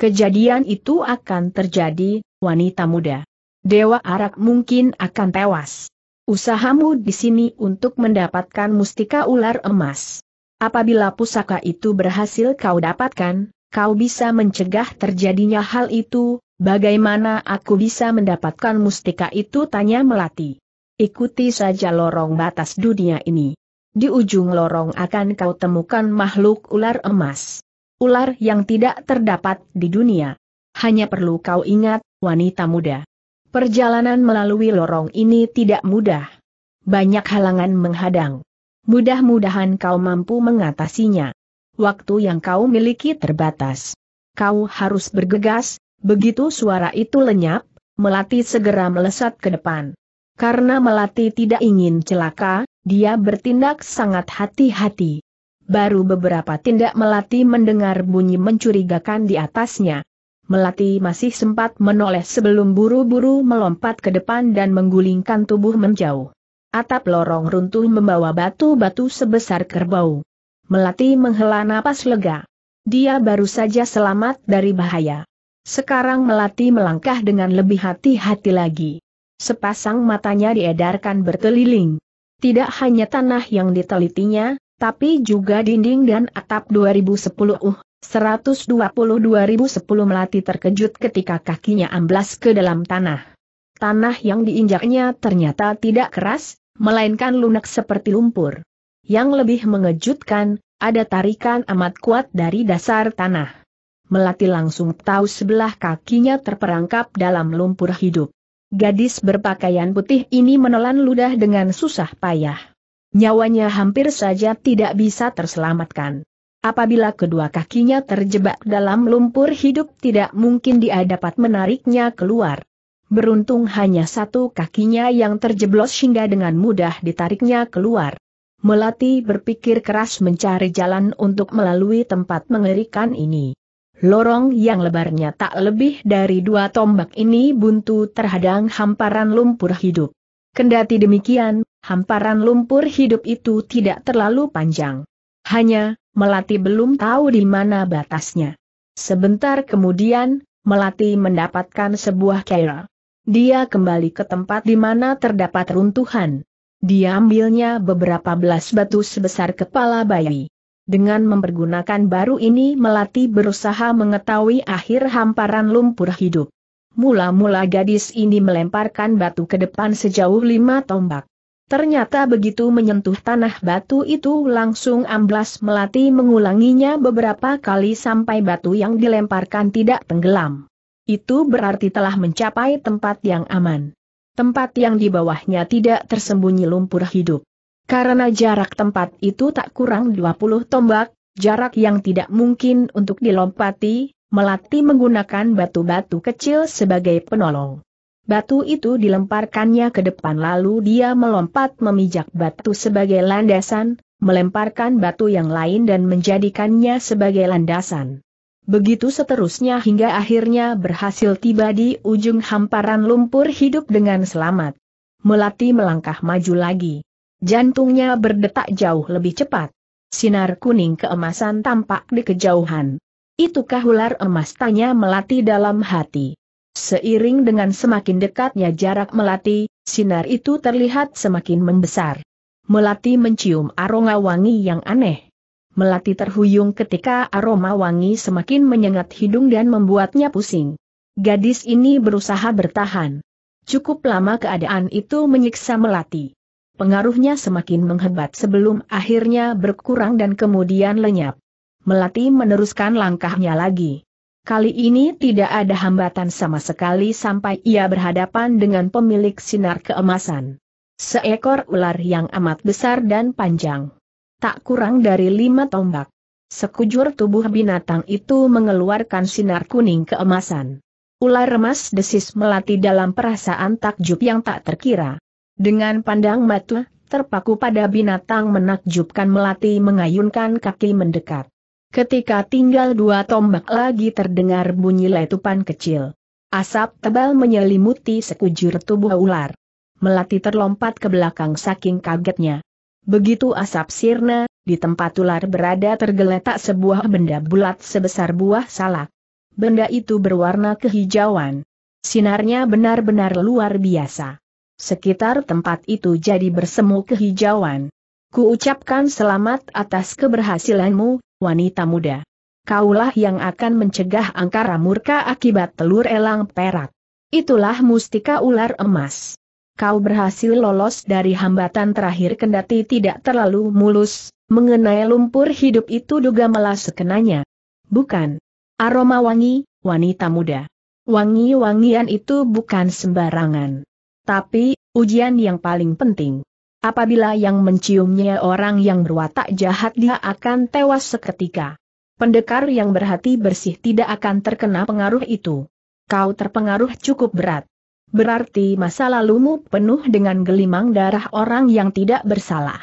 Kejadian itu akan terjadi, wanita muda. Dewa Arak mungkin akan tewas. Usahamu di sini untuk mendapatkan mustika ular emas. Apabila pusaka itu berhasil kau dapatkan, kau bisa mencegah terjadinya hal itu, bagaimana aku bisa mendapatkan mustika itu tanya Melati. Ikuti saja lorong batas dunia ini. Di ujung lorong akan kau temukan makhluk ular emas. Ular yang tidak terdapat di dunia. Hanya perlu kau ingat, wanita muda. Perjalanan melalui lorong ini tidak mudah. Banyak halangan menghadang. Mudah-mudahan kau mampu mengatasinya. Waktu yang kau miliki terbatas. Kau harus bergegas, begitu suara itu lenyap, Melati segera melesat ke depan. Karena Melati tidak ingin celaka, dia bertindak sangat hati-hati. Baru beberapa tindak Melati mendengar bunyi mencurigakan di atasnya. Melati masih sempat menoleh sebelum buru-buru melompat ke depan dan menggulingkan tubuh menjauh. Atap lorong runtuh membawa batu-batu sebesar kerbau. Melati menghela napas lega. Dia baru saja selamat dari bahaya. Sekarang Melati melangkah dengan lebih hati-hati lagi. Sepasang matanya diedarkan berkeliling. Tidak hanya tanah yang ditelitinya, tapi juga dinding dan atap 2010 uh 122.010 melati terkejut ketika kakinya amblas ke dalam tanah. Tanah yang diinjaknya ternyata tidak keras, melainkan lunak seperti lumpur. Yang lebih mengejutkan, ada tarikan amat kuat dari dasar tanah. Melati langsung tahu sebelah kakinya terperangkap dalam lumpur hidup. Gadis berpakaian putih ini menelan ludah dengan susah payah. Nyawanya hampir saja tidak bisa terselamatkan. Apabila kedua kakinya terjebak dalam lumpur hidup tidak mungkin dia dapat menariknya keluar. Beruntung hanya satu kakinya yang terjeblos hingga dengan mudah ditariknya keluar. Melati berpikir keras mencari jalan untuk melalui tempat mengerikan ini. Lorong yang lebarnya tak lebih dari dua tombak ini buntu terhadang hamparan lumpur hidup. Kendati demikian, hamparan lumpur hidup itu tidak terlalu panjang. Hanya Melati belum tahu di mana batasnya. Sebentar kemudian, Melati mendapatkan sebuah kera. Dia kembali ke tempat di mana terdapat runtuhan. Dia ambilnya beberapa belas batu sebesar kepala bayi. Dengan mempergunakan baru ini Melati berusaha mengetahui akhir hamparan lumpur hidup. Mula-mula gadis ini melemparkan batu ke depan sejauh lima tombak. Ternyata begitu menyentuh tanah batu itu langsung amblas melati mengulanginya beberapa kali sampai batu yang dilemparkan tidak tenggelam. Itu berarti telah mencapai tempat yang aman. Tempat yang di bawahnya tidak tersembunyi lumpur hidup. Karena jarak tempat itu tak kurang 20 tombak, jarak yang tidak mungkin untuk dilompati, Melati menggunakan batu-batu kecil sebagai penolong. Batu itu dilemparkannya ke depan lalu dia melompat memijak batu sebagai landasan, melemparkan batu yang lain dan menjadikannya sebagai landasan. Begitu seterusnya hingga akhirnya berhasil tiba di ujung hamparan lumpur hidup dengan selamat. Melati melangkah maju lagi. Jantungnya berdetak jauh lebih cepat. Sinar kuning keemasan tampak di kejauhan. Itukah ular emas tanya Melati dalam hati. Seiring dengan semakin dekatnya jarak melati, sinar itu terlihat semakin membesar. Melati mencium aroma wangi yang aneh. Melati terhuyung ketika aroma wangi semakin menyengat hidung dan membuatnya pusing. Gadis ini berusaha bertahan. Cukup lama keadaan itu menyiksa Melati. Pengaruhnya semakin menghebat sebelum akhirnya berkurang dan kemudian lenyap. Melati meneruskan langkahnya lagi. Kali ini tidak ada hambatan sama sekali sampai ia berhadapan dengan pemilik sinar keemasan. Seekor ular yang amat besar dan panjang. Tak kurang dari lima tombak. Sekujur tubuh binatang itu mengeluarkan sinar kuning keemasan. Ular remas desis melati dalam perasaan takjub yang tak terkira. Dengan pandang mata, terpaku pada binatang menakjubkan melati mengayunkan kaki mendekat. Ketika tinggal dua tombak lagi terdengar bunyi letupan kecil. Asap tebal menyelimuti sekujur tubuh ular. Melati terlompat ke belakang saking kagetnya. Begitu asap sirna, di tempat ular berada tergeletak sebuah benda bulat sebesar buah salak. Benda itu berwarna kehijauan. Sinarnya benar-benar luar biasa. Sekitar tempat itu jadi bersemu kehijauan. Kuucapkan selamat atas keberhasilanmu, wanita muda. Kaulah yang akan mencegah angkara murka akibat telur elang perak. Itulah mustika ular emas. Kau berhasil lolos dari hambatan terakhir kendati tidak terlalu mulus, mengenai lumpur hidup itu duga melas sekenanya. Bukan. Aroma wangi, wanita muda. Wangi-wangian itu bukan sembarangan. Tapi, ujian yang paling penting. Apabila yang menciumnya orang yang berwatak jahat dia akan tewas seketika. Pendekar yang berhati bersih tidak akan terkena pengaruh itu. Kau terpengaruh cukup berat. Berarti masa lalumu penuh dengan gelimang darah orang yang tidak bersalah.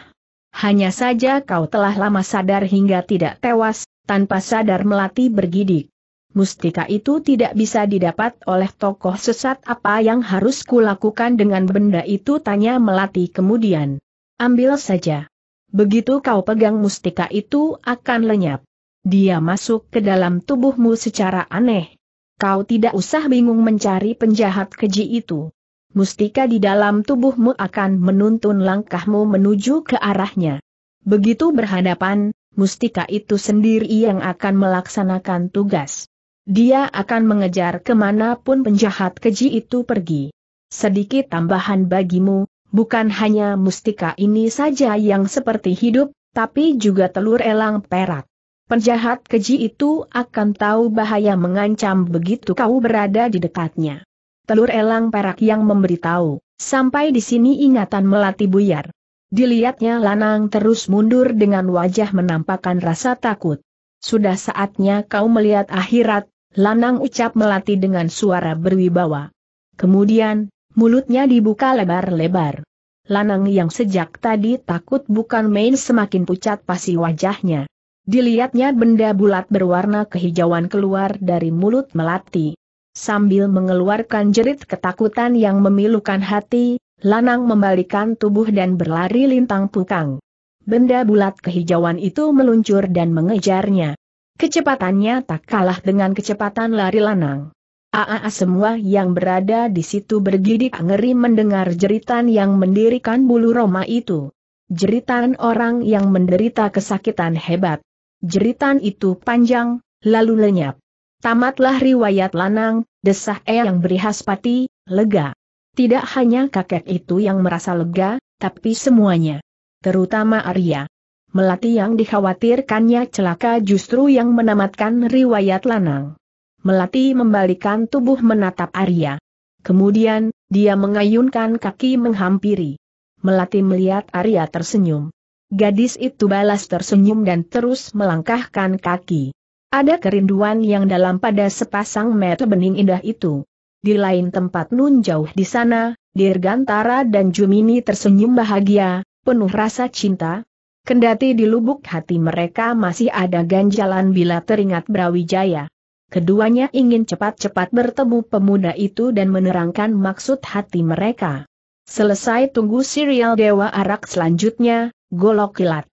Hanya saja kau telah lama sadar hingga tidak tewas, tanpa sadar melati bergidik mustika itu tidak bisa didapat oleh tokoh sesat apa yang harus kulakukan dengan benda itu tanya melati kemudian. Ambil saja. Begitu kau pegang mustika itu akan lenyap. Dia masuk ke dalam tubuhmu secara aneh. Kau tidak usah bingung mencari penjahat keji itu. Mustika di dalam tubuhmu akan menuntun langkahmu menuju ke arahnya. Begitu berhadapan, mustika itu sendiri yang akan melaksanakan tugas. Dia akan mengejar kemanapun penjahat keji itu pergi. Sedikit tambahan bagimu, bukan hanya mustika ini saja yang seperti hidup, tapi juga telur elang perak. Penjahat keji itu akan tahu bahaya mengancam begitu kau berada di dekatnya. Telur elang perak yang memberitahu, sampai di sini ingatan melati buyar. Dilihatnya Lanang terus mundur dengan wajah menampakkan rasa takut. Sudah saatnya kau melihat akhirat, Lanang ucap Melati dengan suara berwibawa. Kemudian, mulutnya dibuka lebar-lebar. Lanang yang sejak tadi takut bukan main semakin pucat pasi wajahnya. Dilihatnya benda bulat berwarna kehijauan keluar dari mulut Melati. Sambil mengeluarkan jerit ketakutan yang memilukan hati, Lanang membalikan tubuh dan berlari lintang pukang. Benda bulat kehijauan itu meluncur dan mengejarnya. Kecepatannya tak kalah dengan kecepatan lari lanang. Aa semua yang berada di situ bergidik ngeri mendengar jeritan yang mendirikan bulu Roma itu. Jeritan orang yang menderita kesakitan hebat. Jeritan itu panjang, lalu lenyap. Tamatlah riwayat lanang, desah E yang berihaspati, pati, lega. Tidak hanya kakek itu yang merasa lega, tapi semuanya. Terutama Arya. Melati yang dikhawatirkannya celaka justru yang menamatkan riwayat Lanang. Melati membalikan tubuh menatap Arya. Kemudian, dia mengayunkan kaki menghampiri. Melati melihat Arya tersenyum. Gadis itu balas tersenyum dan terus melangkahkan kaki. Ada kerinduan yang dalam pada sepasang mata bening indah itu. Di lain tempat nun jauh di sana, Dirgantara dan Jumini tersenyum bahagia, penuh rasa cinta, Kendati di lubuk hati mereka masih ada ganjalan bila teringat Brawijaya. Keduanya ingin cepat-cepat bertemu pemuda itu dan menerangkan maksud hati mereka. Selesai tunggu serial Dewa Arak selanjutnya, Golok Kilat.